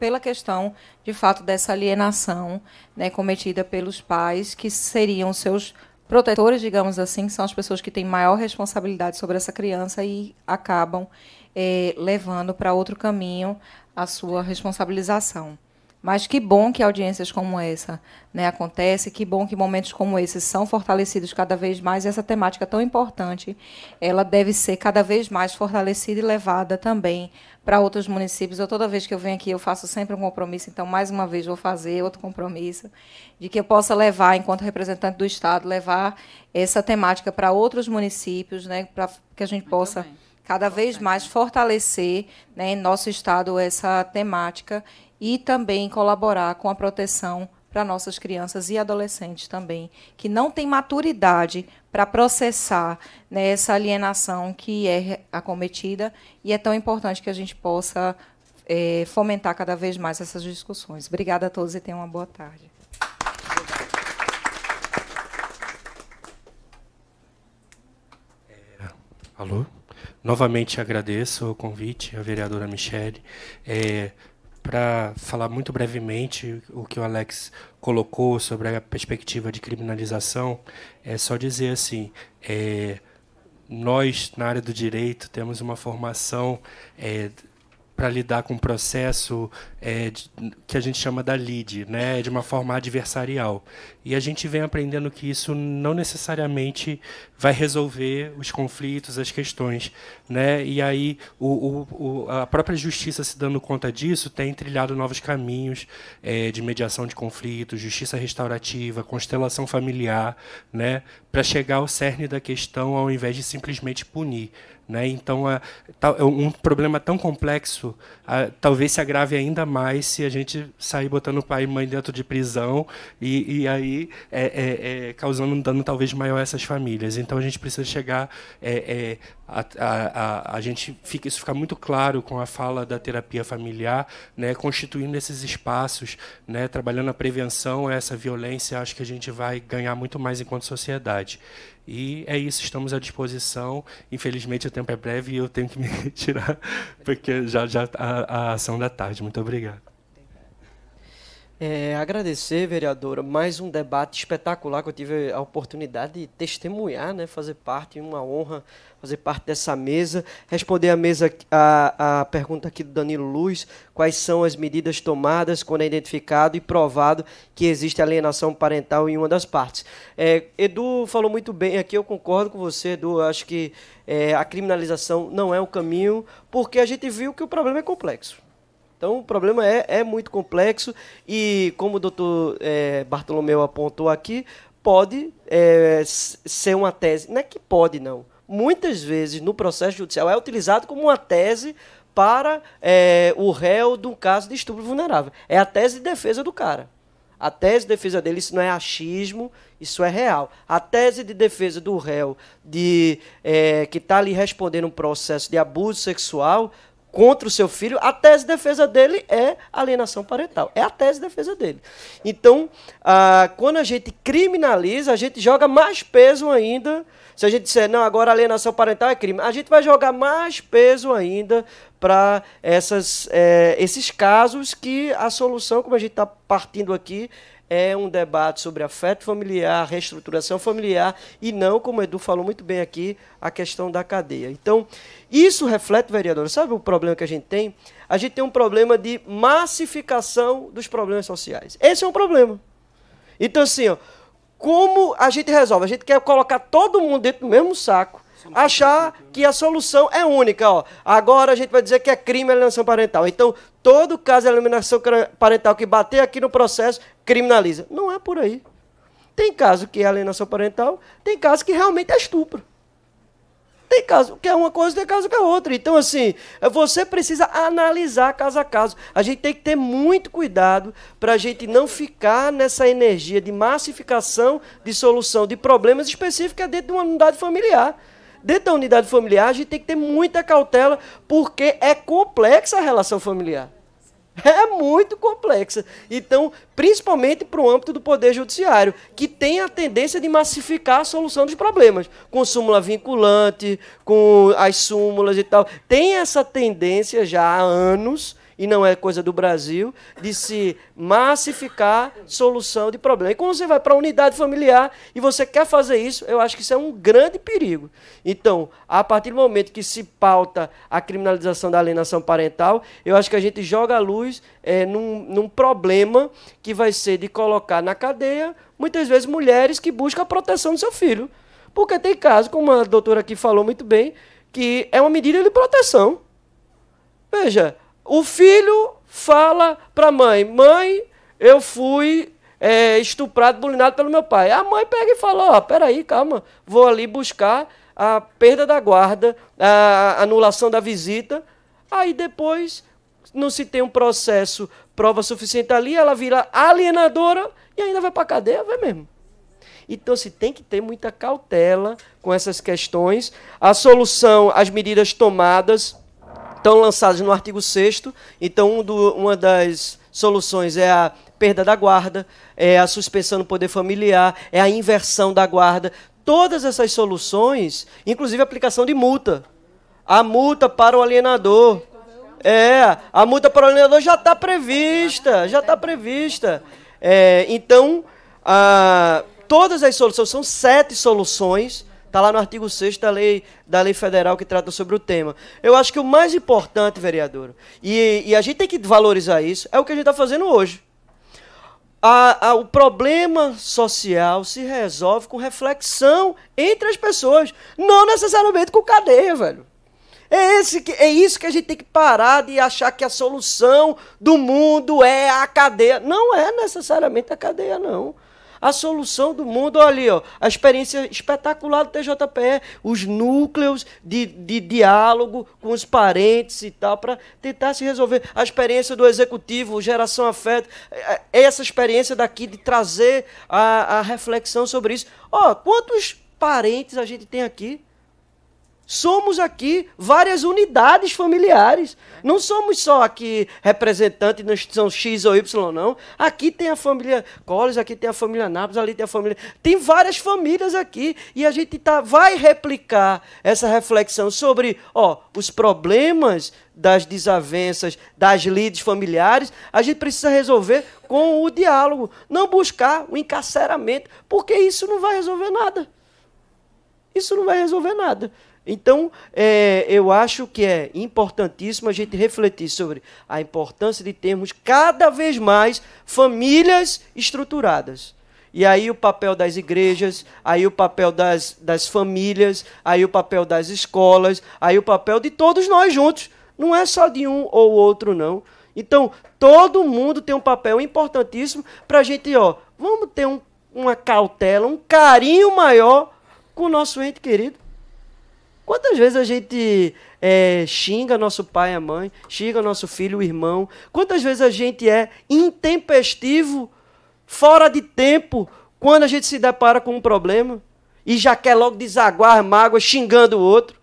pela questão de fato dessa alienação né, cometida pelos pais, que seriam seus protetores, digamos assim, que são as pessoas que têm maior responsabilidade sobre essa criança e acabam é, levando para outro caminho a sua responsabilização. Mas que bom que audiências como essa né, acontecem, que bom que momentos como esses são fortalecidos cada vez mais. E essa temática tão importante, ela deve ser cada vez mais fortalecida e levada também para outros municípios. Eu, toda vez que eu venho aqui, eu faço sempre um compromisso, então, mais uma vez, vou fazer outro compromisso, de que eu possa levar, enquanto representante do Estado, levar essa temática para outros municípios, né, para que a gente Muito possa... Bem cada vez mais fortalecer né, em nosso estado essa temática e também colaborar com a proteção para nossas crianças e adolescentes também, que não têm maturidade para processar né, essa alienação que é acometida e é tão importante que a gente possa é, fomentar cada vez mais essas discussões. Obrigada a todos e tenham uma boa tarde. É, alô? novamente agradeço o convite, a vereadora Michele, é, para falar muito brevemente o que o Alex colocou sobre a perspectiva de criminalização. É só dizer assim. É, nós, na área do direito, temos uma formação é, para lidar com o processo é, de, que a gente chama da lead, né, é de uma forma adversarial. E a gente vem aprendendo que isso não necessariamente vai resolver os conflitos, as questões. Né? E aí o, o, o, a própria justiça, se dando conta disso, tem trilhado novos caminhos é, de mediação de conflitos, justiça restaurativa, constelação familiar, né, para chegar ao cerne da questão ao invés de simplesmente punir. Né? Então, é um problema tão complexo talvez se agrave ainda mais se a gente sair botando pai e mãe dentro de prisão e, e aí é, é, é, causando um dano talvez maior a essas famílias. Então, a gente precisa chegar. É, é, a, gente fica, isso fica muito claro com a fala da terapia familiar, né? constituindo esses espaços, né? trabalhando a prevenção a essa violência, acho que a gente vai ganhar muito mais enquanto sociedade. E é isso, estamos à disposição. Infelizmente o tempo é breve e eu tenho que me (laughs) retirar, porque já já tá a, a ação da tarde. Muito obrigado. É, agradecer, vereadora, mais um debate espetacular que eu tive a oportunidade de testemunhar, né, fazer parte, uma honra fazer parte dessa mesa. Responder a mesa a, a pergunta aqui do Danilo Luz, quais são as medidas tomadas quando é identificado e provado que existe alienação parental em uma das partes. É, Edu falou muito bem aqui, eu concordo com você, Edu, acho que é, a criminalização não é o caminho, porque a gente viu que o problema é complexo. Então o problema é, é muito complexo e, como o doutor é, Bartolomeu apontou aqui, pode é, ser uma tese. Não é que pode, não. Muitas vezes no processo judicial é utilizado como uma tese para é, o réu de um caso de estupro vulnerável. É a tese de defesa do cara. A tese de defesa dele, isso não é achismo, isso é real. A tese de defesa do réu de é, que está ali respondendo um processo de abuso sexual contra o seu filho, a tese de defesa dele é alienação parental. É a tese de defesa dele. Então, ah, quando a gente criminaliza, a gente joga mais peso ainda. Se a gente disser, não, agora alienação parental é crime, a gente vai jogar mais peso ainda para é, eh, esses casos que a solução, como a gente está partindo aqui, é um debate sobre afeto familiar, reestruturação familiar e não, como o Edu falou muito bem aqui, a questão da cadeia. Então, isso reflete, vereador, sabe o problema que a gente tem? A gente tem um problema de massificação dos problemas sociais. Esse é um problema. Então, assim, ó, como a gente resolve? A gente quer colocar todo mundo dentro do mesmo saco achar que a solução é única. Ó. Agora a gente vai dizer que é crime a alienação parental. Então, todo caso de alienação parental que bater aqui no processo, criminaliza. Não é por aí. Tem caso que é alienação parental, tem caso que realmente é estupro. Tem caso que é uma coisa, tem caso que é outra. Então, assim, você precisa analisar caso a caso. A gente tem que ter muito cuidado para a gente não ficar nessa energia de massificação de solução de problemas específicos é dentro de uma unidade familiar dentro da unidade familiar, a gente tem que ter muita cautela, porque é complexa a relação familiar. É muito complexa. Então, principalmente para o âmbito do Poder Judiciário, que tem a tendência de massificar a solução dos problemas, com súmula vinculante, com as súmulas e tal. Tem essa tendência já há anos e não é coisa do Brasil, de se massificar solução de problema. E quando você vai para a unidade familiar e você quer fazer isso, eu acho que isso é um grande perigo. Então, a partir do momento que se pauta a criminalização da alienação parental, eu acho que a gente joga a luz é, num, num problema que vai ser de colocar na cadeia, muitas vezes, mulheres que buscam a proteção do seu filho. Porque tem casos, como a doutora aqui falou muito bem, que é uma medida de proteção. Veja, o filho fala para a mãe: Mãe, eu fui é, estuprado, bulinado pelo meu pai. A mãe pega e fala: Ó, oh, peraí, calma, vou ali buscar a perda da guarda, a anulação da visita. Aí depois não se tem um processo, prova suficiente ali, ela vira alienadora e ainda vai para cadeia, vai mesmo. Então se assim, tem que ter muita cautela com essas questões. A solução, as medidas tomadas estão lançados no artigo 6 então um do, uma das soluções é a perda da guarda, é a suspensão do poder familiar, é a inversão da guarda. Todas essas soluções, inclusive a aplicação de multa. A multa para o alienador. É, a multa para o alienador já está prevista, já está prevista. É, então, a, todas as soluções, são sete soluções Está lá no artigo 6 da lei, da lei federal que trata sobre o tema. Eu acho que o mais importante, vereador, e, e a gente tem que valorizar isso, é o que a gente está fazendo hoje. A, a, o problema social se resolve com reflexão entre as pessoas, não necessariamente com cadeia, velho. É, esse que, é isso que a gente tem que parar de achar que a solução do mundo é a cadeia. Não é necessariamente a cadeia, não a solução do mundo, olha ali, ó, a experiência espetacular do TJPE, os núcleos de, de diálogo com os parentes e tal, para tentar se resolver. A experiência do executivo, geração afeto, é, é, essa experiência daqui de trazer a, a reflexão sobre isso. Ó, quantos parentes a gente tem aqui Somos aqui várias unidades familiares. Não somos só aqui representantes da instituição X ou Y, não. Aqui tem a família Collins, aqui tem a família Nápoles, ali tem a família. Tem várias famílias aqui. E a gente tá, vai replicar essa reflexão sobre ó, os problemas das desavenças, das lides familiares, a gente precisa resolver com o diálogo, não buscar o encarceramento, porque isso não vai resolver nada. Isso não vai resolver nada. Então, é, eu acho que é importantíssimo a gente refletir sobre a importância de termos cada vez mais famílias estruturadas. E aí o papel das igrejas, aí o papel das, das famílias, aí o papel das escolas, aí o papel de todos nós juntos. Não é só de um ou outro, não. Então, todo mundo tem um papel importantíssimo para a gente, ó, vamos ter um, uma cautela, um carinho maior com o nosso ente querido. Quantas vezes a gente é, xinga nosso pai, a mãe, xinga nosso filho, o irmão? Quantas vezes a gente é intempestivo, fora de tempo, quando a gente se depara com um problema e já quer logo desaguar mágoa, xingando o outro,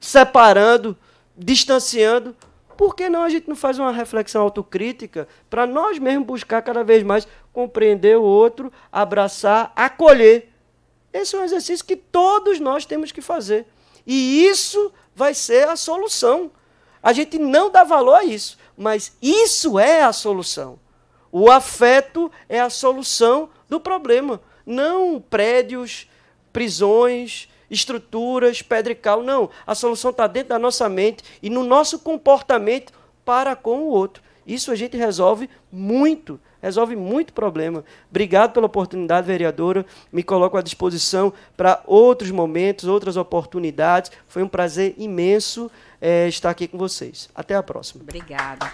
separando, distanciando? Por que não a gente não faz uma reflexão autocrítica para nós mesmos buscar cada vez mais compreender o outro, abraçar, acolher? Esse é um exercício que todos nós temos que fazer. E isso vai ser a solução. A gente não dá valor a isso, mas isso é a solução. O afeto é a solução do problema, não prédios, prisões, estruturas, pedra e cal, não. A solução está dentro da nossa mente e no nosso comportamento para com o outro. Isso a gente resolve muito. Resolve muito problema. Obrigado pela oportunidade, vereadora. Me coloco à disposição para outros momentos, outras oportunidades. Foi um prazer imenso é, estar aqui com vocês. Até a próxima. Obrigada.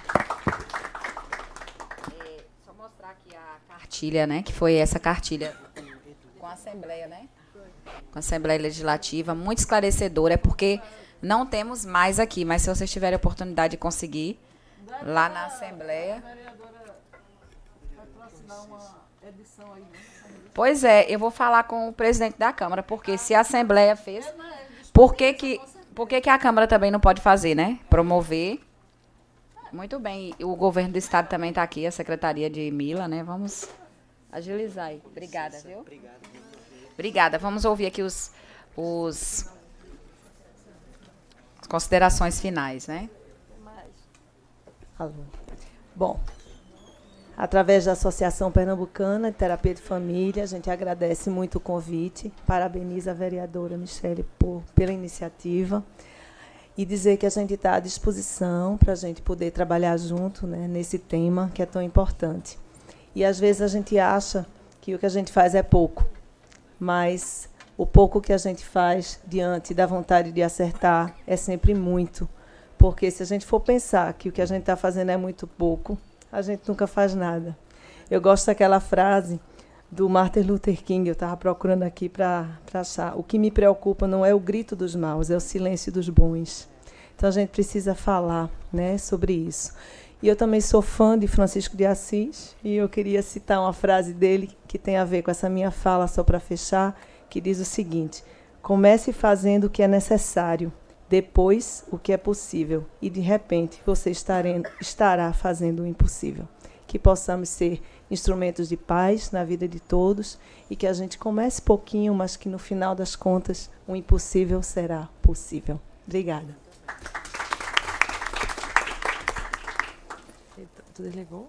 É, só mostrar aqui a cartilha, né? Que foi essa cartilha com a Assembleia, né? Com a Assembleia Legislativa. Muito esclarecedora, é porque não temos mais aqui, mas se vocês tiverem a oportunidade de conseguir, lá na Assembleia. Né? Pois é, eu vou falar com o presidente da Câmara, porque ah, se a Assembleia é, fez. Por que, que, por que, que a Câmara também não pode fazer, né? Promover. Muito bem. O governo do Estado também está aqui, a Secretaria de Mila, né? Vamos agilizar aí. Obrigada, viu? Obrigada. Vamos ouvir aqui os, os as considerações finais, né? Alô. Bom, através da Associação Pernambucana de Terapia de Família. A gente agradece muito o convite, parabeniza a vereadora Michele por, pela iniciativa e dizer que a gente está à disposição para a gente poder trabalhar junto né, nesse tema que é tão importante. E às vezes a gente acha que o que a gente faz é pouco, mas o pouco que a gente faz diante da vontade de acertar é sempre muito. Porque se a gente for pensar que o que a gente está fazendo é muito pouco, a gente nunca faz nada. Eu gosto daquela frase do Martin Luther King, eu estava procurando aqui para achar. O que me preocupa não é o grito dos maus, é o silêncio dos bons. Então a gente precisa falar né, sobre isso. E eu também sou fã de Francisco de Assis, e eu queria citar uma frase dele que tem a ver com essa minha fala, só para fechar, que diz o seguinte: Comece fazendo o que é necessário depois o que é possível e de repente você estará fazendo o impossível. Que possamos ser instrumentos de paz na vida de todos e que a gente comece pouquinho, mas que no final das contas o impossível será possível. Obrigada. Tudo ligou?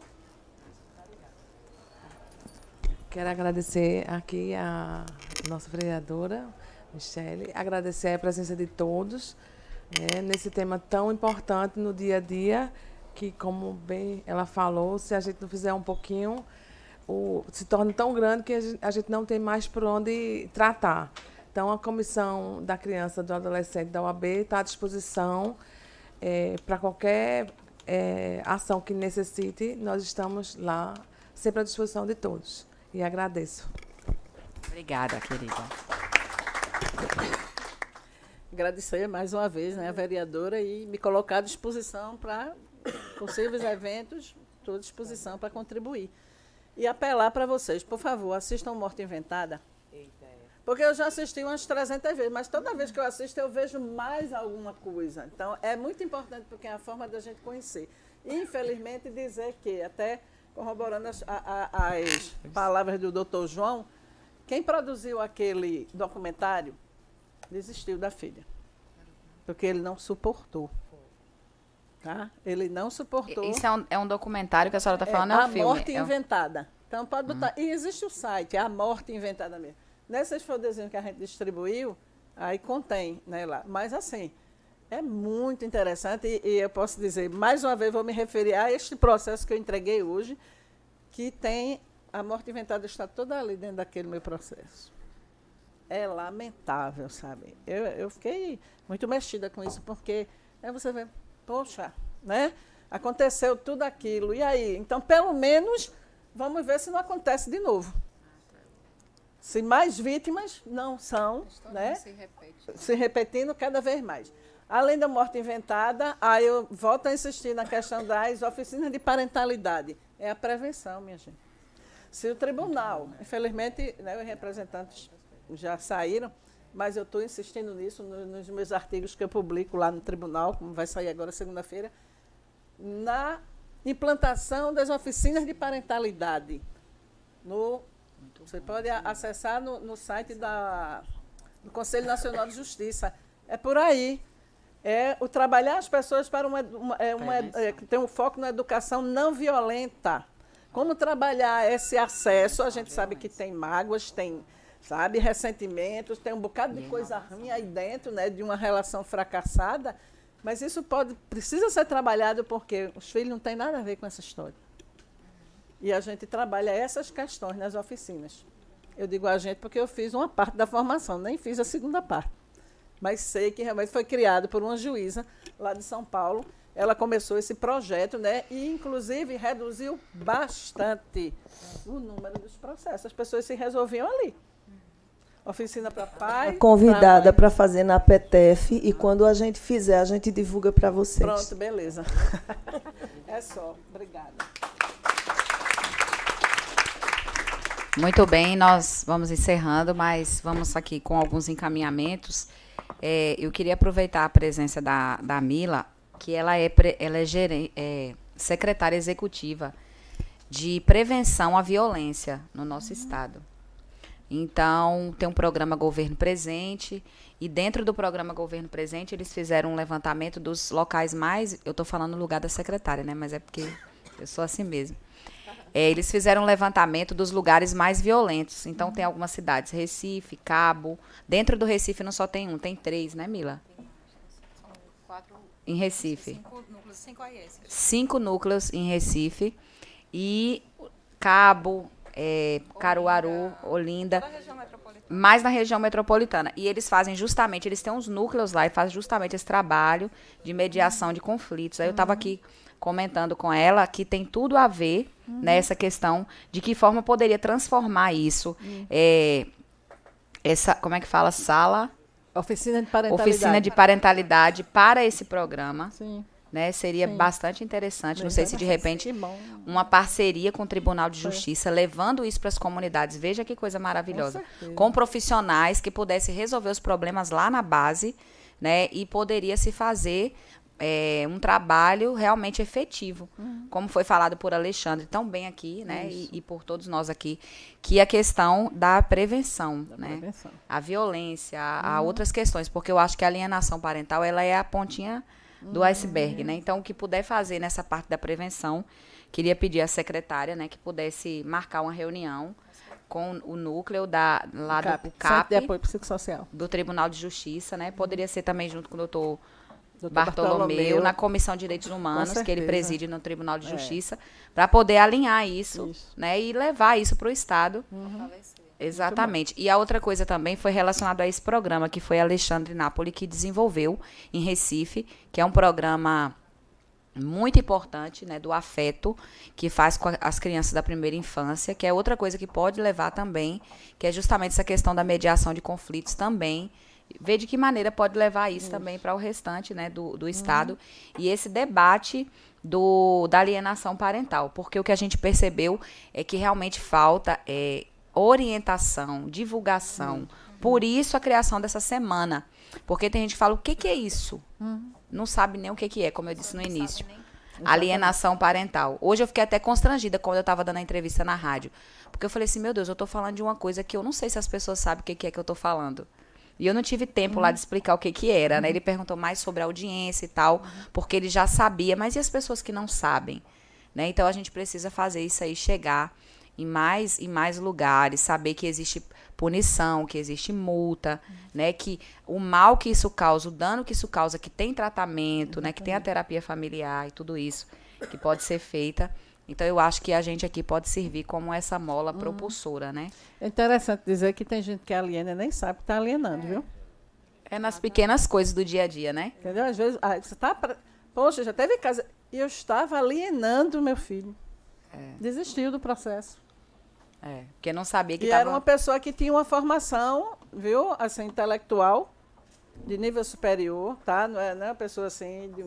Quero agradecer aqui a nossa vereadora, Michele, agradecer a presença de todos né, nesse tema tão importante no dia a dia, que, como bem ela falou, se a gente não fizer um pouquinho, o, se torna tão grande que a gente, a gente não tem mais por onde tratar. Então, a Comissão da Criança, do Adolescente da UAB está à disposição é, para qualquer é, ação que necessite, nós estamos lá sempre à disposição de todos. E agradeço. Obrigada, querida agradecer mais uma vez né, a vereadora e me colocar à disposição para possíveis eventos, estou à disposição para contribuir. E apelar para vocês, por favor, assistam Morte Inventada. É. Porque eu já assisti umas 300 vezes, mas toda vez que eu assisto eu vejo mais alguma coisa. Então é muito importante porque é a forma da gente conhecer. Infelizmente, dizer que, até corroborando as, a, as palavras do doutor João, quem produziu aquele documentário desistiu da filha. Porque ele não suportou. Tá? Ele não suportou. Isso é um, é um documentário que a senhora está é, falando, é, é um A filme. Morte é um... Inventada. Então pode botar. Hum. E existe o site, A Morte Inventada mesmo. Nessas fotozinhas que a gente distribuiu, aí contém, né, lá. Mas assim, é muito interessante e, e eu posso dizer, mais uma vez vou me referir a este processo que eu entreguei hoje, que tem a morte inventada está toda ali dentro daquele meu processo é lamentável, sabe? Eu, eu fiquei muito mexida com isso, porque aí você vê, poxa, né? Aconteceu tudo aquilo. E aí? Então, pelo menos, vamos ver se não acontece de novo. Se mais vítimas não são, né? Se, repete. se repetindo cada vez mais. Além da morte inventada, aí eu volto a insistir na questão das oficinas de parentalidade. É a prevenção, minha gente. Se o tribunal, né? infelizmente, né, os representantes já saíram, mas eu estou insistindo nisso no, nos meus artigos que eu publico lá no tribunal, como vai sair agora segunda-feira, na implantação das oficinas de parentalidade. No, você pode acessar no, no site da, do Conselho Nacional de Justiça. É por aí. É o trabalhar as pessoas para uma, uma, é uma é, que tem um foco na educação não violenta. Como trabalhar esse acesso? A gente sabe que tem mágoas, tem sabe? Ressentimentos, tem um bocado de coisa ruim aí dentro, né? De uma relação fracassada. Mas isso pode, precisa ser trabalhado porque os filhos não têm nada a ver com essa história. E a gente trabalha essas questões nas oficinas. Eu digo a gente porque eu fiz uma parte da formação, nem fiz a segunda parte. Mas sei que realmente foi criado por uma juíza lá de São Paulo. Ela começou esse projeto, né? E inclusive reduziu bastante o número dos processos. As pessoas se resolviam ali. Oficina para pai. Convidada para fazer na PTF e quando a gente fizer, a gente divulga para vocês. Pronto, beleza. (laughs) é só. Obrigada. Muito bem, nós vamos encerrando, mas vamos aqui com alguns encaminhamentos. É, eu queria aproveitar a presença da, da Mila, que ela é, ela é, é secretária executiva de prevenção à violência no nosso uhum. estado. Então, tem um programa Governo Presente, e dentro do programa Governo Presente, eles fizeram um levantamento dos locais mais. Eu estou falando no lugar da secretária, né? Mas é porque eu sou assim mesmo. É, eles fizeram um levantamento dos lugares mais violentos. Então, uhum. tem algumas cidades, Recife, Cabo. Dentro do Recife não só tem um, tem três, né, Mila? São quatro. Em Recife. Cinco núcleos, cinco AIS. Cinco núcleos em Recife. E Cabo, é, Caruaru, Olinda. Mais na região metropolitana. E eles fazem justamente, eles têm uns núcleos lá e fazem justamente esse trabalho de mediação de conflitos. Aí eu estava uhum. aqui comentando com ela que tem tudo a ver uhum. nessa questão de que forma poderia transformar isso. Uhum. É, essa, como é que fala? Sala. Oficina de parentalidade. Oficina de parentalidade para esse programa. Sim. Né? Seria Sim. bastante interessante, não sei se de repente uma parceria com o Tribunal de Justiça, levando isso para as comunidades. Veja que coisa maravilhosa. Com, com profissionais que pudessem resolver os problemas lá na base, né? E poderia se fazer é, um trabalho realmente efetivo, uhum. como foi falado por Alexandre tão bem aqui, né, e, e, por todos nós aqui, que a questão da prevenção, da né, prevenção. a violência, uhum. a outras questões, porque eu acho que a alienação parental ela é a pontinha do iceberg, né? Então, o que puder fazer nessa parte da prevenção, queria pedir à secretária, né, que pudesse marcar uma reunião com o núcleo da lá CAP, do CAP, de apoio psicossocial do Tribunal de Justiça, né? Poderia ser também junto com o doutor Dr. Bartolomeu, Bartolomeu, na Comissão de Direitos Humanos, que ele preside no Tribunal de é. Justiça, é. para poder alinhar isso, isso, né, e levar isso para o Estado uhum. Exatamente. E a outra coisa também foi relacionada a esse programa, que foi Alexandre Napoli que desenvolveu em Recife, que é um programa muito importante, né, do afeto que faz com as crianças da primeira infância, que é outra coisa que pode levar também, que é justamente essa questão da mediação de conflitos também, ver de que maneira pode levar isso, isso. também para o restante, né, do, do uhum. estado uhum. e esse debate do da alienação parental, porque o que a gente percebeu é que realmente falta é orientação, divulgação. Uhum. Por isso a criação dessa semana. Porque tem gente que fala, o que, que é isso? Uhum. Não sabe nem o que, que é, como eu disse no início. Alienação parental. Hoje eu fiquei até constrangida quando eu estava dando a entrevista na rádio. Porque eu falei assim, meu Deus, eu estou falando de uma coisa que eu não sei se as pessoas sabem o que, que é que eu estou falando. E eu não tive tempo uhum. lá de explicar o que que era, né? Uhum. Ele perguntou mais sobre a audiência e tal, uhum. porque ele já sabia, mas e as pessoas que não sabem, né? Então a gente precisa fazer isso aí chegar em mais e mais lugares, saber que existe punição, que existe multa, uhum. né, que o mal que isso causa, o dano que isso causa, que tem tratamento, uhum. né, que tem a terapia familiar e tudo isso que pode ser feita. Então eu acho que a gente aqui pode servir como essa mola uhum. propulsora, né? É interessante dizer que tem gente que é aliena nem sabe que está alienando, é. viu? É nas pequenas coisas do dia a dia, né? Entendeu? Às vezes, ah, você tá pra... poxa, já teve casa e eu estava alienando meu filho. É. Desistiu do processo. É, porque não sabia que E tava... era uma pessoa que tinha uma formação, viu, assim, intelectual, de nível superior, tá? Não é, não é uma pessoa assim, de,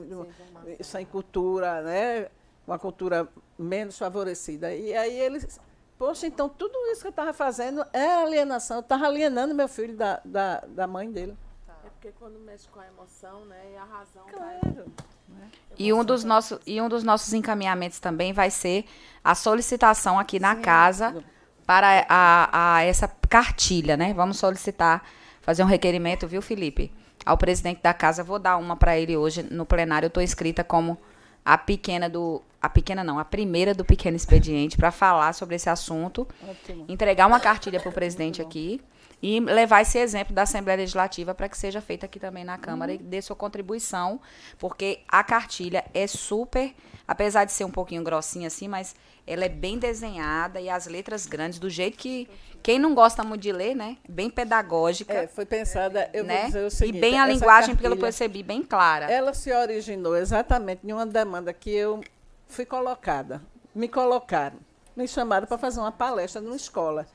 de, sem cultura, né? Uma cultura menos favorecida. E aí eles Poxa, então tudo isso que eu estava fazendo é alienação. Eu estava alienando meu filho da, da, da mãe dele. Tá. É porque quando mexe com a emoção, né? E a razão. Claro. Né? E um, dos nosso, e um dos nossos encaminhamentos também vai ser a solicitação aqui na Sim. casa para a, a essa cartilha, né? Vamos solicitar, fazer um requerimento, viu, Felipe? Ao presidente da casa, vou dar uma para ele hoje no plenário. Eu estou escrita como a pequena do. A pequena não, a primeira do pequeno expediente para falar sobre esse assunto. Ótimo. Entregar uma cartilha para o presidente aqui e levar esse exemplo da Assembleia Legislativa para que seja feito aqui também na Câmara uhum. e dê sua contribuição, porque a cartilha é super, apesar de ser um pouquinho grossinha assim, mas ela é bem desenhada e as letras grandes, do jeito que quem não gosta muito de ler, né? Bem pedagógica. É, foi pensada, eu né? vou o seguinte. E bem a linguagem, pelo que eu percebi, bem clara. Ela se originou exatamente em uma demanda que eu fui colocada, me colocaram, me chamaram para fazer uma palestra numa escola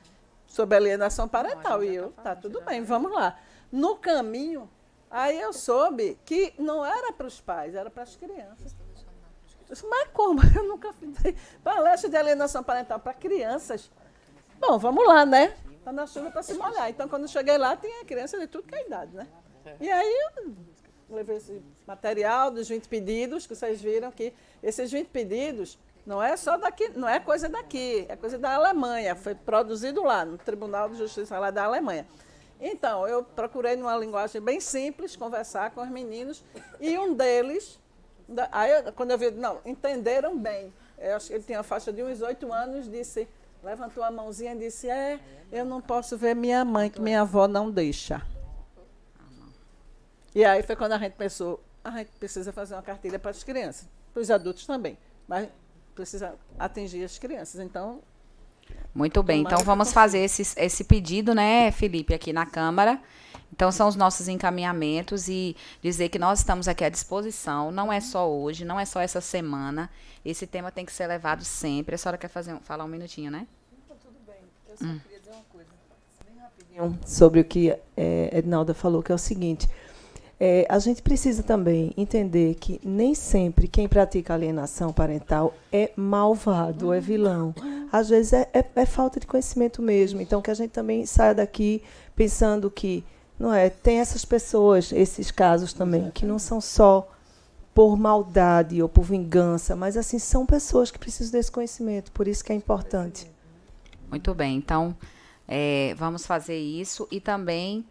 sobre alienação parental. Não, e eu, tá, tá tudo bem, né? vamos lá. No caminho, aí eu soube que não era para os pais, era para as crianças. Mas como? (laughs) Eu nunca fiz palestra de alienação parental para crianças. Bom, vamos lá, né? Tá na chuva para se molhar. Então, quando eu cheguei lá, tinha criança de tudo que é idade, né? E aí eu levei esse material dos 20 pedidos, que vocês viram que esses 20 pedidos não é só daqui, não é coisa daqui, é coisa da Alemanha, foi produzido lá, no Tribunal de Justiça lá da Alemanha. Então, eu procurei numa linguagem bem simples conversar com os meninos e um deles, aí eu, quando eu vi, não, entenderam bem. Eu acho que ele tinha a faixa de uns oito anos, disse, levantou a mãozinha e disse: "É, eu não posso ver minha mãe, que minha avó não deixa". E aí foi quando a gente pensou, a gente precisa fazer uma cartilha para as crianças, para os adultos também. Mas precisa atingir as crianças. Então. Muito bem, então vamos fazer esse, esse pedido, né, Felipe, aqui na Câmara. Então, são os nossos encaminhamentos e dizer que nós estamos aqui à disposição. Não é só hoje, não é só essa semana. Esse tema tem que ser levado sempre. A senhora quer fazer, falar um minutinho, né? Então, tudo bem. Eu só hum. queria dizer uma coisa, bem rapidinho, sobre o que é, Ednalda falou, que é o seguinte: é, a gente precisa também entender que nem sempre quem pratica alienação parental é malvado, é vilão. Às vezes é, é, é falta de conhecimento mesmo. Então, que a gente também saia daqui pensando que não é tem essas pessoas, esses casos também, que não são só por maldade ou por vingança, mas assim são pessoas que precisam desse conhecimento. Por isso que é importante. Muito bem. Então, é, vamos fazer isso e também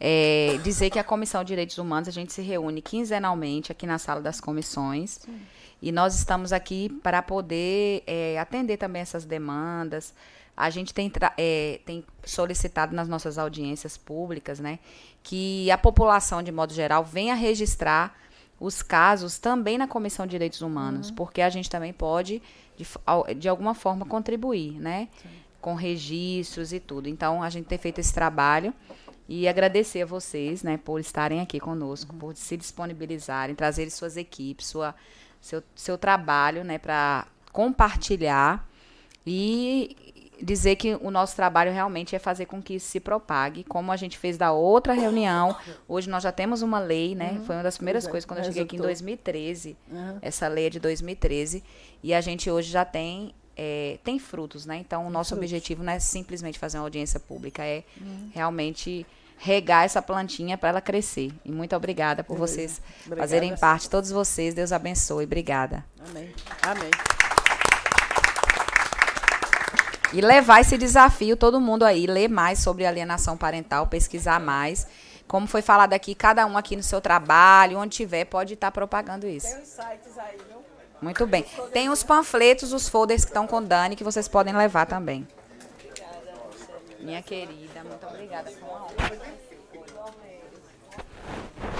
é, dizer que a Comissão de Direitos Humanos, a gente se reúne quinzenalmente aqui na sala das comissões. Sim. E nós estamos aqui para poder é, atender também essas demandas. A gente tem, é, tem solicitado nas nossas audiências públicas né, que a população, de modo geral, venha registrar os casos também na Comissão de Direitos Humanos, uhum. porque a gente também pode, de, de alguma forma, contribuir né, com registros e tudo. Então, a gente tem feito esse trabalho. E agradecer a vocês, né, por estarem aqui conosco, uhum. por se disponibilizarem, trazerem suas equipes, sua, seu, seu trabalho, né, para compartilhar e dizer que o nosso trabalho realmente é fazer com que isso se propague, como a gente fez da outra reunião. Hoje nós já temos uma lei, né? Uhum, Foi uma das primeiras é, coisas quando eu cheguei aqui em 2013. Uhum. Essa lei é de 2013 e a gente hoje já tem é, tem frutos, né? Então, o nosso frutos. objetivo não é simplesmente fazer uma audiência pública, é uhum. realmente regar essa plantinha para ela crescer. E muito obrigada por Beleza. vocês obrigada. fazerem parte, todos vocês. Deus abençoe. Obrigada. Amém. Amém. E levar esse desafio, todo mundo aí, ler mais sobre alienação parental, pesquisar mais. Como foi falado aqui, cada um aqui no seu trabalho, onde tiver, pode estar tá propagando isso. Tem os sites aí, viu? Muito bem. Tem os panfletos, os folders que estão com Dani, que vocês podem levar também. Minha querida, muito obrigada. Foi uma honra.